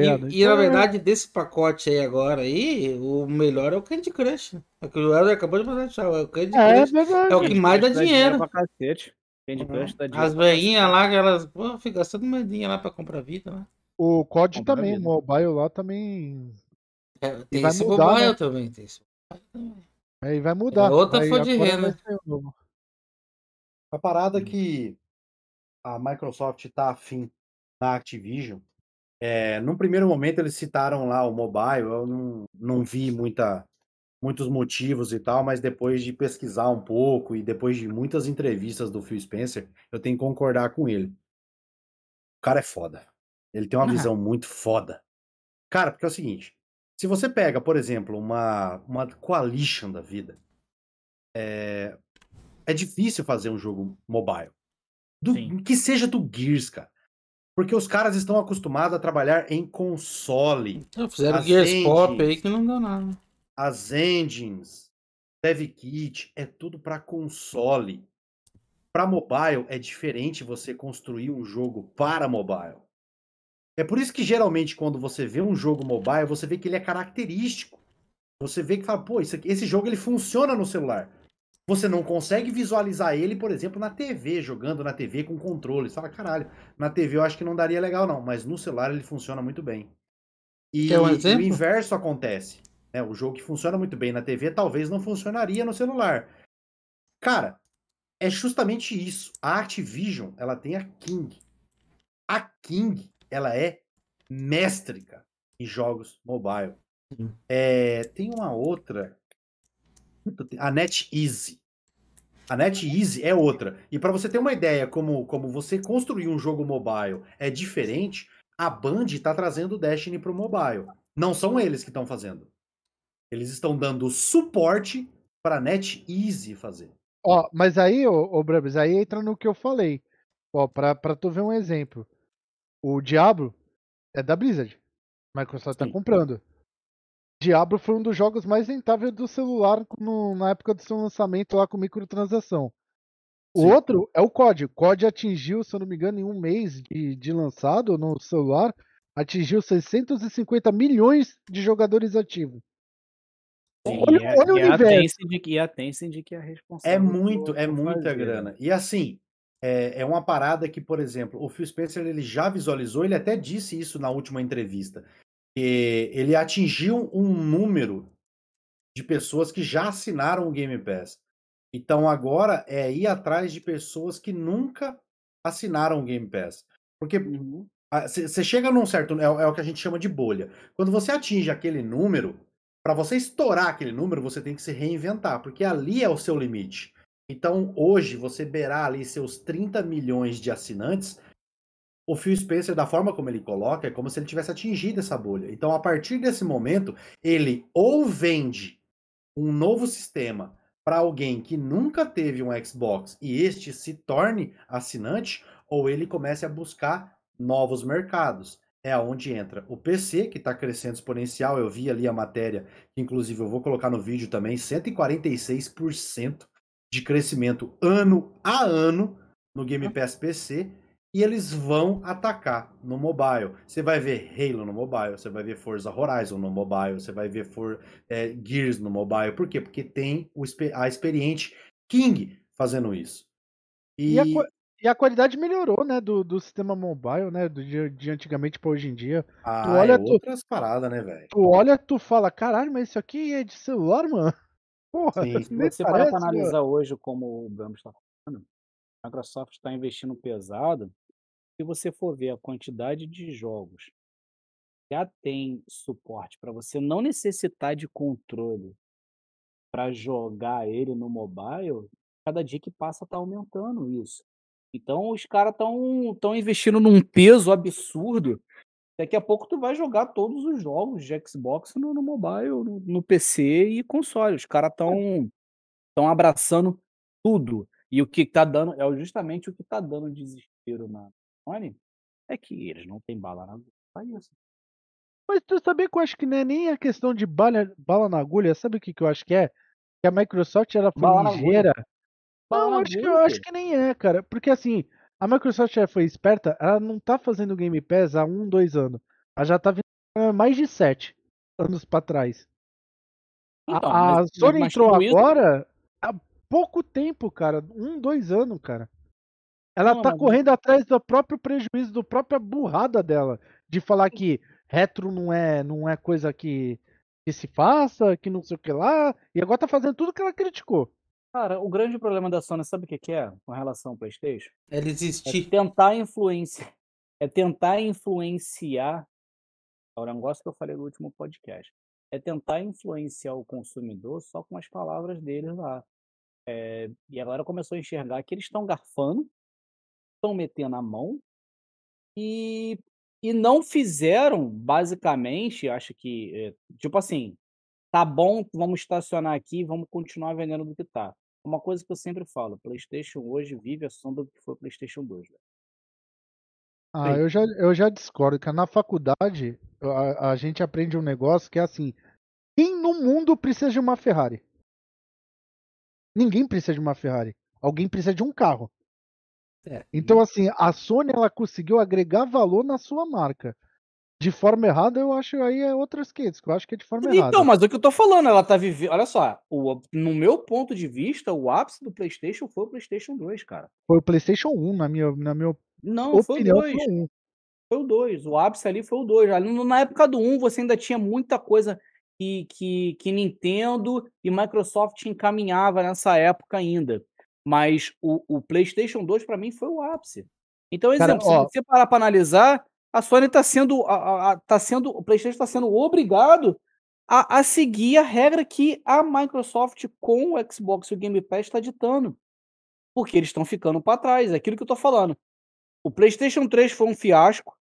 e, né? e, na verdade, desse pacote aí agora aí, o melhor é o Candy Crush. Né? É que o Helder acabou de mandar achar. É o Candy é, é Crush é, é, o que mais dá dinheiro. Uhum. Dá dinheiro As velhinhas lá, elas ficam gastando moedinha lá pra comprar vida, né? O COD comprar também, vida. o mobile lá também. É, tem vai esse mudar, mobile né? também, tem esse vai mudar. outra foi de renda. A parada hum. que a Microsoft tá afim na Activision é, num primeiro momento eles citaram lá o mobile, eu não, não vi muita, muitos motivos e tal, mas depois de pesquisar um pouco e depois de muitas entrevistas do Phil Spencer, eu tenho que concordar com ele. O cara é foda. Ele tem uma uhum. [laughs] visão muito foda. Cara, porque é o seguinte: se você pega, por exemplo, uma, uma coalition da vida, é, é difícil fazer um jogo mobile. Do, que seja do Gears, cara. Porque os caras estão acostumados a trabalhar em console. fizeram as Gears engines, Pop aí que não deu nada. As engines, Dev Kit é tudo para console. Para mobile é diferente você construir um jogo para mobile. É por isso que geralmente quando você vê um jogo mobile, você vê que ele é característico. Você vê que fala, pô, esse jogo ele funciona no celular. Você não consegue visualizar ele, por exemplo, na TV, jogando na TV com controle. Você fala, caralho, na TV eu acho que não daria legal, não, mas no celular ele funciona muito bem. E um o inverso acontece. Né? O jogo que funciona muito bem na TV talvez não funcionaria no celular. Cara, é justamente isso. A Activision, ela tem a King. A King, ela é mestrica em jogos mobile. É, tem uma outra a NetEase. A NetEase uhum. é outra. E para você ter uma ideia como, como você construir um jogo mobile é diferente, a Band está trazendo o Destiny para o mobile. Não são eles que estão fazendo. Eles estão dando suporte para NetEase fazer. Ó, mas aí, ô, ô Brabis, aí entra no que eu falei. Ó, pra, pra tu ver um exemplo. O Diablo é da Blizzard. Microsoft tá Sim. tá comprando. Diablo foi um dos jogos mais rentáveis do celular no, na época do seu lançamento lá com microtransação. O Sim. outro é o COD. O COD atingiu, se eu não me engano, em um mês de, de lançado no celular, atingiu 650 milhões de jogadores ativos. Sim, olha, e a, olha e o universo. E a Tencent que é responsável. É muito, é muita fazer. grana. E assim, é, é, uma parada que, por exemplo, o Phil Spencer ele já visualizou, ele até disse isso na última entrevista. Eh, ele atingiu um número de pessoas que já assinaram o Game Pass. Então agora é ir atrás de pessoas que nunca assinaram o Game Pass. Porque você uhum. chega num certo. É, é, o que a gente chama de bolha. Quando você atinge aquele número, para você estourar aquele número, você tem que se reinventar, porque ali é o seu limite. Então hoje, você beirar ali seus 30 milhões de assinantes o Phil Spencer, da forma como ele coloca, é como se ele tivesse atingido essa bolha. Então, a partir desse momento, ele ou vende um novo sistema para alguém que nunca teve um Xbox e este se torne assinante, ou ele comece a buscar novos mercados. É onde entra o PC, que está crescendo exponencial. Eu vi ali a matéria, que inclusive eu vou colocar no vídeo também, 146% de crescimento ano a ano no Game Pass PC e eles vão atacar no mobile. Você vai ver Halo no mobile, você vai ver Forza Horizon no mobile, você vai ver For, é, Gears no mobile. Por quê? Porque tem o, a experiente King fazendo isso. E, e, a, e a, qualidade melhorou, né, do, do sistema mobile, né, do, de, de antigamente para hoje em dia. Ah, é tu olha, é outras tu, paradas, né, velho? Tu olha, tu fala, caralho, mas isso aqui é de celular, mano? [laughs] Porra, Sim, se você parece, para analisar hoje como o Bram está falando, a Microsoft está investindo pesado se você for ver a quantidade de jogos já tem suporte para você não necessitar de controle para jogar ele no mobile, cada dia que passa está aumentando isso. Então os caras estão tão investindo num peso absurdo. Daqui a pouco tu vai jogar todos os jogos de Xbox no, no mobile, no, no, PC e console. Os caras estão é. abraçando tudo. E o que tá dando é justamente o que tá dando desespero na, é que eles não têm bala na agulha isso. Mas tu sabia que eu acho que não é nem a questão de bala, bala na agulha, sabe o que, que eu acho que é? Que a Microsoft ela foi ligeira. Não, acho que, eu acho que nem é, cara. Porque assim, a Microsoft já foi esperta, ela não tá fazendo Game Pass há um, dois anos. Ela já tá vindo mais de sete anos para trás. Então, a, a mas, Sony mas entrou agora isso... há pouco tempo, cara. Um, dois anos, cara. Ela não, tá correndo atrás do próprio prejuízo, do própria burrada dela, de falar que retro não é, não é coisa que, que se faça, que não sei o que lá, e agora tá fazendo tudo que ela criticou. Cara, o grande problema da Sony, sabe o que, que é com relação ao PlayStation? É é ela É tentar influenciar, é tentar influenciar. É o negócio que eu falei no último podcast. É tentar influenciar o consumidor só com as palavras deles lá. É, e agora começou a enxergar que eles estão garfando, estão metendo a mão e, e não fizeram, basicamente, acho que, eh, tipo assim, tá bom, vamos estacionar aqui, vamos continuar vendendo do que tá. É uma coisa que eu sempre falo, PlayStation hoje vive a sombra do que foi PlayStation 2. Né? Ah, eu já, eu já discordo, que Na faculdade, a, a gente aprende um negócio que é assim: quem no mundo precisa de uma Ferrari? Ninguém precisa de uma Ferrari. Alguém precisa de um carro. É, então, assim, a Sony ela conseguiu agregar valor na sua marca. De forma errada, eu acho aí é outras kids, que eu acho que é de forma então, errada. Então, mas é o que eu tô falando, ela tá vivendo. Olha só, o, no meu ponto de vista, o ápice do PlayStation foi o PlayStation 2, cara. Foi o PlayStation 1, na minha, na minha Não, opinião. Foi o 2. Foi o, foi o 2. O ápice ali foi o 2. na época do 1, você ainda tinha muita coisa que, que, que Nintendo e Microsoft encaminhava nessa época ainda. Mas o, o PlayStation 2, para mim, foi o ápice. Então, exemplo, Cara, ó, se você parar para analisar, a Sony está sendo, a, a, tá sendo. O PlayStation está sendo obrigado a, a, seguir a regra que a Microsoft com o Xbox e o Game Pass está ditando. Porque eles estão ficando para trás. É aquilo que eu estou falando. O PlayStation 3 foi um fiasco.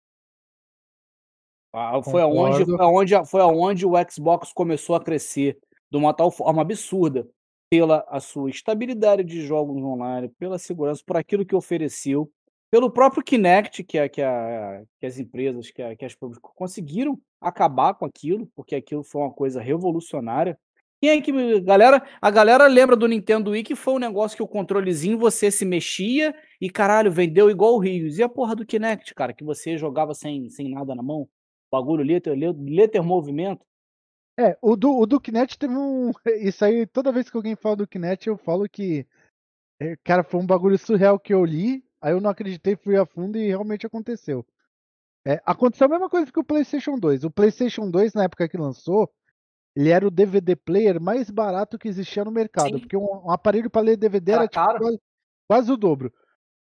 foi aonde, foi, aonde, foi aonde o Xbox começou a crescer de uma tal forma absurda pela a sua estabilidade de jogos online, pela segurança, por aquilo que ofereceu, pelo próprio Kinect, que, a, é, que, a, é, que as empresas, que, a, é, que as públicas conseguiram acabar com aquilo, porque aquilo foi uma coisa revolucionária. Quem é que. Galera, a galera lembra do Nintendo Wii que foi um negócio que o controlezinho você se mexia e caralho, vendeu igual o Rios. E a porra do Kinect, cara, que você jogava sem, sem nada na mão? O bagulho, letra, letra, letra movimento. É, o do, o do Kinect teve um. [laughs] Isso aí, toda vez que alguém fala do Kinect, eu falo que. É, cara, foi um bagulho surreal que eu li, aí eu não acreditei, fui a fundo e realmente aconteceu. É, aconteceu a mesma coisa que o PlayStation 2. O PlayStation 2, na época que lançou, ele era o DVD player mais barato que existia no mercado. Sim. Porque um, um aparelho para ler DVD era, era tipo, quase, quase, o dobro.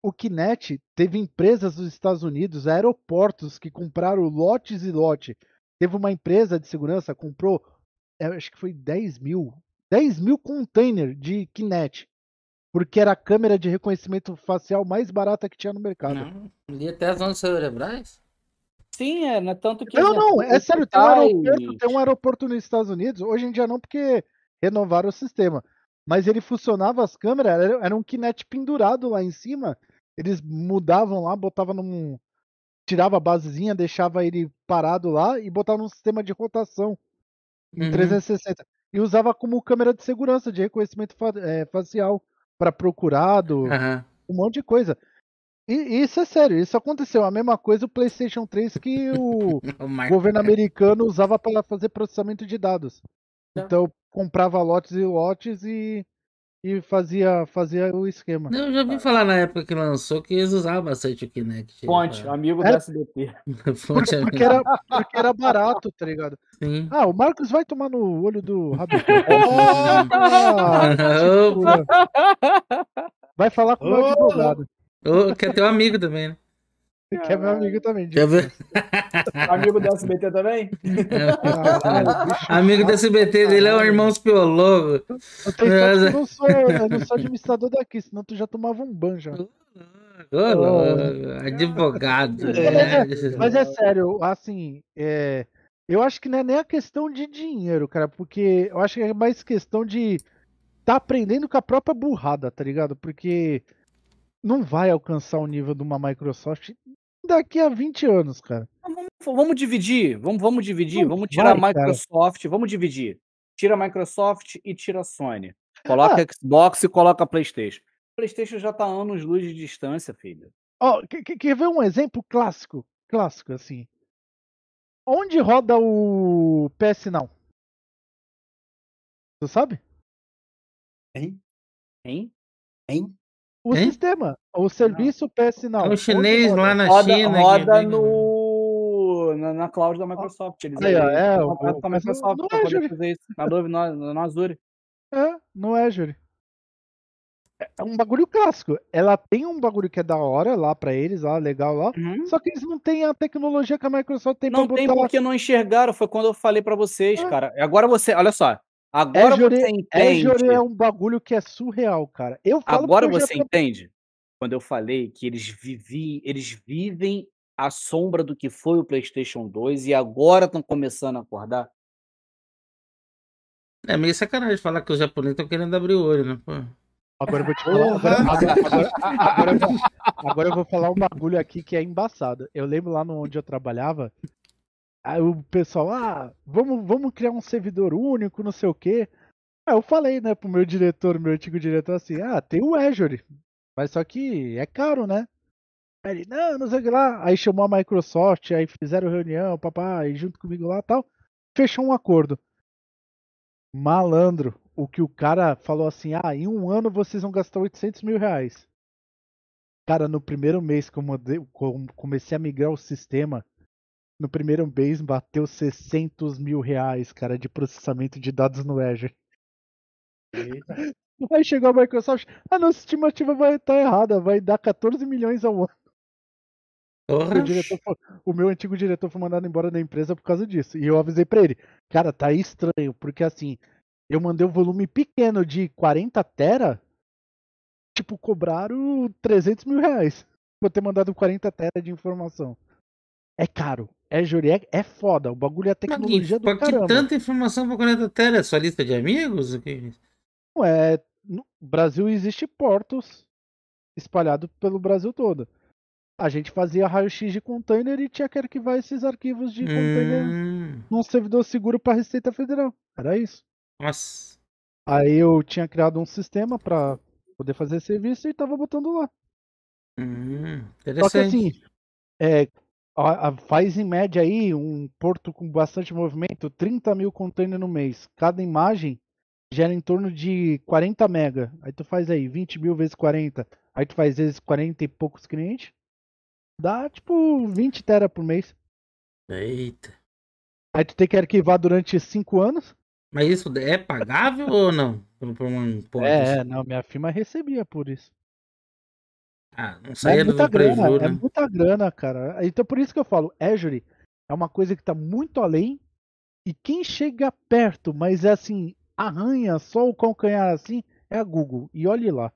O Kinect teve empresas dos Estados Unidos, aeroportos, que compraram lotes e lotes. Teve uma empresa de segurança, comprou, é, acho que foi 10 mil, 10 mil container de Kinect, porque era a câmera de reconhecimento facial mais barata que tinha no mercado. Não, até as ondas cerebrais? Sim, é, né? tanto que... Não, não, é sério, tem um, aeroporto, tem um aeroporto nos Estados Unidos, hoje em dia não, porque renovaram o sistema, mas ele funcionava as câmeras, era, era um Kinect pendurado lá em cima, eles mudavam lá, botavam num, tirava a basezinha, deixava ele parado lá e botava num sistema de rotação em uhum. 360. E usava como câmera de segurança, de reconhecimento fa é, facial, para procurado, uhum. um monte de coisa. E isso é sério, isso aconteceu. A mesma coisa o PlayStation 3 que [laughs] o, o governo americano usava para fazer processamento de dados. Tá. Então comprava lotes e lotes e e fazia, fazia o esquema. Eu já vi falar na época que lançou que eles usavam bastante o Kinect. Né, Fonte, pra... amigo era... do SBT. [laughs] Fonte, porque, era, porque era barato, tá ligado? Sim. Ah, o Marcos vai tomar no olho do Rabicó. oh, [laughs] ah, [laughs] vai falar com o oh. advogado. Oh, quer ter um amigo também, né? Que é meu amigo também. [laughs] amigo do SBT também? Ah, [laughs] amigo do SBT dele é o irmão espiologo. Eu, eu, não sou, eu não sou administrador daqui, senão tu já tomava um banho já. Oh, advogado. É, é, Mas é sério, assim, é, eu acho que não é nem a questão de dinheiro, cara, porque eu acho que é mais questão de tá aprendendo com a própria burrada, tá ligado? Porque não vai alcançar o nível de uma Microsoft daqui a 20 anos, cara. Vamos, vamos dividir, vamos, vamos dividir, Não vamos tirar vai, a Microsoft, cara. vamos dividir. Tira a Microsoft e tira a Sony. Coloca ah. Xbox e coloca a PlayStation. A PlayStation já tá anos luz de distância, filho. Ó, oh, quer, quer ver um exemplo clássico? Clássico, assim. Onde roda o PS Now? Você sabe? Hein? Hein? Hein? O hein? sistema, o serviço PS Now. É o chinês lá na roda, China. Roda no, né? na, na cloud da Microsoft. Eles aí, aí, é, o, Microsoft não, é, poder fazer isso. Na Adobe, Azure. É, no Azure. É, é um bagulho clássico. Ela tem um bagulho que é da hora lá para eles, lá, legal lá. Uhum. Só que eles não têm a tecnologia que a Microsoft tem não pra botar. Não tem porque lá. não enxergaram. Foi quando eu falei para vocês, é. cara. Agora você, olha só. É agora você é entende. é um bagulho que é surreal, cara. Eu Agora eu você já... entende quando eu falei que eles vivem eles vivem a sombra do que foi o PlayStation 2 e agora estão começando a acordar. É meio sacanagem falar que os japoneses estão querendo abrir o olho, né? Pô. Agora eu vou te falar. Agora, agora, agora, eu vou, agora, eu vou, falar um bagulho aqui que é embaçado. Eu lembro lá no onde eu trabalhava, Aí o pessoal, ah, vamos, vamos criar um servidor único, não sei o quê. Aí eu falei, né, pro meu diretor, meu antigo diretor, assim, ah, tem o Azure, mas só que é caro, né? Aí ele, não, não sei o que lá. Aí chamou a Microsoft, aí fizeram reunião, papai, junto comigo lá tal. Fechou um acordo. Malandro, o que o cara falou assim, ah, em um ano vocês vão gastar 800 mil reais. Cara, no primeiro mês que eu comecei a migrar o sistema, no primeiro mês bateu 600 mil reais, cara, de processamento de dados no Azure. Eita. Aí chegou a Microsoft, a ah, nossa estimativa vai estar tá errada, vai dar 14 milhões ao ano. O, diretor, o, meu antigo diretor foi mandado embora da empresa por causa disso. E eu avisei para ele, cara, tá estranho, porque assim, eu mandei um volume pequeno de 40 tera, tipo, cobraram 300 mil reais por ter mandado 40 tera de informação. É caro, é Juriek, é foda. O bagulho é a tecnologia Mas, do que caramba. tanta informação pra conectar tela? É sua lista de amigos? É Não é. No Brasil existe portos espalhados pelo Brasil todo. A gente fazia raio-x de container e tinha que arquivar esses arquivos de hum... container num servidor seguro para a Receita Federal. Era isso. Nossa. Aí eu tinha criado um sistema para poder fazer serviço e tava botando lá. Hum, Só que assim, é, faz em média aí um porto com bastante movimento, 30 mil containers no mês. Cada imagem gera em torno de 40 mega. Aí tu faz aí 20 mil vezes 40. Aí tu faz vezes 40 e poucos clientes. Dá tipo 20 tera por mês. Eita. Aí tu tem que arquivar durante 5 anos. Mas isso é pagável ou não? Por, por um, é, assim? não, minha firma recebia por isso. Ah, não é saía é muita do grana, prejuízo, né? É muita grana, cara. Então por isso que eu falo, Azure é uma coisa que está muito além e quem chega perto, mas é assim, arranha só o calcanhar assim, é a Google. E olhe lá.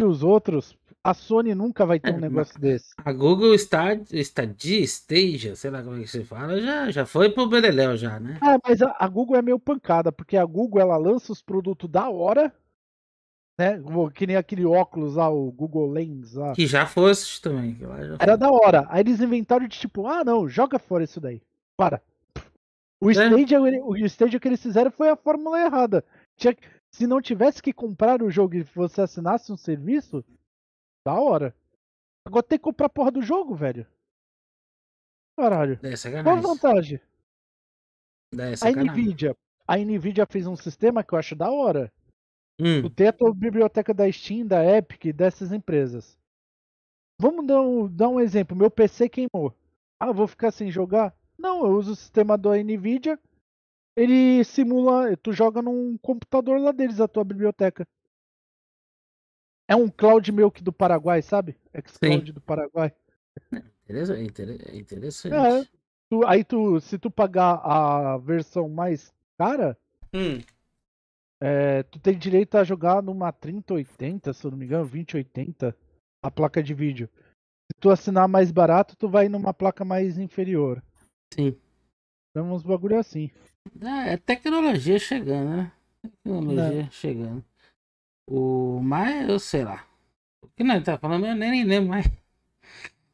E os outros, a Sony nunca vai ter é, um negócio desse. A Google está, está de esteja, sei lá como é que se fala, já, já foi pro Beleléu já, né? Ah, mas a, a Google é meio pancada, porque a Google ela lança os produtos da hora, né? Que nem aquele óculos lá, o Google Lens lá. Que já fosse também. Já Era da hora. Aí eles inventaram de tipo, ah não, joga fora isso daí. Para. O, é. stage, é o stage que eles fizeram foi a fórmula errada. Tinha, se não tivesse que comprar o jogo e você assinasse um serviço, da hora. Agora tem que comprar a porra do jogo, velho. Caralho. É Qual a vantagem? É A Nvidia. A Nvidia fez um sistema que eu acho da hora Hum. Tu tem é a tua biblioteca da Steam, da Epic, dessas empresas. Vamos dar um, dar um exemplo. Meu PC queimou. Ah, vou ficar sem jogar? Não, eu uso o sistema da Nvidia. Ele simula. Tu joga num computador lá deles a tua biblioteca. É um cloud milk do Paraguai, sabe? Xcloud do Paraguai. Beleza, é, é, é interessante. É, tu, aí tu, se tu pagar a versão mais cara, hum. É, tu tem direito a jogar numa 3080, se eu não me engano, 2080, a placa de vídeo. Se tu assinar mais barato, tu vai numa placa mais inferior. Sim. Então uns bagulho assim. é, é tecnologia chegando, né? Tecnologia não. É. chegando. O mais, eu sei lá. O que não tá falando, eu nem lembro mais.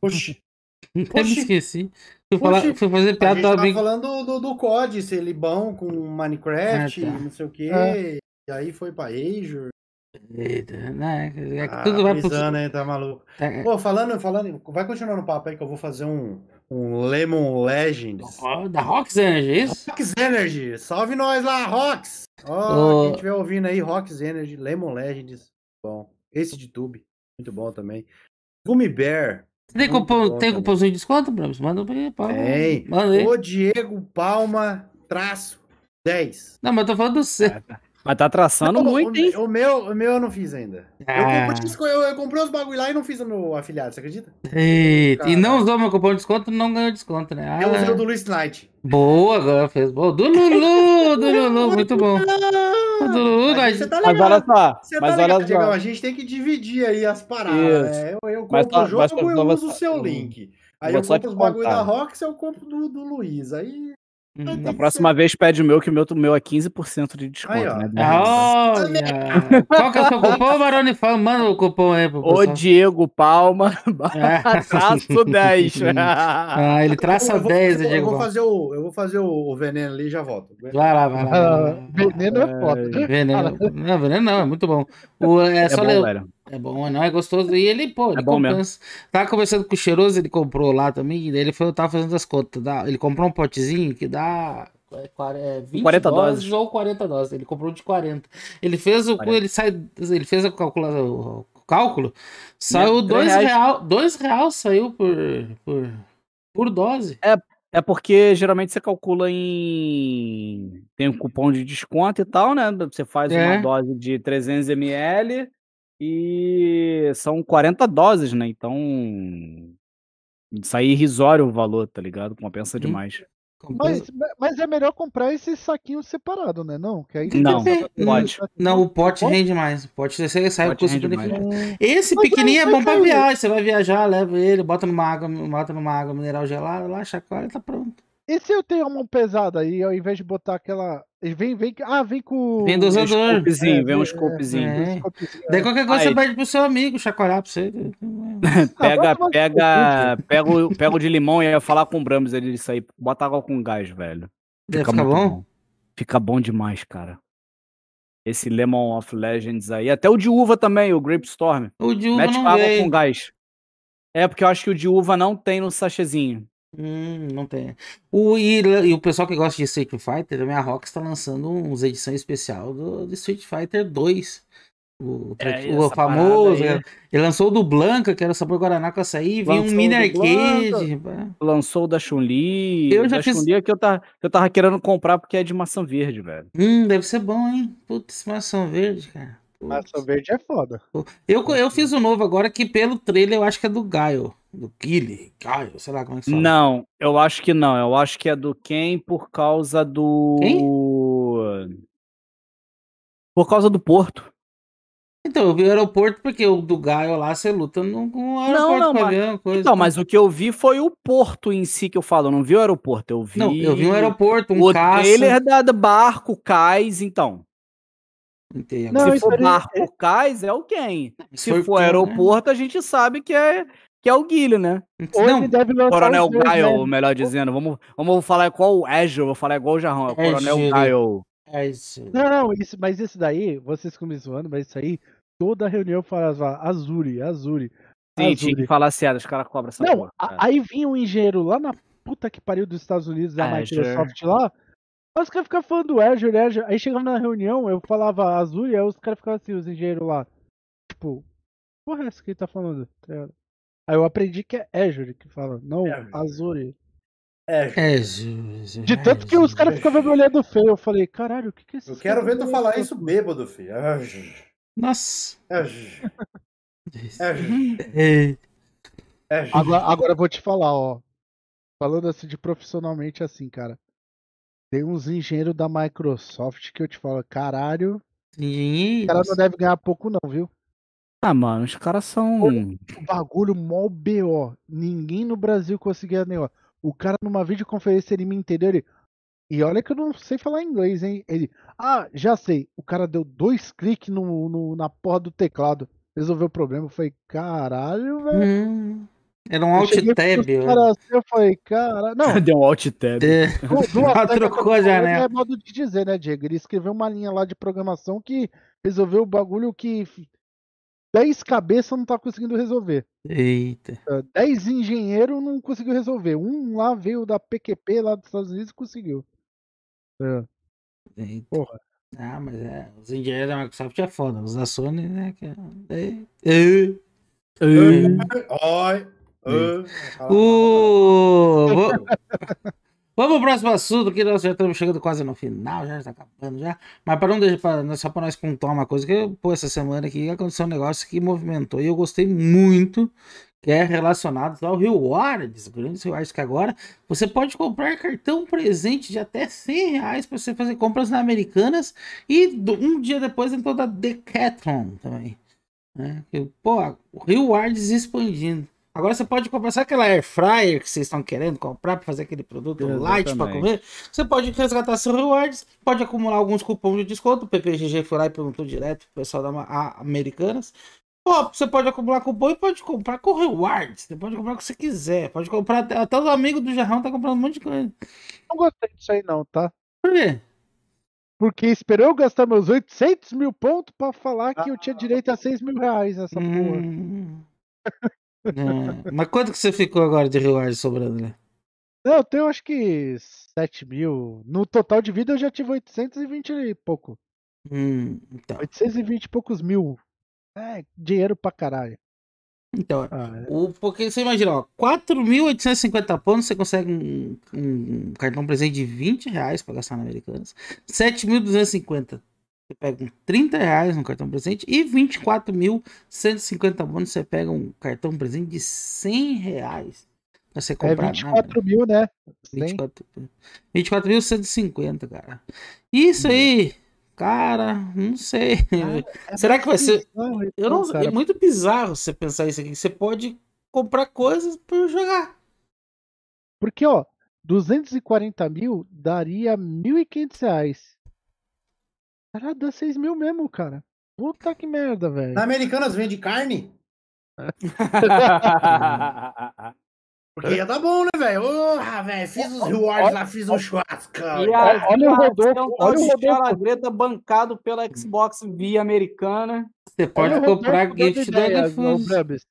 Oxi. [laughs] Até me esqueci. Fui, falar, fui fazer piada a gente falando do, do COD, se ele bom com Minecraft, ah, tá. não sei o que é. E aí foi pra Azure. Eita, né? É ah, tudo vai pisando, pro... hein, tá maluco. Tá. É. Pô, falando, falando, vai continuar no papo aí que eu vou fazer um, um Lemon Legends. Da Rox Energy, é isso? Rox Energy, salve nós lá, Rox! Ó, oh, quem estiver ouvindo aí, Rox Energy, Lemon Legends, bom. Esse de Tube, muito bom também. Gummy Bear, tem cupom, tem cupomzinho de desconto, Brams? Manda aí, Palma. Tem. Manda aí. O Diego Palma, traço 10. Não, mas eu tô falando do seu. Ah, tá. Mas tá traçando não, muito, hein? O, meu, o meu eu não fiz ainda. Ah. Eu, comprei, ah. eu, eu, comprei, os bagulho lá e não fiz o meu afiliado, você acredita? Eita, e não usou meu cupom de desconto, não ganhou desconto, né? Ah, eu usei ah. o do Luiz Knight. Boa, agora fez. Boa. Do Lulu, do Lulu, [laughs] muito bom. Do Lulu, mas, você tá mas olha só. Você tá mas tá ligado, só. A gente tem que dividir aí as paradas. Né? Eu, eu compro o jogo, eu uso o seu link. Aí eu compro os bagulho da Rox, eu compro do, do Luiz. Aí Hum, na próxima vez pede o meu, que o meu, o meu é 15% de desconto, aí, né? Olha. Qual que é o seu cupom, Barone? Manda o cupom aí pro pessoal. O Diego Palma, [laughs] é. traço 10. [laughs] ah, ele traça eu vou, 10, eu, vou fazer o Eu vou fazer o, veneno ali e já volto. Vai lá, vai lá. Vai lá. [laughs] Veneno é foda. Né? Veneno. Não, veneno não, é muito bom. O, é, é só bom, ler... É bom, é, não é gostoso. E ele, pô, é ele é bom Mesmo. Tava conversando com o Cheiroso, ele comprou lá também. E daí ele foi, tava fazendo as contas. Dá, ele comprou um potezinho que dá é, 20 40 é, doses, doses, ou 40 doses. Ele comprou de 40. Ele fez o 40. ele sai, ele fez a calcula, o cálculo, saiu 2 reais. Real, dois real saiu por, por, por dose. É, é porque geralmente você calcula em tem um cupom de desconto e tal, né? Você faz é. uma dose de 300 ml e são 40 doses, né? Então. Sai irrisório o valor, tá ligado? Compensa hum. demais. Mas, mas é melhor comprar esse saquinho separado, né? Não, que aí não, pode. Não, o pote rende mais. O pote você sai o custo Esse é, pequenininho é bom pra é viagem. Você vai viajar, leva ele, bota numa água, bota numa água mineral gelada, lá chacoalha, tá pronto. E se eu tenho a mão pesada aí, ao invés de botar aquela Vem, vem, ah, vem com. Vem dos Um é, vem um scopezinho. É, é. Daí qualquer coisa Aí. você pede pro seu amigo chacoalhar pra você. [laughs] Ah, pega, pega, pega, o, pega o de limão e ia falar com o Brams ele isso aí. Bota água com gás, velho. Fica, ficar bom? bom? Fica bom demais, cara. Esse Lemon of Legends aí. Até o de uva também, o Grape Storm. O de uva Mete não água veio. com gás. É, porque eu acho que o de uva não tem no sachezinho. Hum, não tem. O, e, e, o pessoal que gosta de Street Fighter, também a Rock está lançando uns edições especial do, do Street Fighter 2. O, é, o famoso. É, ele, lançou o do Blanca, que era sabor Guaraná com açaí, vinha um mini arcade. Blanca, lançou o da Chun-Li. Eu já fiz. Chun-Li é que eu tava, eu tava querendo comprar porque é de maçã verde, velho. Hum, deve ser bom, hein? Putz, maçã verde, cara. Putz. Maçã verde é foda. Eu, eu fiz o um novo agora que pelo trailer eu acho que é do Gaio do Kili, Caio, sei lá como é que fala. Não, eu acho que não. Eu acho que é do Ken por causa do. Quem? Por causa do Porto. Então, eu vi o aeroporto porque o do Gaio lá você luta no, no aeroporto não, não, mas... coisa. Então, né? mas o que eu vi foi o porto em si que eu falo, eu não vi o aeroporto, eu vi. Não, eu vi um aeroporto, um o caça. ele é dado? barco, cais, então. Entendi. Não, se for barco, é cais, é o quem. Se, se for, for né? aeroporto, né? a gente sabe que é que é o Guilho, né? né? Ou não, Coronel Gaio, melhor dizendo. Vamos, vamos falar qual é Agile, vou falar igual o Jarrão, é Coronel Gael. Agile. É não, não, isso, mas isso daí, vocês ficam me zoando, mas isso aí, toda reunião falava Azuri, Azuri. Sim, tinha que falar sério, os caras cobram essa Não, porra, aí vinha um engenheiro lá na puta que pariu dos Estados Unidos, da ah, Azure. Microsoft lá, os caras ficavam falando do Azure, né, Azure, aí chegava na reunião, eu falava Azuri, aí os caras ficavam assim, os engenheiros lá, tipo, porra é essa que ele tá falando? Tá Aí eu aprendi que é Azure que fala, não é, Azure. É, é Azure. De tanto que os caras ficavam me olhando feio, eu falei, caralho, o que, que é isso? Eu quero ver tu falar isso bêbado, filho. Azure. Nossa. Azure. Hum. Azure. Agora, agora eu vou te falar, ó. Falando assim de profissionalmente assim, cara. Tem uns engenheiros da Microsoft que eu te falo, caralho. Sim. O cara não deve ganhar pouco, não, viu? Ah, mano, os caras são. O bagulho mó BO. Ninguém no Brasil conseguia ó. O cara numa videoconferência ele me entendeu. Ele... E olha que eu não sei falar inglês, hein? Ele. Ah, já sei. O cara deu dois cliques no, no na porra do teclado. Resolveu o problema. Eu falei, caralho, velho. Hum. Era um alt tab. Cara, assim, eu falei, cara, não. [laughs] Deu um alt tab. É. Do, trocou a janela. É modo de dizer, né, Diego? Ele escreveu uma linha lá de programação que resolveu o bagulho que 10 cabeças não tá conseguindo resolver. Eita. 10 ah, engenheiros não conseguiu resolver. Um lá veio da PQP lá dos Estados Unidos e conseguiu. É. Eita. Porra. Ah, mas é, os engenheiros da Microsoft é foda, os da Sony, né? Que é... É... É... É... É... É... [laughs] Vamos pro próximo assunto, que nós já estamos chegando quase no final, já está acabando já. Mas para não deixar, pra, só para nós contar uma coisa, que pô, essa semana aqui aconteceu um negócio que movimentou e eu gostei muito, que é relacionado ao rewards, grandes rewards que agora você pode comprar cartão presente de até 100 reais para você fazer compras na Americanas e um dia depois em toda a Decathlon também. Né? E, pô, rewards expandindo. Agora você pode comprar, aquela air fryer que vocês estão querendo comprar para fazer aquele produto Exatamente. light para comer? Você pode resgatar seus rewards, pode acumular alguns cupons de desconto. O PPGG foi lá e perguntou direto pro pessoal da a, Americanas. Pô, você pode acumular cupom e pode comprar com rewards. Você pode comprar o que você quiser. Pode comprar até, até os amigos do Jarrão tá comprando um monte de coisa. Não gostei disso aí não, tá? Por quê? Porque esperou eu gastar meus 800 mil pontos para falar que ah, eu tinha direito a 6 mil reais nessa hum... porra. É. Mas quanto que você ficou agora de reward sobrando, né? Não, eu tenho acho que 7 mil. No total de vida eu já tive 820 e pouco. Hum, então. 820 e poucos mil. É, dinheiro pra caralho. Então, ah, é. o, porque você imagina, ó, 4.850 pontos você consegue um, um, um, cartão presente de 20 reais pra gastar na Americanas. 7.250 você pega 30 reais no cartão presente e 24.150 bônus você pega um cartão presente de 100 reais pra você comprar. É 24 mil, né? 24.150, cara. Isso hum. aí, cara, não sei. [laughs] É Será é que vai ser. eu não, né, é muito bizarro você pensar isso aqui. Você pode comprar coisas para jogar. Porque, ó, 240 mil daria 1.500 reais. Cara, dá 6 mil mesmo, cara. Puta que merda, velho. Na Americanas vende carne? [laughs] Porque ia dar bom, né, velho? Porra, ah, velho, fiz os rewards lá, fiz um churrasco. olha, o Rodolfo, olha o Rodolfo. bancado pela Xbox via americana. Você pode olha comprar gift da iFood.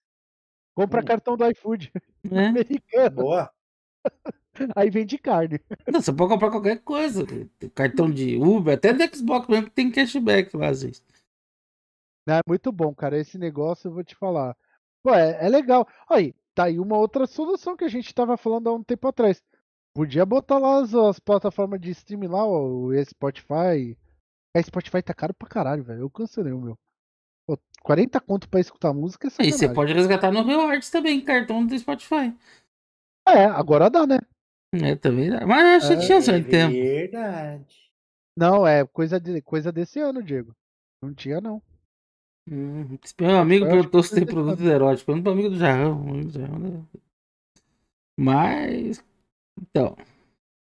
Compra hum. cartão do iFood. É. [laughs] Americano. Boa. [laughs] Aí vende carne. Não, você pode comprar qualquer coisa. Cartão de Uber, até do Xbox mesmo que tem cashback lá, às vezes. Não, é muito bom, cara. Esse negócio eu vou te falar. Pô, é, é legal. Aí, tá aí uma outra solução que a gente tava falando há um tempo atrás. Podia botar lá as, as plataformas de streaming lá, ó, o Spotify. A é, Spotify tá caro pra caralho, velho. Eu cancelei o meu. Pô, 40 conto pra escutar música é sacanagem. E você pode resgatar no Rewards também, cartão do Spotify. É, agora dá, né? É, eu também. Mas acho que tinha um ah, é certo é tempo. Verdade. Não, é coisa, de, coisa desse ano, Diego. Não tinha, não. Hum, meu amigo eu perguntou se tem produtos eróticos. Pergunta pro amigo do Jarrão. Né? Mas. Então.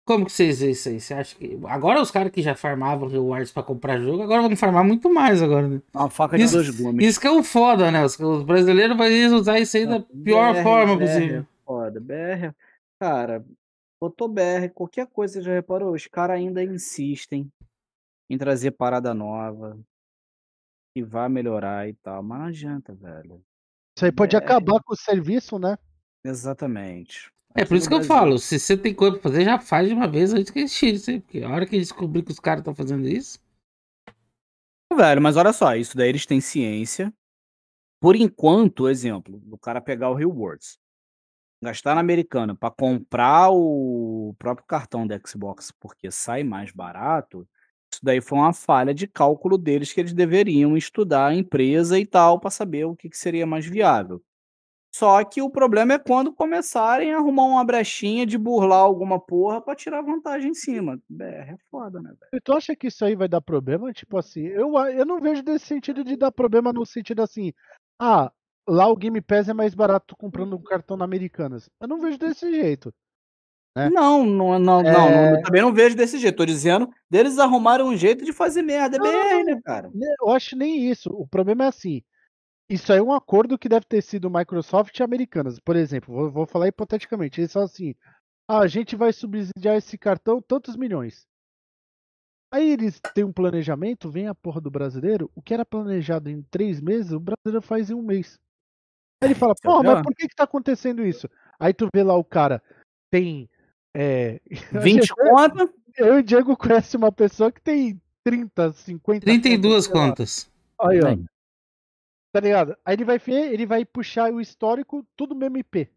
Como que vocês veem isso aí? Você acha que. Agora os caras que já farmavam rewards pra comprar jogo, agora vão farmar muito mais agora, né? Uma faca de isso, dois gumes. Isso que é um foda, né? Os, os brasileiros vão usar isso aí da ah, pior BR, forma BR, é possível. Foda, BR. Cara, Botou BR, qualquer coisa, você já reparou? Os caras ainda insistem em trazer parada nova, que vai melhorar e tal, mas não adianta, velho. Isso aí pode é, acabar é. com o serviço, né? Exatamente. É por isso que Brasil. eu falo, se você tem coisa pra fazer, já faz de uma vez antes que eles tirem, porque a hora que eles descobrir que os caras estão fazendo isso. Velho, mas olha só, isso daí eles têm ciência. Por enquanto, exemplo, do cara pegar o Rewards gastar na Americana para comprar o próprio cartão da Xbox porque sai mais barato, isso daí foi uma falha de cálculo deles que eles deveriam estudar a empresa e tal para saber o que, que, seria mais viável. Só que o problema é quando começarem a arrumar uma brechinha de burlar alguma porra para tirar vantagem em cima. BR é, é foda, né, velho? E tu acha que isso aí vai dar problema? Tipo assim, eu, eu não vejo desse sentido de dar problema no sentido assim, ah, lá o Game Pass é mais barato comprando um uhum. cartão na Americanas. Eu não vejo desse jeito. Né? Não, não, não, é... não, eu também não vejo desse jeito. Tô dizendo, deles arrumaram um jeito de fazer merda, é né, cara? Né, eu acho nem isso. O problema é assim. Isso aí é um acordo que deve ter sido Microsoft e Americanas. Por exemplo, vou, vou falar hipoteticamente. Eles são assim: ah, a gente vai subsidiar esse cartão tantos milhões. Aí eles têm um planejamento, vem a porra do brasileiro. O que era planejado em três meses, o brasileiro faz em um mês. Aí ele fala, porra, mas por que que tá acontecendo isso? Aí tu vê lá o cara, tem... Eh, [laughs] é, 20 contas? Eu e o Diego conhece uma pessoa que tem 30, 50... 32 contas. contas. Aí, ó. Tá ligado? Aí ele vai ver, ele vai puxar o histórico, tudo mesmo IP.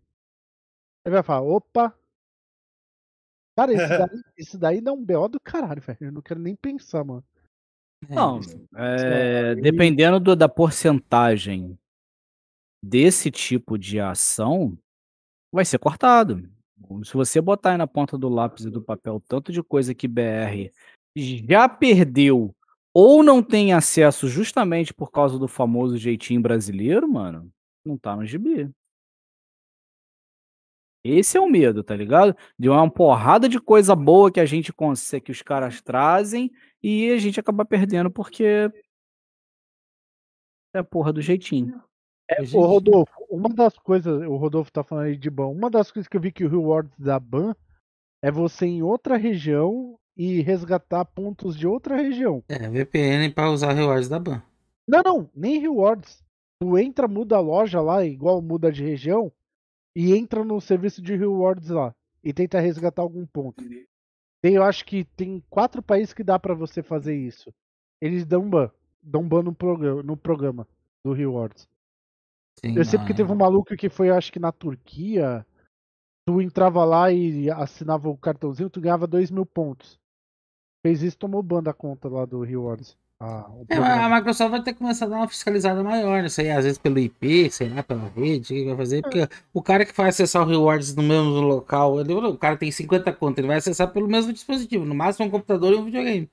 Ele vai falar, opa. Cara, esse [laughs] daí, esse daí dá um BO do caralho, velho. Eu não quero nem pensar, mano. Não, é, é dependendo do, da porcentagem desse tipo de ação vai ser cortado. Se você botar aí na ponta do lápis e do papel tanto de coisa que BR já perdeu ou não tem acesso justamente por causa do famoso jeitinho brasileiro, mano, não tá no gibi. Esse é o medo, tá ligado? De uma porrada de coisa boa que a gente consegue, que os caras trazem e a gente acaba perdendo porque é a porra do jeitinho. É, gente... o Rodolfo, uma das coisas, o Rodolfo tá falando aí de ban, uma das coisas que eu vi que o Rewards da ban é você em outra região e resgatar pontos de outra região. É, VPN para usar rewards da ban. Não, não, nem rewards. Tu entra, muda a loja lá, igual muda de região, e entra no serviço de rewards lá e tenta resgatar algum ponto. Tem, eu acho que tem quatro países que dá para você fazer isso. Eles dão ban, dão ban no no programa do rewards. Sim, eu sei mano. porque teve um é. maluco que foi, acho que na Turquia, tu entrava lá e assinava o cartãozinho, tu ganhava 2 mil pontos. Fez isso, tomou banda a conta lá do Rewards. Ah, é, a Microsoft vai ter que começar a dar uma fiscalizada maior, não sei, às vezes pelo IP, sei lá, pela rede, que vai fazer, porque o cara que vai acessar o rewards no mesmo local, ele, o cara tem 50 contas, ele vai acessar pelo mesmo dispositivo, no máximo um computador e um videogame.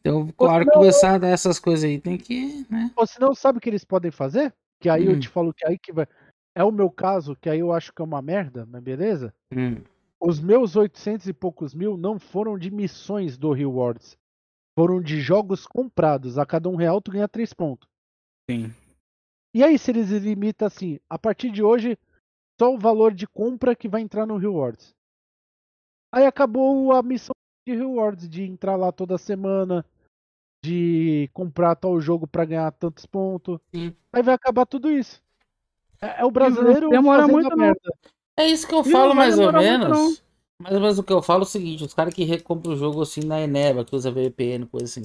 Então, claro, começar a dar essas coisas aí tem que. Né? Você não, sabe o que eles podem fazer? Que aí hum. eu te falo que aí que vai. É o meu caso, que aí eu acho que é uma merda, mas é beleza? Hum. Os meus 800 e poucos mil não foram de missões do Rewards. Foram de jogos comprados. A cada um real tu ganha 3 pontos. Sim. E aí se eles limitam assim, a partir de hoje, só o valor de compra que vai entrar no Rewards. Aí acabou a missão de Rewards, de entrar lá toda semana, de comprar tal jogo para ganhar tantos pontos. Sim. Aí vai acabar tudo isso. É, é o brasileiro demora muito merda. É isso que eu falo mais ou menos. Mais ou menos o que eu falo é o seguinte, os caras que recompram o jogo assim na Eneva, que usa VPN, coisa assim.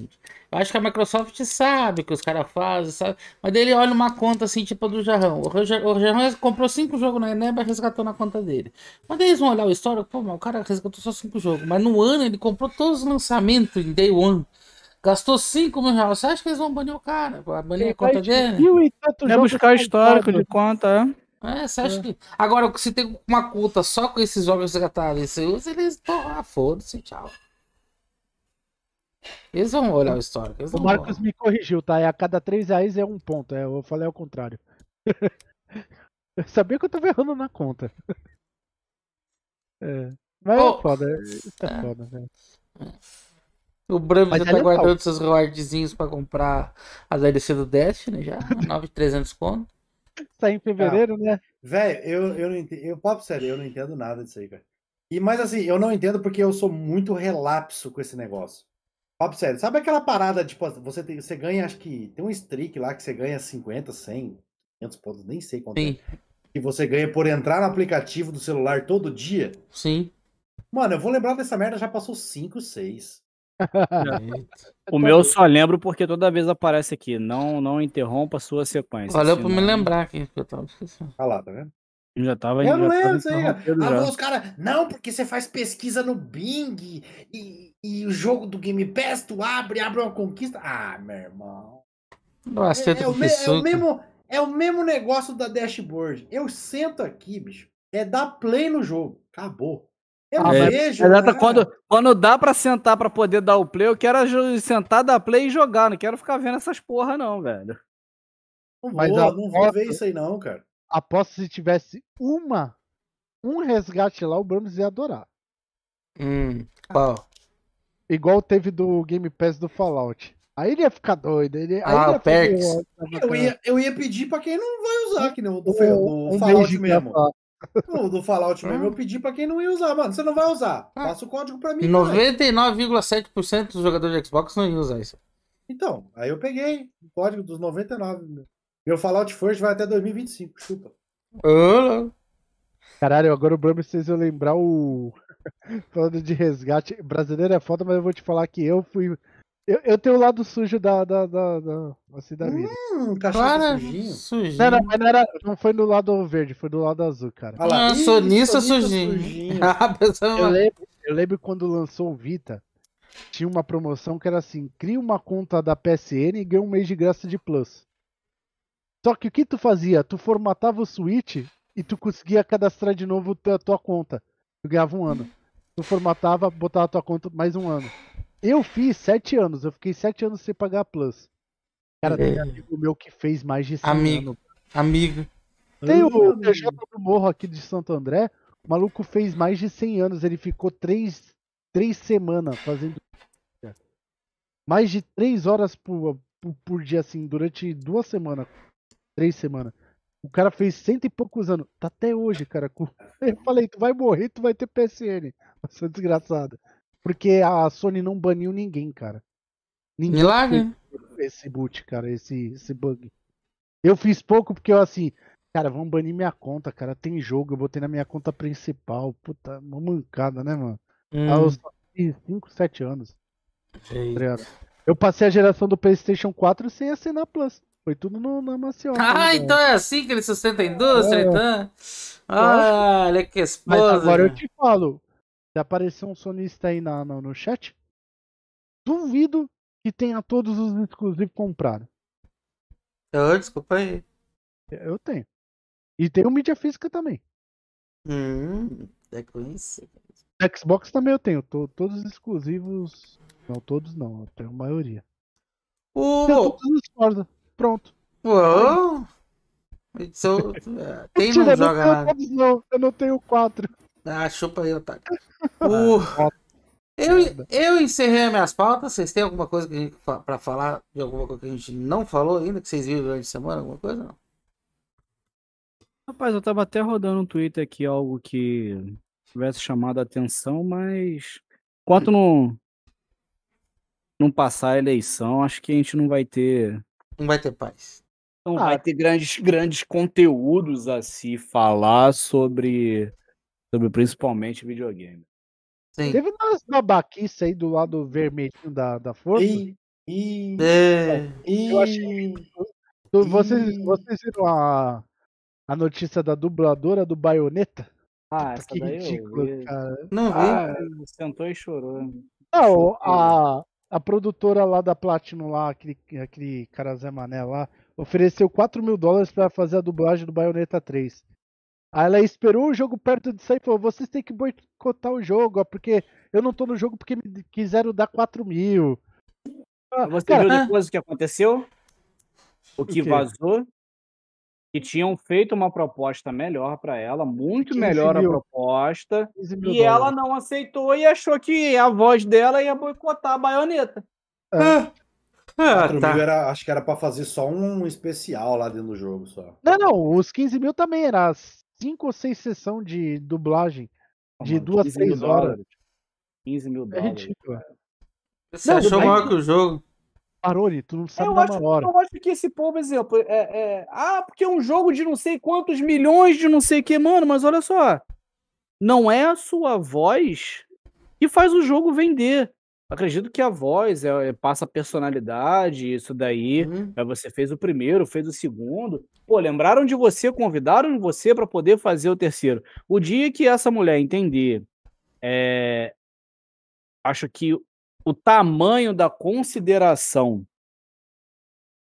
Eu acho que a Microsoft sabe o que os caras fazem, sabe? Mas ele olha uma conta assim, tipo a do Jarrão. O Jarrão comprou cinco jogos na Eneva e resgatou na conta dele. Mas eles vão olhar o histórico, pô, mas o cara resgatou só cinco jogos. Mas no ano ele comprou todos os lançamentos em Day One. Gastou 5 mil reais. Você acha que eles vão banir o cara? Banir a conta dele? É buscar histórico de conta, é? É, você acha é. que. Agora, se tem uma conta só com esses jogos resgatados, eles estão eles. ah, foda-se, tchau. Eles vão olhar o histórico. o Marcos olhar. me corrigiu, tá? É a cada três reais é um ponto. É, eu falei ao contrário. eu [laughs] sabia que eu tava errando na conta. É. Mas oh. é foda, é, é, é. foda, velho. Né? É. O Bram já é tá é guardando seus rewardzinhos pra comprar a DLC do Destiny já. 9,300 [laughs] conto. Sai tá em fevereiro, né? Velho, eu, eu não entendo. Eu, papo sério, eu não entendo nada disso aí, cara. E, mas assim, eu não entendo porque eu sou muito relapso com esse negócio. Papo sério, sabe aquela parada, tipo, você, tem, você ganha, acho que tem um streak lá que você ganha 50, 100, 500 pontos, nem sei quanto é. Sim. é. Que você ganha por entrar no aplicativo do celular todo dia. Sim. Mano, eu vou lembrar dessa merda, já passou 5, 6. É. o meu só lembro porque toda vez aparece aqui. Não, não interrompa a sua sequência. Valeu senão... por me lembrar aqui, porque eu tava esquecendo. Ah lá, tá vendo? já tava Eu não lembro aí. Ah, os caras, não, porque você faz pesquisa no Bing e, e o jogo do Game Pass, tu abre, abre uma conquista. Ah, meu irmão. Nossa, é, é, o me, é, o mesmo, é o mesmo negócio da dashboard. Eu sento aqui, bicho. É dar play no jogo. Acabou. Eu ah, vejo. Mas, né? quando, quando dá para sentar para poder dar o play, eu quero sentar, dar play e jogar. Não quero ficar vendo essas porra, não, velho. Não mas vou, não vou ver isso aí, não, cara. Aposto se tivesse uma, um resgate lá, o Brams ia adorar. Hum, ah. qual? Igual teve do Game Pass do Fallout. Aí ele ia ficar doido. Ele, ah, o Perks. Eu ia, eu ia pedir pra quem não vai usar, que nem o do, o, do o Fallout mesmo. O do Fallout é. mesmo, eu pedi pra quem não ia usar, mano. Você não vai usar. É. Passa o código pra mim. 99,7% dos jogadores de Xbox não iam usar isso. Então, aí eu peguei o código dos 99. Meu Fallout First vai até 2025, chupa. Ah. Caralho, agora o Bruno precisa lembrar o. [laughs] Falando de resgate. Brasileiro é foda, mas eu vou te falar que eu fui eu, eu tenho o lado sujo da, da, da, da, assim, da vida. Hum, cachorro sujinho. sujinho. Não, não, não, era, não foi do lado verde, foi do lado azul, cara. Olha Ah, sonista, sonista sujinho. sujinho. [laughs] eu, lembro, eu lembro quando lançou o Vita, tinha uma promoção que era assim: cria uma conta da PSN e ganha um mês de graça de Plus. Só que o que tu fazia? Tu formatava o Switch e tu conseguia cadastrar de novo a tua conta. Tu ganhava um ano. Tu formatava, botava a tua conta mais um ano. Eu fiz sete anos, eu fiquei sete anos sem pagar Plus. Cara, tem é. amigo meu que fez mais de 100 amigo, anos. Amigo. Tem o TJ do Morro aqui de Santo André. O maluco fez mais de 100 anos. Ele ficou três, três semanas fazendo. Mais de três horas por, por, por dia, assim, durante duas semanas. Três semanas. O cara fez cento e poucos anos. Tá até hoje, cara. [laughs] Eu falei, tu vai morrer, tu vai ter PSN. Você é desgraçado. Porque a Sony não baniu ninguém, cara. Ninguém Milagre. Esse boot, cara, esse, esse bug. Eu fiz pouco porque eu assim, cara, vão banir minha conta, cara. Tem jogo, eu botei na minha conta principal. Puta, uma mancada, né, mano? Hum. Aí 5, 7 anos. Tá eu passei a geração do PlayStation 4 sem assinar Plus. Foi tudo no, na Maceió. Né, ah, né? então é assim que ele sustenta a indústria, é, então? Ah, olha que esposa. Mas agora eu te falo, apareceu um sonista aí na, no, no chat. Duvido que tenha todos os exclusivos comprados. Oh, desculpa aí. Eu tenho. E tenho mídia física também. Hum, é coincidência. Xbox também eu tenho. Tô, todos exclusivos. Não, todos não. Eu tenho a maioria. Uh! Tenho todos os Pronto. Uou! So... [laughs] É, quem não joga Eu não tenho quatro. Ah, chupa aí, otário. Uh, eu, eu encerrei minhas pautas. Vocês têm alguma coisa para falar de alguma coisa que a gente não falou ainda, que vocês viram durante a semana? Alguma coisa? Não? Rapaz, eu tava até rodando um Twitter aqui, algo que tivesse chamado a atenção, mas enquanto não, não passar a eleição, acho que a gente não vai ter. Não vai ter paz. Não ah, vai ter grandes, grandes conteúdos a se falar sobre sobre principalmente videogame. Sim. Teve uma babaquice aí do lado vermelhinho da, da força. E, e, é, eu achei. E, vocês, vocês viram a, a notícia da dubladora do Baioneta? Ah, essa que daí ridículo, eu vi. cara. Não vi. Ah, sentou e chorou. Não, a, a produtora lá da Platinum lá, aquele, aquele cara Zé Mané lá, ofereceu 4 mil dólares para fazer a dublagem do Bayonetta 3. Aí ela esperou o jogo perto de sair e falou: vocês têm que boicotar o jogo, ó, porque eu não tô no jogo porque me quiseram dar 4 mil. Ah, você Cara, viu ah. depois o que aconteceu? O que o vazou? Que tinham feito uma proposta melhor para ela, muito melhor mil. a proposta, e dólares. ela não aceitou e achou que a voz dela ia boicotar a baioneta. É. Ah. Ah, tá. era, acho que era para fazer só um especial lá dentro do jogo. Só. Não, não, os 15 mil também era cinco ou seis sessões de dublagem de duas a seis horas. Dólares. 15 mil é dólares. É ridículo. Você não, achou mas... maior que o jogo? Paroli, tu não sabe eu hora. Eu acho que esse povo, exemplo, é, é, Ah, porque é um jogo de não sei quantos milhões de não sei o que, mano, mas olha só. Não é a sua voz que faz o jogo vender. Acredito que a voz é, passa personalidade, isso daí. Uhum. É, você fez o primeiro, fez o segundo. Pô, lembraram de você, convidaram você para poder fazer o terceiro. O dia que essa mulher entender, é, acho que o tamanho da consideração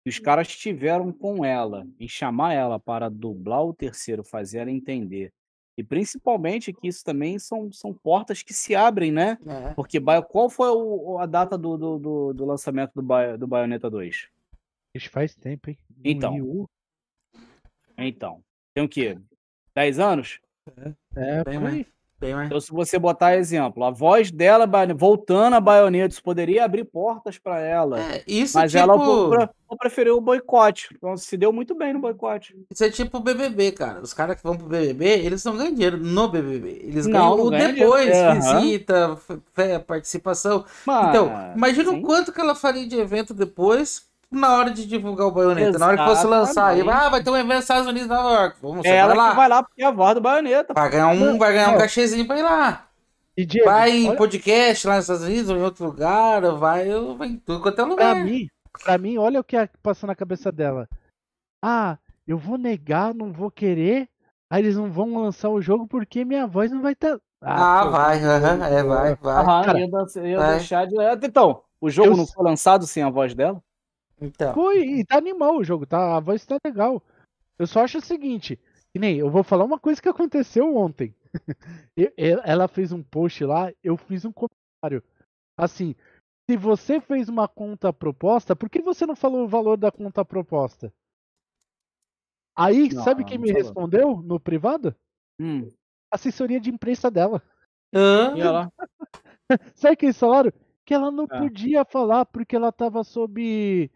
que os caras tiveram com ela, em chamar ela para dublar o terceiro, fazer ela entender e principalmente que isso também são, são portas que se abrem, né? É. Porque qual foi o, a data do, do, do, lançamento do, Bio, do Bayonetta 2? Isso faz tempo, hein? No então. Rio. Então. Tem o quê? 10 anos? É, é tem, mas... Bem, né? Então, se você botar exemplo, a voz dela voltando a Baionetes poderia abrir portas para ela. É, isso mas tipo... ela preferiu o boicote. Então se deu muito bem no boicote. Isso é tipo o BBB, cara. Os caras que vão pro BBB, eles não ganham dinheiro no BBB. Eles não, ganham não ganha depois, dinheiro. visita, participação. Então, mas... Então, imagina Sim. o quanto que ela faria de evento depois na hora de divulgar o baioneta. na hora que fosse lançar aí, ah, vai ter um evento nos Estados Unidos Nova York. Vamos, é ela vai lá. vai lá porque é a voz do baioneta. Vai ganhar um, vai ganhar um é. cachezinho pra ir lá. E Diego, vai em olha... podcast lá nos Estados Unidos ou em outro lugar, vai, vai em tudo quanto é lugar. Pra mim, pra mim, olha o que é passa na cabeça dela. Ah, eu vou negar, não vou querer. Aí eles não vão lançar o jogo porque minha voz não vai estar. Tá... Ah, ah pô, vai, aham, é, vai, vai. Aham, cara, ia, ia vai. deixar de. É, então, o jogo eu... não foi lançado sem a voz dela? Então. Foi, e tá animal o jogo, tá? A voz tá legal. Eu só acho o seguinte, que nem, eu vou falar uma coisa que aconteceu ontem. [laughs] ela fez um post lá, eu fiz um comentário. Assim, se você fez uma conta proposta, por que você não falou o valor da conta proposta? Aí, não, sabe quem me falou. respondeu no privado? Hum. Assessoria de imprensa dela. Ah. E ela? sabe que falaram? Que ela não ah. podia falar porque ela tava sob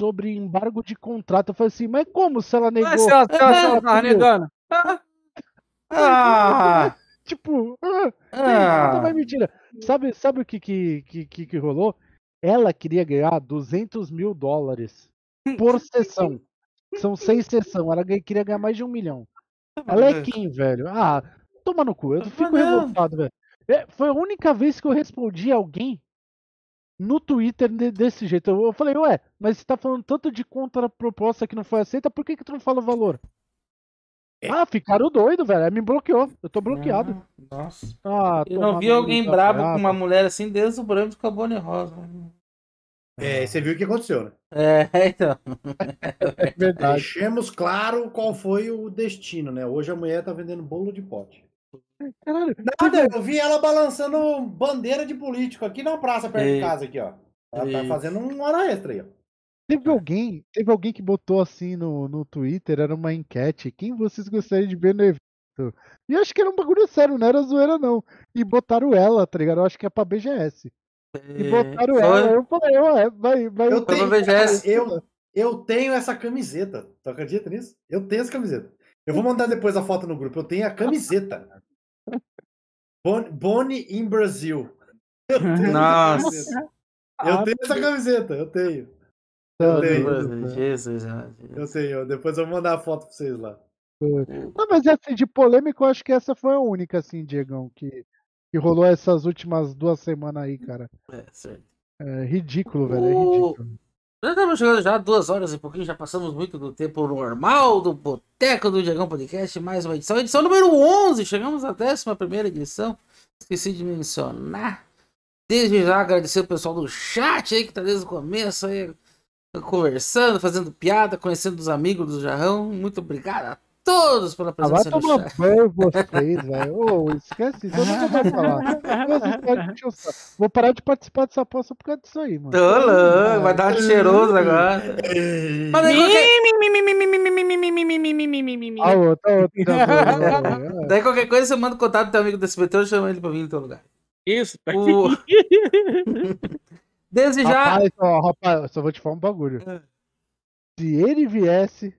sobre embargo de contrato. Eu falei assim, mas como se ela negou? se ela, se ela, se ela [laughs] negando. Ah, tipo, ah, ah. Não, é mentira. Sabe, sabe o que que, que que rolou? Ela queria ganhar 200 mil dólares por [laughs] sessão. São seis sessões. Ela queria ganhar mais de um milhão. Ela é quem, velho? Ah, toma no cu. Eu tá fico né? revoltado, velho. É, foi a única vez que eu respondi alguém no Twitter desse jeito. Eu falei, ué, mas você tá falando tanto de contraproposta que não foi aceita, por que, que tu não fala o valor? É. Ah, ficaram doido, velho. Me bloqueou. Eu tô bloqueado. Ah, nossa. Ah, eu não vi alguém brabo com uma tá. mulher assim desde o branco de Cabone Rosa. É, você viu o que aconteceu, né? É, [laughs] então. É Deixemos claro qual foi o destino, né? Hoje a mulher tá vendendo bolo de pote. Caralho. Nada, tipo eu vi ela balançando bandeira de político aqui na praça perto e... de casa, aqui, ó. Ela e... tá fazendo um hora extra aí, ó. Teve alguém, teve alguém que botou assim no, no Twitter, era uma enquete, quem vocês gostariam de ver no evento? E acho que era um bagulho sério, não era zoeira não. E botaram ela, tá ligado? Eu acho que é pra BGS. E, e botaram Foi. ela, eu falei, ué, vai, vai. Eu tenho, BGS. Eu, eu tenho essa camiseta, tu acredita nisso? Eu tenho essa camiseta. Eu vou mandar depois a foto no grupo, eu tenho a camiseta. Bon, Bonnie in Brasil. Eu tenho Nossa. Eu tenho essa ah, camiseta, eu tenho. Eu tenho. Jesus. Eu tenho, depois eu vou mandar a foto pra vocês lá. Não, mas assim, de polêmico, eu acho que essa foi a única, assim, Diegão, que, que rolou essas últimas duas semanas aí, cara. É, certo. É ridículo, velho. É ridículo. Já estamos chegando já duas horas e pouquinho, já passamos muito do tempo normal do Boteco do Diagão Podcast, mais uma edição, edição número 11, chegamos à 11ª edição, esqueci de mencionar, desde já agradecer o pessoal do chat aí que tá desde o começo aí, conversando, fazendo piada, conhecendo os amigos do Jarrão, muito obrigado a todos pela presença ah, vai tomar banho vocês, velho. Oh, esquece isso, eu não vou falar. Vou parar de participar dessa aposta por causa disso aí, mano. Tô louco, vai dar um cheiroso agora. Mas daí qualquer... Daí qualquer coisa você manda contato do teu amigo do SBT e chama ele pra vir no teu lugar. Isso, tá o... Desejar... Rapaz, ó, rapaz, só vou te falar um bagulho. Se ele viesse,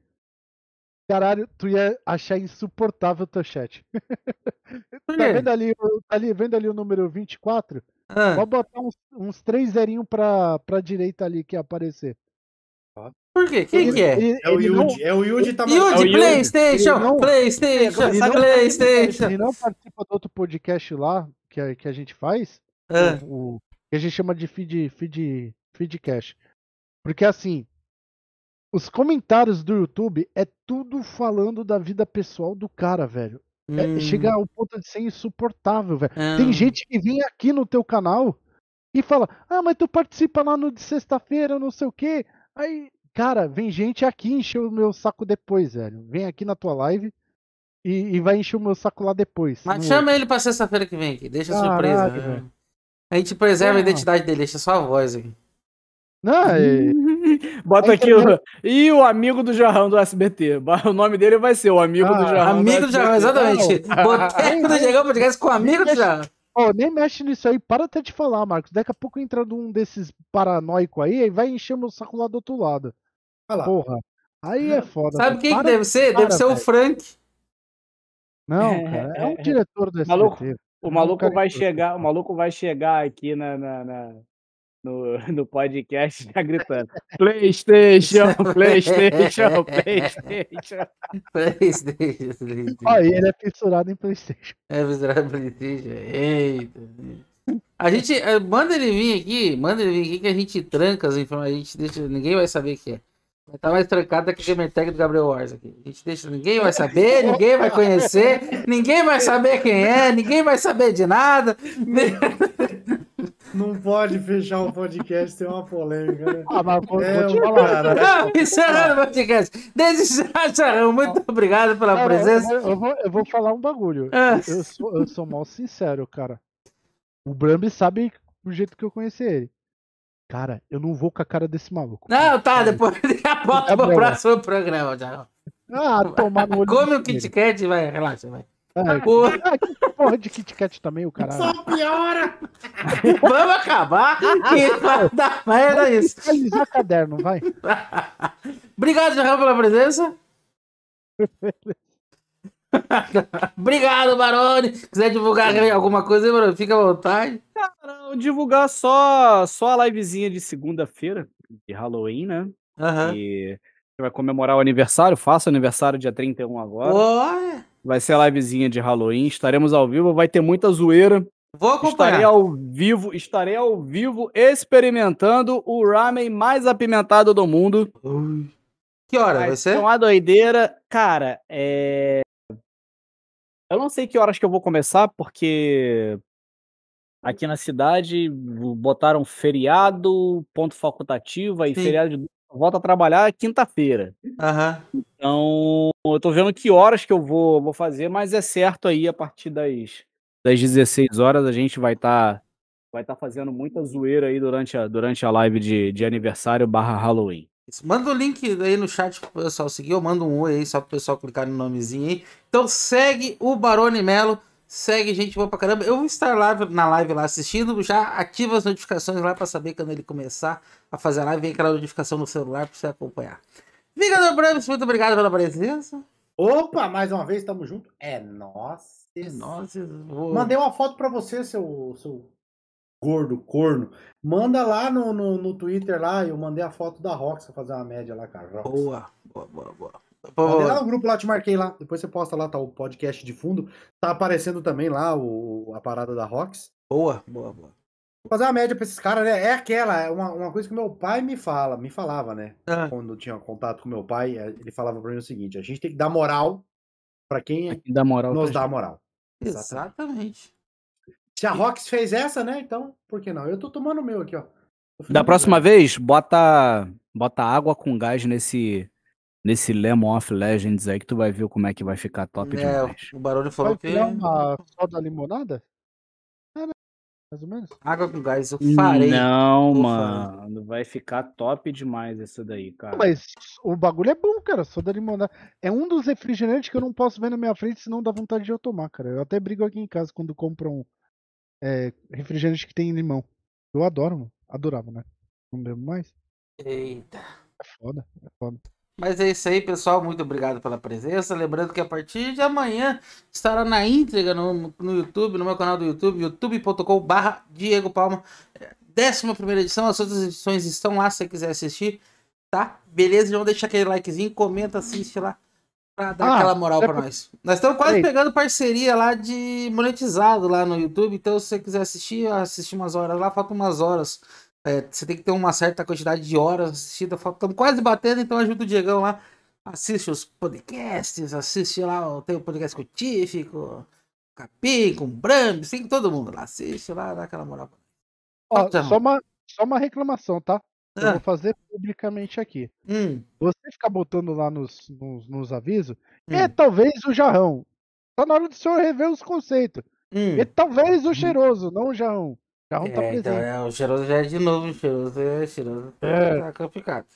Caralho, tu ia achar insuportável o teu chat. [laughs] tá vendo ali, tá ali, vendo ali o número 24? Ah. Só botar uns, uns três zerinhos pra, pra direita ali que ia aparecer. Tá. Por quê? Quem ele, que é? Ele, é o Yud. É o Yuji tá Yuji, é Playstation! Não, Playstation! Ele não, Playstation! Ele não participa do outro podcast lá que a, que a gente faz. Ah. O, o, que a gente chama de feed, feed, feedcast. Porque assim, os comentários do YouTube é tudo falando da vida pessoal do cara, velho. É, hum. chega ao ponto de ser insuportável, velho. Hum. Tem ah. gente que vem aqui no teu canal e fala: Ah, mas tu participa lá no de sexta-feira, não sei o quê. Aí, cara, vem gente aqui encher o meu saco depois, velho. Vem aqui na tua live e, e vai encher o meu saco lá depois. Mas chama outro. ele pra sexta-feira que vem aqui, deixa Caraca, surpresa. Velho. Né? Velho. A gente preserva a identidade dele, deixa só a voz aqui. Não, é. Bota aqui o... E o amigo do Jarrão do SBT. O nome dele vai ser o amigo ah, do Jarrão. Amigo do Jarrão, exatamente. Boteco do Jarrão Podcast com o amigo do Jarrão. Oh, nem mexe nisso aí, para até te falar, Marcos. Daqui a pouco entra um desses paranoico aí e vai encher meu saco lá do outro lado. Olha lá. Porra. Aí é foda. Sabe cara. quem para, deve ser? Para, deve ser o Frank. Não, é, cara, é, é um é. diretor do SBT. Maluco, o maluco vai é chegar, o maluco vai chegar aqui na, na, na, no, [laughs] no podcast já tá gritando: [laughs] [laughs] PlayStation, PlayStation, PlayStation. PlayStation, Aí Olha, ele é fissurado em PlayStation. É fissurado em PlayStation. Eita. A gente. Eh, manda ele vir aqui, manda ele vir aqui que a gente tranca as informações. A gente deixa. Ninguém vai saber o que é. tá mais trancado que a gamertag do Gabriel Wars aqui. A gente deixa, ninguém vai saber, ninguém vai conhecer, ninguém vai saber quem é, ninguém vai saber de nada. Não pode fechar o podcast tem uma polêmica, né? Ah, mas vou, é, vou te falar. Cara. Isso encerrando o é podcast. Desde já, Charão, muito obrigado pela cara, presença. Eu, eu, vou, eu vou falar um bagulho. Ah. Eu, sou, eu sou mal sincero, cara. O Brambi sabe o jeito que eu conheci ele. Cara, eu não vou com a cara desse maluco. Não, tá, cara, depois [laughs] já volta pro próximo programa, Charão. Ah, tomar no olho. Come o Kit Kat e vai, relaxa, vai. Ai, que porra de Kit Kat também, o caralho. Só piora! [laughs] Vamos acabar! Mas era é isso. Finalizar caderno, vai. [laughs] Obrigado, Jarrão, pela presença. [laughs] Obrigado, Barone. Se quiser divulgar alguma coisa, Barone, fica à vontade. Cara, divulgar só, só a livezinha de segunda-feira, de Halloween, né? Uhum. E vai comemorar o aniversário, faço aniversário dia 31 agora. Oh. Vai ser a livezinha de Halloween. Estaremos ao vivo, vai ter muita zoeira. Vou acompanhar. Estarei ao vivo, estarei ao vivo experimentando o ramen mais apimentado do mundo. Que hora vai ser? É uma doideira. Cara, é... Eu não sei que horas que eu vou começar, porque aqui na cidade botaram feriado, ponto facultativo, aí Sim. feriado de volto a trabalhar quinta-feira. Uhum. Então, eu tô vendo que horas que eu vou, vou fazer, mas é certo aí, a partir das, das 16 horas, a gente vai estar tá, vai tá fazendo muita zoeira aí durante a, durante a live de, de aniversário barra Halloween. Manda o link aí no chat pro pessoal seguir, ou manda um oi aí só pro pessoal clicar no nomezinho aí. Então segue o Barone Melo Segue gente boa pra caramba. Eu vou estar lá na live lá assistindo. Já ativa as notificações lá para saber quando ele começar a fazer a live. Vem aquela notificação no celular para você acompanhar. Vingador Brames, muito obrigado pela presença. Opa, mais uma vez, tamo junto. É nós. É nós. Mandei uma foto para você, seu, seu gordo, corno. Manda lá no, no, no Twitter lá. Eu mandei a foto da Roxa fazer uma média lá, cara. Rox. Boa, boa, boa, boa. Pô. Lá no grupo lá, te marquei lá. Depois você posta lá, tá o podcast de fundo. Tá aparecendo também lá o, a parada da Rox. Boa, boa, boa. Vou fazer uma média pra esses caras, né? É aquela, é uma, uma coisa que meu pai me fala, me falava, né? Ah. Quando eu tinha contato com meu pai, é, ele falava pra mim o seguinte: a gente tem que dar moral pra quem, pra dá moral nos dá gente. moral. Exatamente. Se a Rox fez essa, né? Então, por que não? Eu tô tomando o meu aqui, ó. Da próxima vez, bota, bota água com gás nesse nesse Lemon of Legends aí que tu vai ver como é que vai ficar top é, demais. O Barulho falou vai É Uma soda limonada? É, né? Mais ou menos. Água com gás, eu farei. Não, Ufa. mano. Vai ficar top demais essa daí, cara. Mas o bagulho é bom, cara. Soda limonada. É um dos refrigerantes que eu não posso ver na minha frente, senão dá vontade de eu tomar, cara. Eu até brigo aqui em casa quando compram um, é, refrigerante que tem limão. Eu adoro, mano. Adorava, né? Não bebo mais. Eita. É foda, é foda. Mas é isso aí, pessoal. Muito obrigado pela presença. Lembrando que a partir de amanhã estará na íntegra no, no YouTube, no meu canal do YouTube, youtube.com.br Diego Palma. 11 é, edição, as outras edições estão lá se você quiser assistir, tá? Beleza? Então deixa aquele likezinho, comenta, assiste lá pra dar ah, aquela moral é pra nós. Nós estamos quase Ei. pegando parceria lá de monetizado lá no YouTube, então se você quiser assistir, assistir umas horas lá, falta umas horas é, você tem que ter uma certa quantidade de horas assistida. Estamos quase batendo, então ajuda o Diegão lá. Assiste os podcasts, assiste lá, tem o podcast com o Tífico, Capim, com o Bram, tem todo mundo lá. Assiste lá, dá aquela moral. Ó, tá, só, uma, só uma reclamação, tá? Eu ah. vou fazer publicamente aqui. Hum. Você ficar botando lá nos, nos, nos avisos, hum. É talvez o jarrão. Tá na hora do senhor rever os conceitos. Hum. É talvez o hum. cheiroso, não o jarrão carro tá é, tá presente. Então, é, o cheiroso já é de novo, o cheiroso é, cheiroso tá é. tá complicado.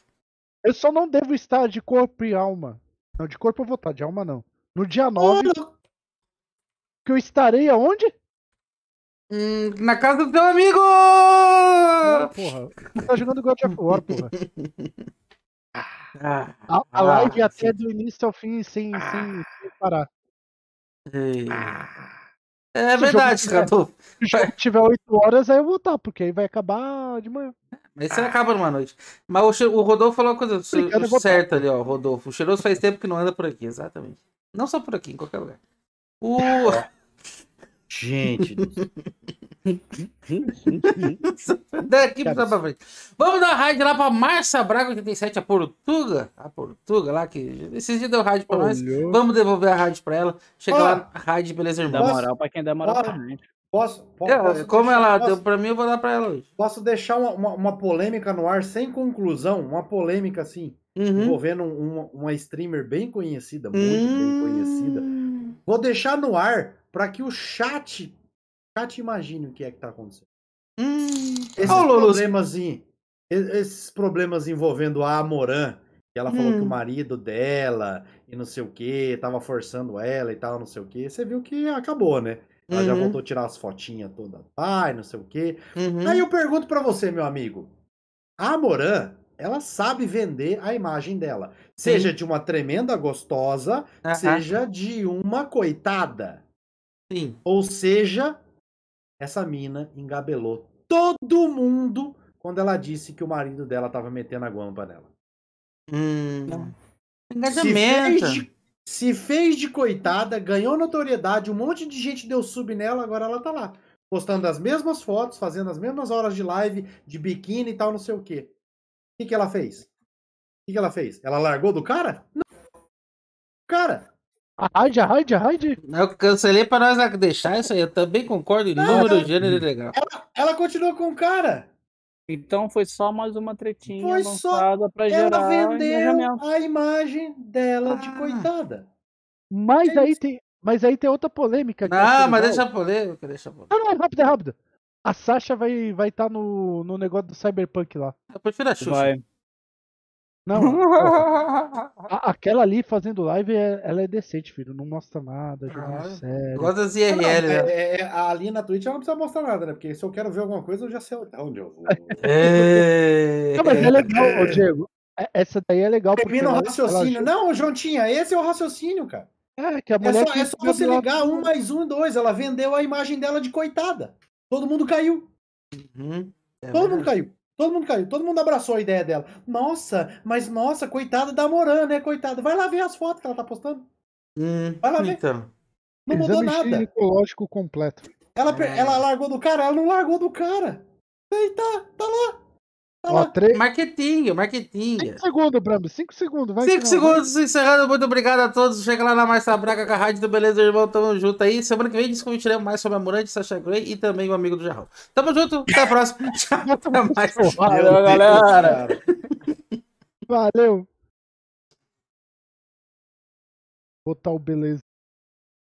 Eu só não devo estar de corpo e alma. Não, de corpo eu vou estar, de alma não. No dia 9. Que eu estarei aonde? Hum, na casa do teu amigo! Ah, porra. tá jogando God of War, porra. [laughs] Ah, a, a ah, live sim. até do início ao fim sem, sem, sem ah. parar. Ei. Ah. É, é verdade, Ratu. Se o jogo tiver 8 horas, aí eu vou estar, porque aí vai acabar de manhã. Mas você ah. acaba numa noite. Mas o, o Rodolfo falou uma coisa certa ali, ó, Rodolfo. O cheiroso faz tempo que não anda por aqui, exatamente. Não só por aqui, em qualquer lugar. O. Gente. [laughs] [laughs] Daqui pra frente. Vamos dar rádio lá pra Marcia Braga 87, a Portuga. A Portuga lá que esses dias deu rádio pra nós. Vamos devolver a rádio pra ela. Chega lá, rádio, beleza, irmão. Dá moral pra quem dá moral Olha, pra gente. Posso, posso, é, posso como deixar, ela posso, deu pra mim, eu vou dar pra ela hoje. Posso deixar uma, uma, uma polêmica no ar sem conclusão? Uma polêmica assim, uhum. envolvendo uma, uma, streamer bem conhecida, muito uhum. bem conhecida. Hum. Vou deixar no ar para que o chat já te imagino o que é que tá acontecendo. Hum, esses oh, problemas, em, esses problemas envolvendo a Amorã, que ela falou hum. que o hum. marido dela e não sei o que, tava forçando ela e tal, não sei o que. Você viu que acabou, né? Ela uhum. já voltou a tirar as fotinhas toda, pai, não sei o que. Uhum. Aí eu pergunto para você, meu amigo. A Amorã, ela sabe vender a imagem dela. Sim. Seja de uma tremenda gostosa, uh -huh. seja de uma coitada. Sim. Ou seja, essa mina engabelou todo mundo quando ela disse que o marido dela tava metendo a guampa nela. Hum. Engajamento. Se fez, de, se fez de coitada, ganhou notoriedade, um monte de gente deu sub nela, agora ela tá lá. Postando as mesmas fotos, fazendo as mesmas horas de live, de biquíni e tal, não sei o quê. O que, que ela fez? O que, que ela fez? Ela largou do cara? Não. Cara, Arranje, arranje, arranje. Eu cancelei pra nós deixar isso aí. Eu também concordo em número, ela, gênero e legal. Ela, ela continua com o cara. Então foi só mais uma tretinha foi lançada só... pra gerar Ela vendeu a imagem dela ah. de coitada. Mas é aí tem, mas aí tem outra polêmica. Ah, mas é? deixa a polêmica, deixa a polêmica. Não, não, é rápido, é rápido. A Sasha vai estar vai tá no, no negócio do Cyberpunk lá. Eu prefiro a Xuxa. Vai. Não. [laughs] a, aquela ali fazendo live, é, ela é decente, filho. Não mostra nada, de ah, sério. Quantas IRL, né? É, é, é ali na Twitch ela não precisa mostrar nada, né? Porque se eu quero ver alguma coisa, eu já sei onde eu vou. [laughs] É... Não, mas é legal, é. Diego. Essa daí é legal. Termina o raciocínio. Ela... Não, Jontinha, esse é o raciocínio, cara. É, que a é só, é só você ligar um mais um e dois. Ela vendeu a imagem dela de coitada. Todo mundo caiu. Uhum, é Todo verdade. mundo caiu. Todo mundo caiu, todo mundo abraçou a ideia dela. Nossa, mas nossa, coitada da Moran, né? Coitada. Vai lá ver as fotos que ela tá postando. Hum, Vai lá então. ver. Não mudou nada. ecológico completo. Ela, é. ela largou do cara, ela não largou do cara. Eita, tá lá. Tá Ó, três... Marketing, marketing. 5 segundos, Brambo, 5 segundos, vai. 5 segundos vai. encerrando, muito obrigado a todos. Chega lá na Marça Braga com a Rádio do Beleza, irmão, tamo junto aí. Semana que vem discutiremos mais sobre a Murante, Sasha Grey e também o amigo do Jarrão. Tamo junto, até a próxima. [laughs] Tchau, até mais. Valeu, Deus, galera. Valeu. Botar o Beleza.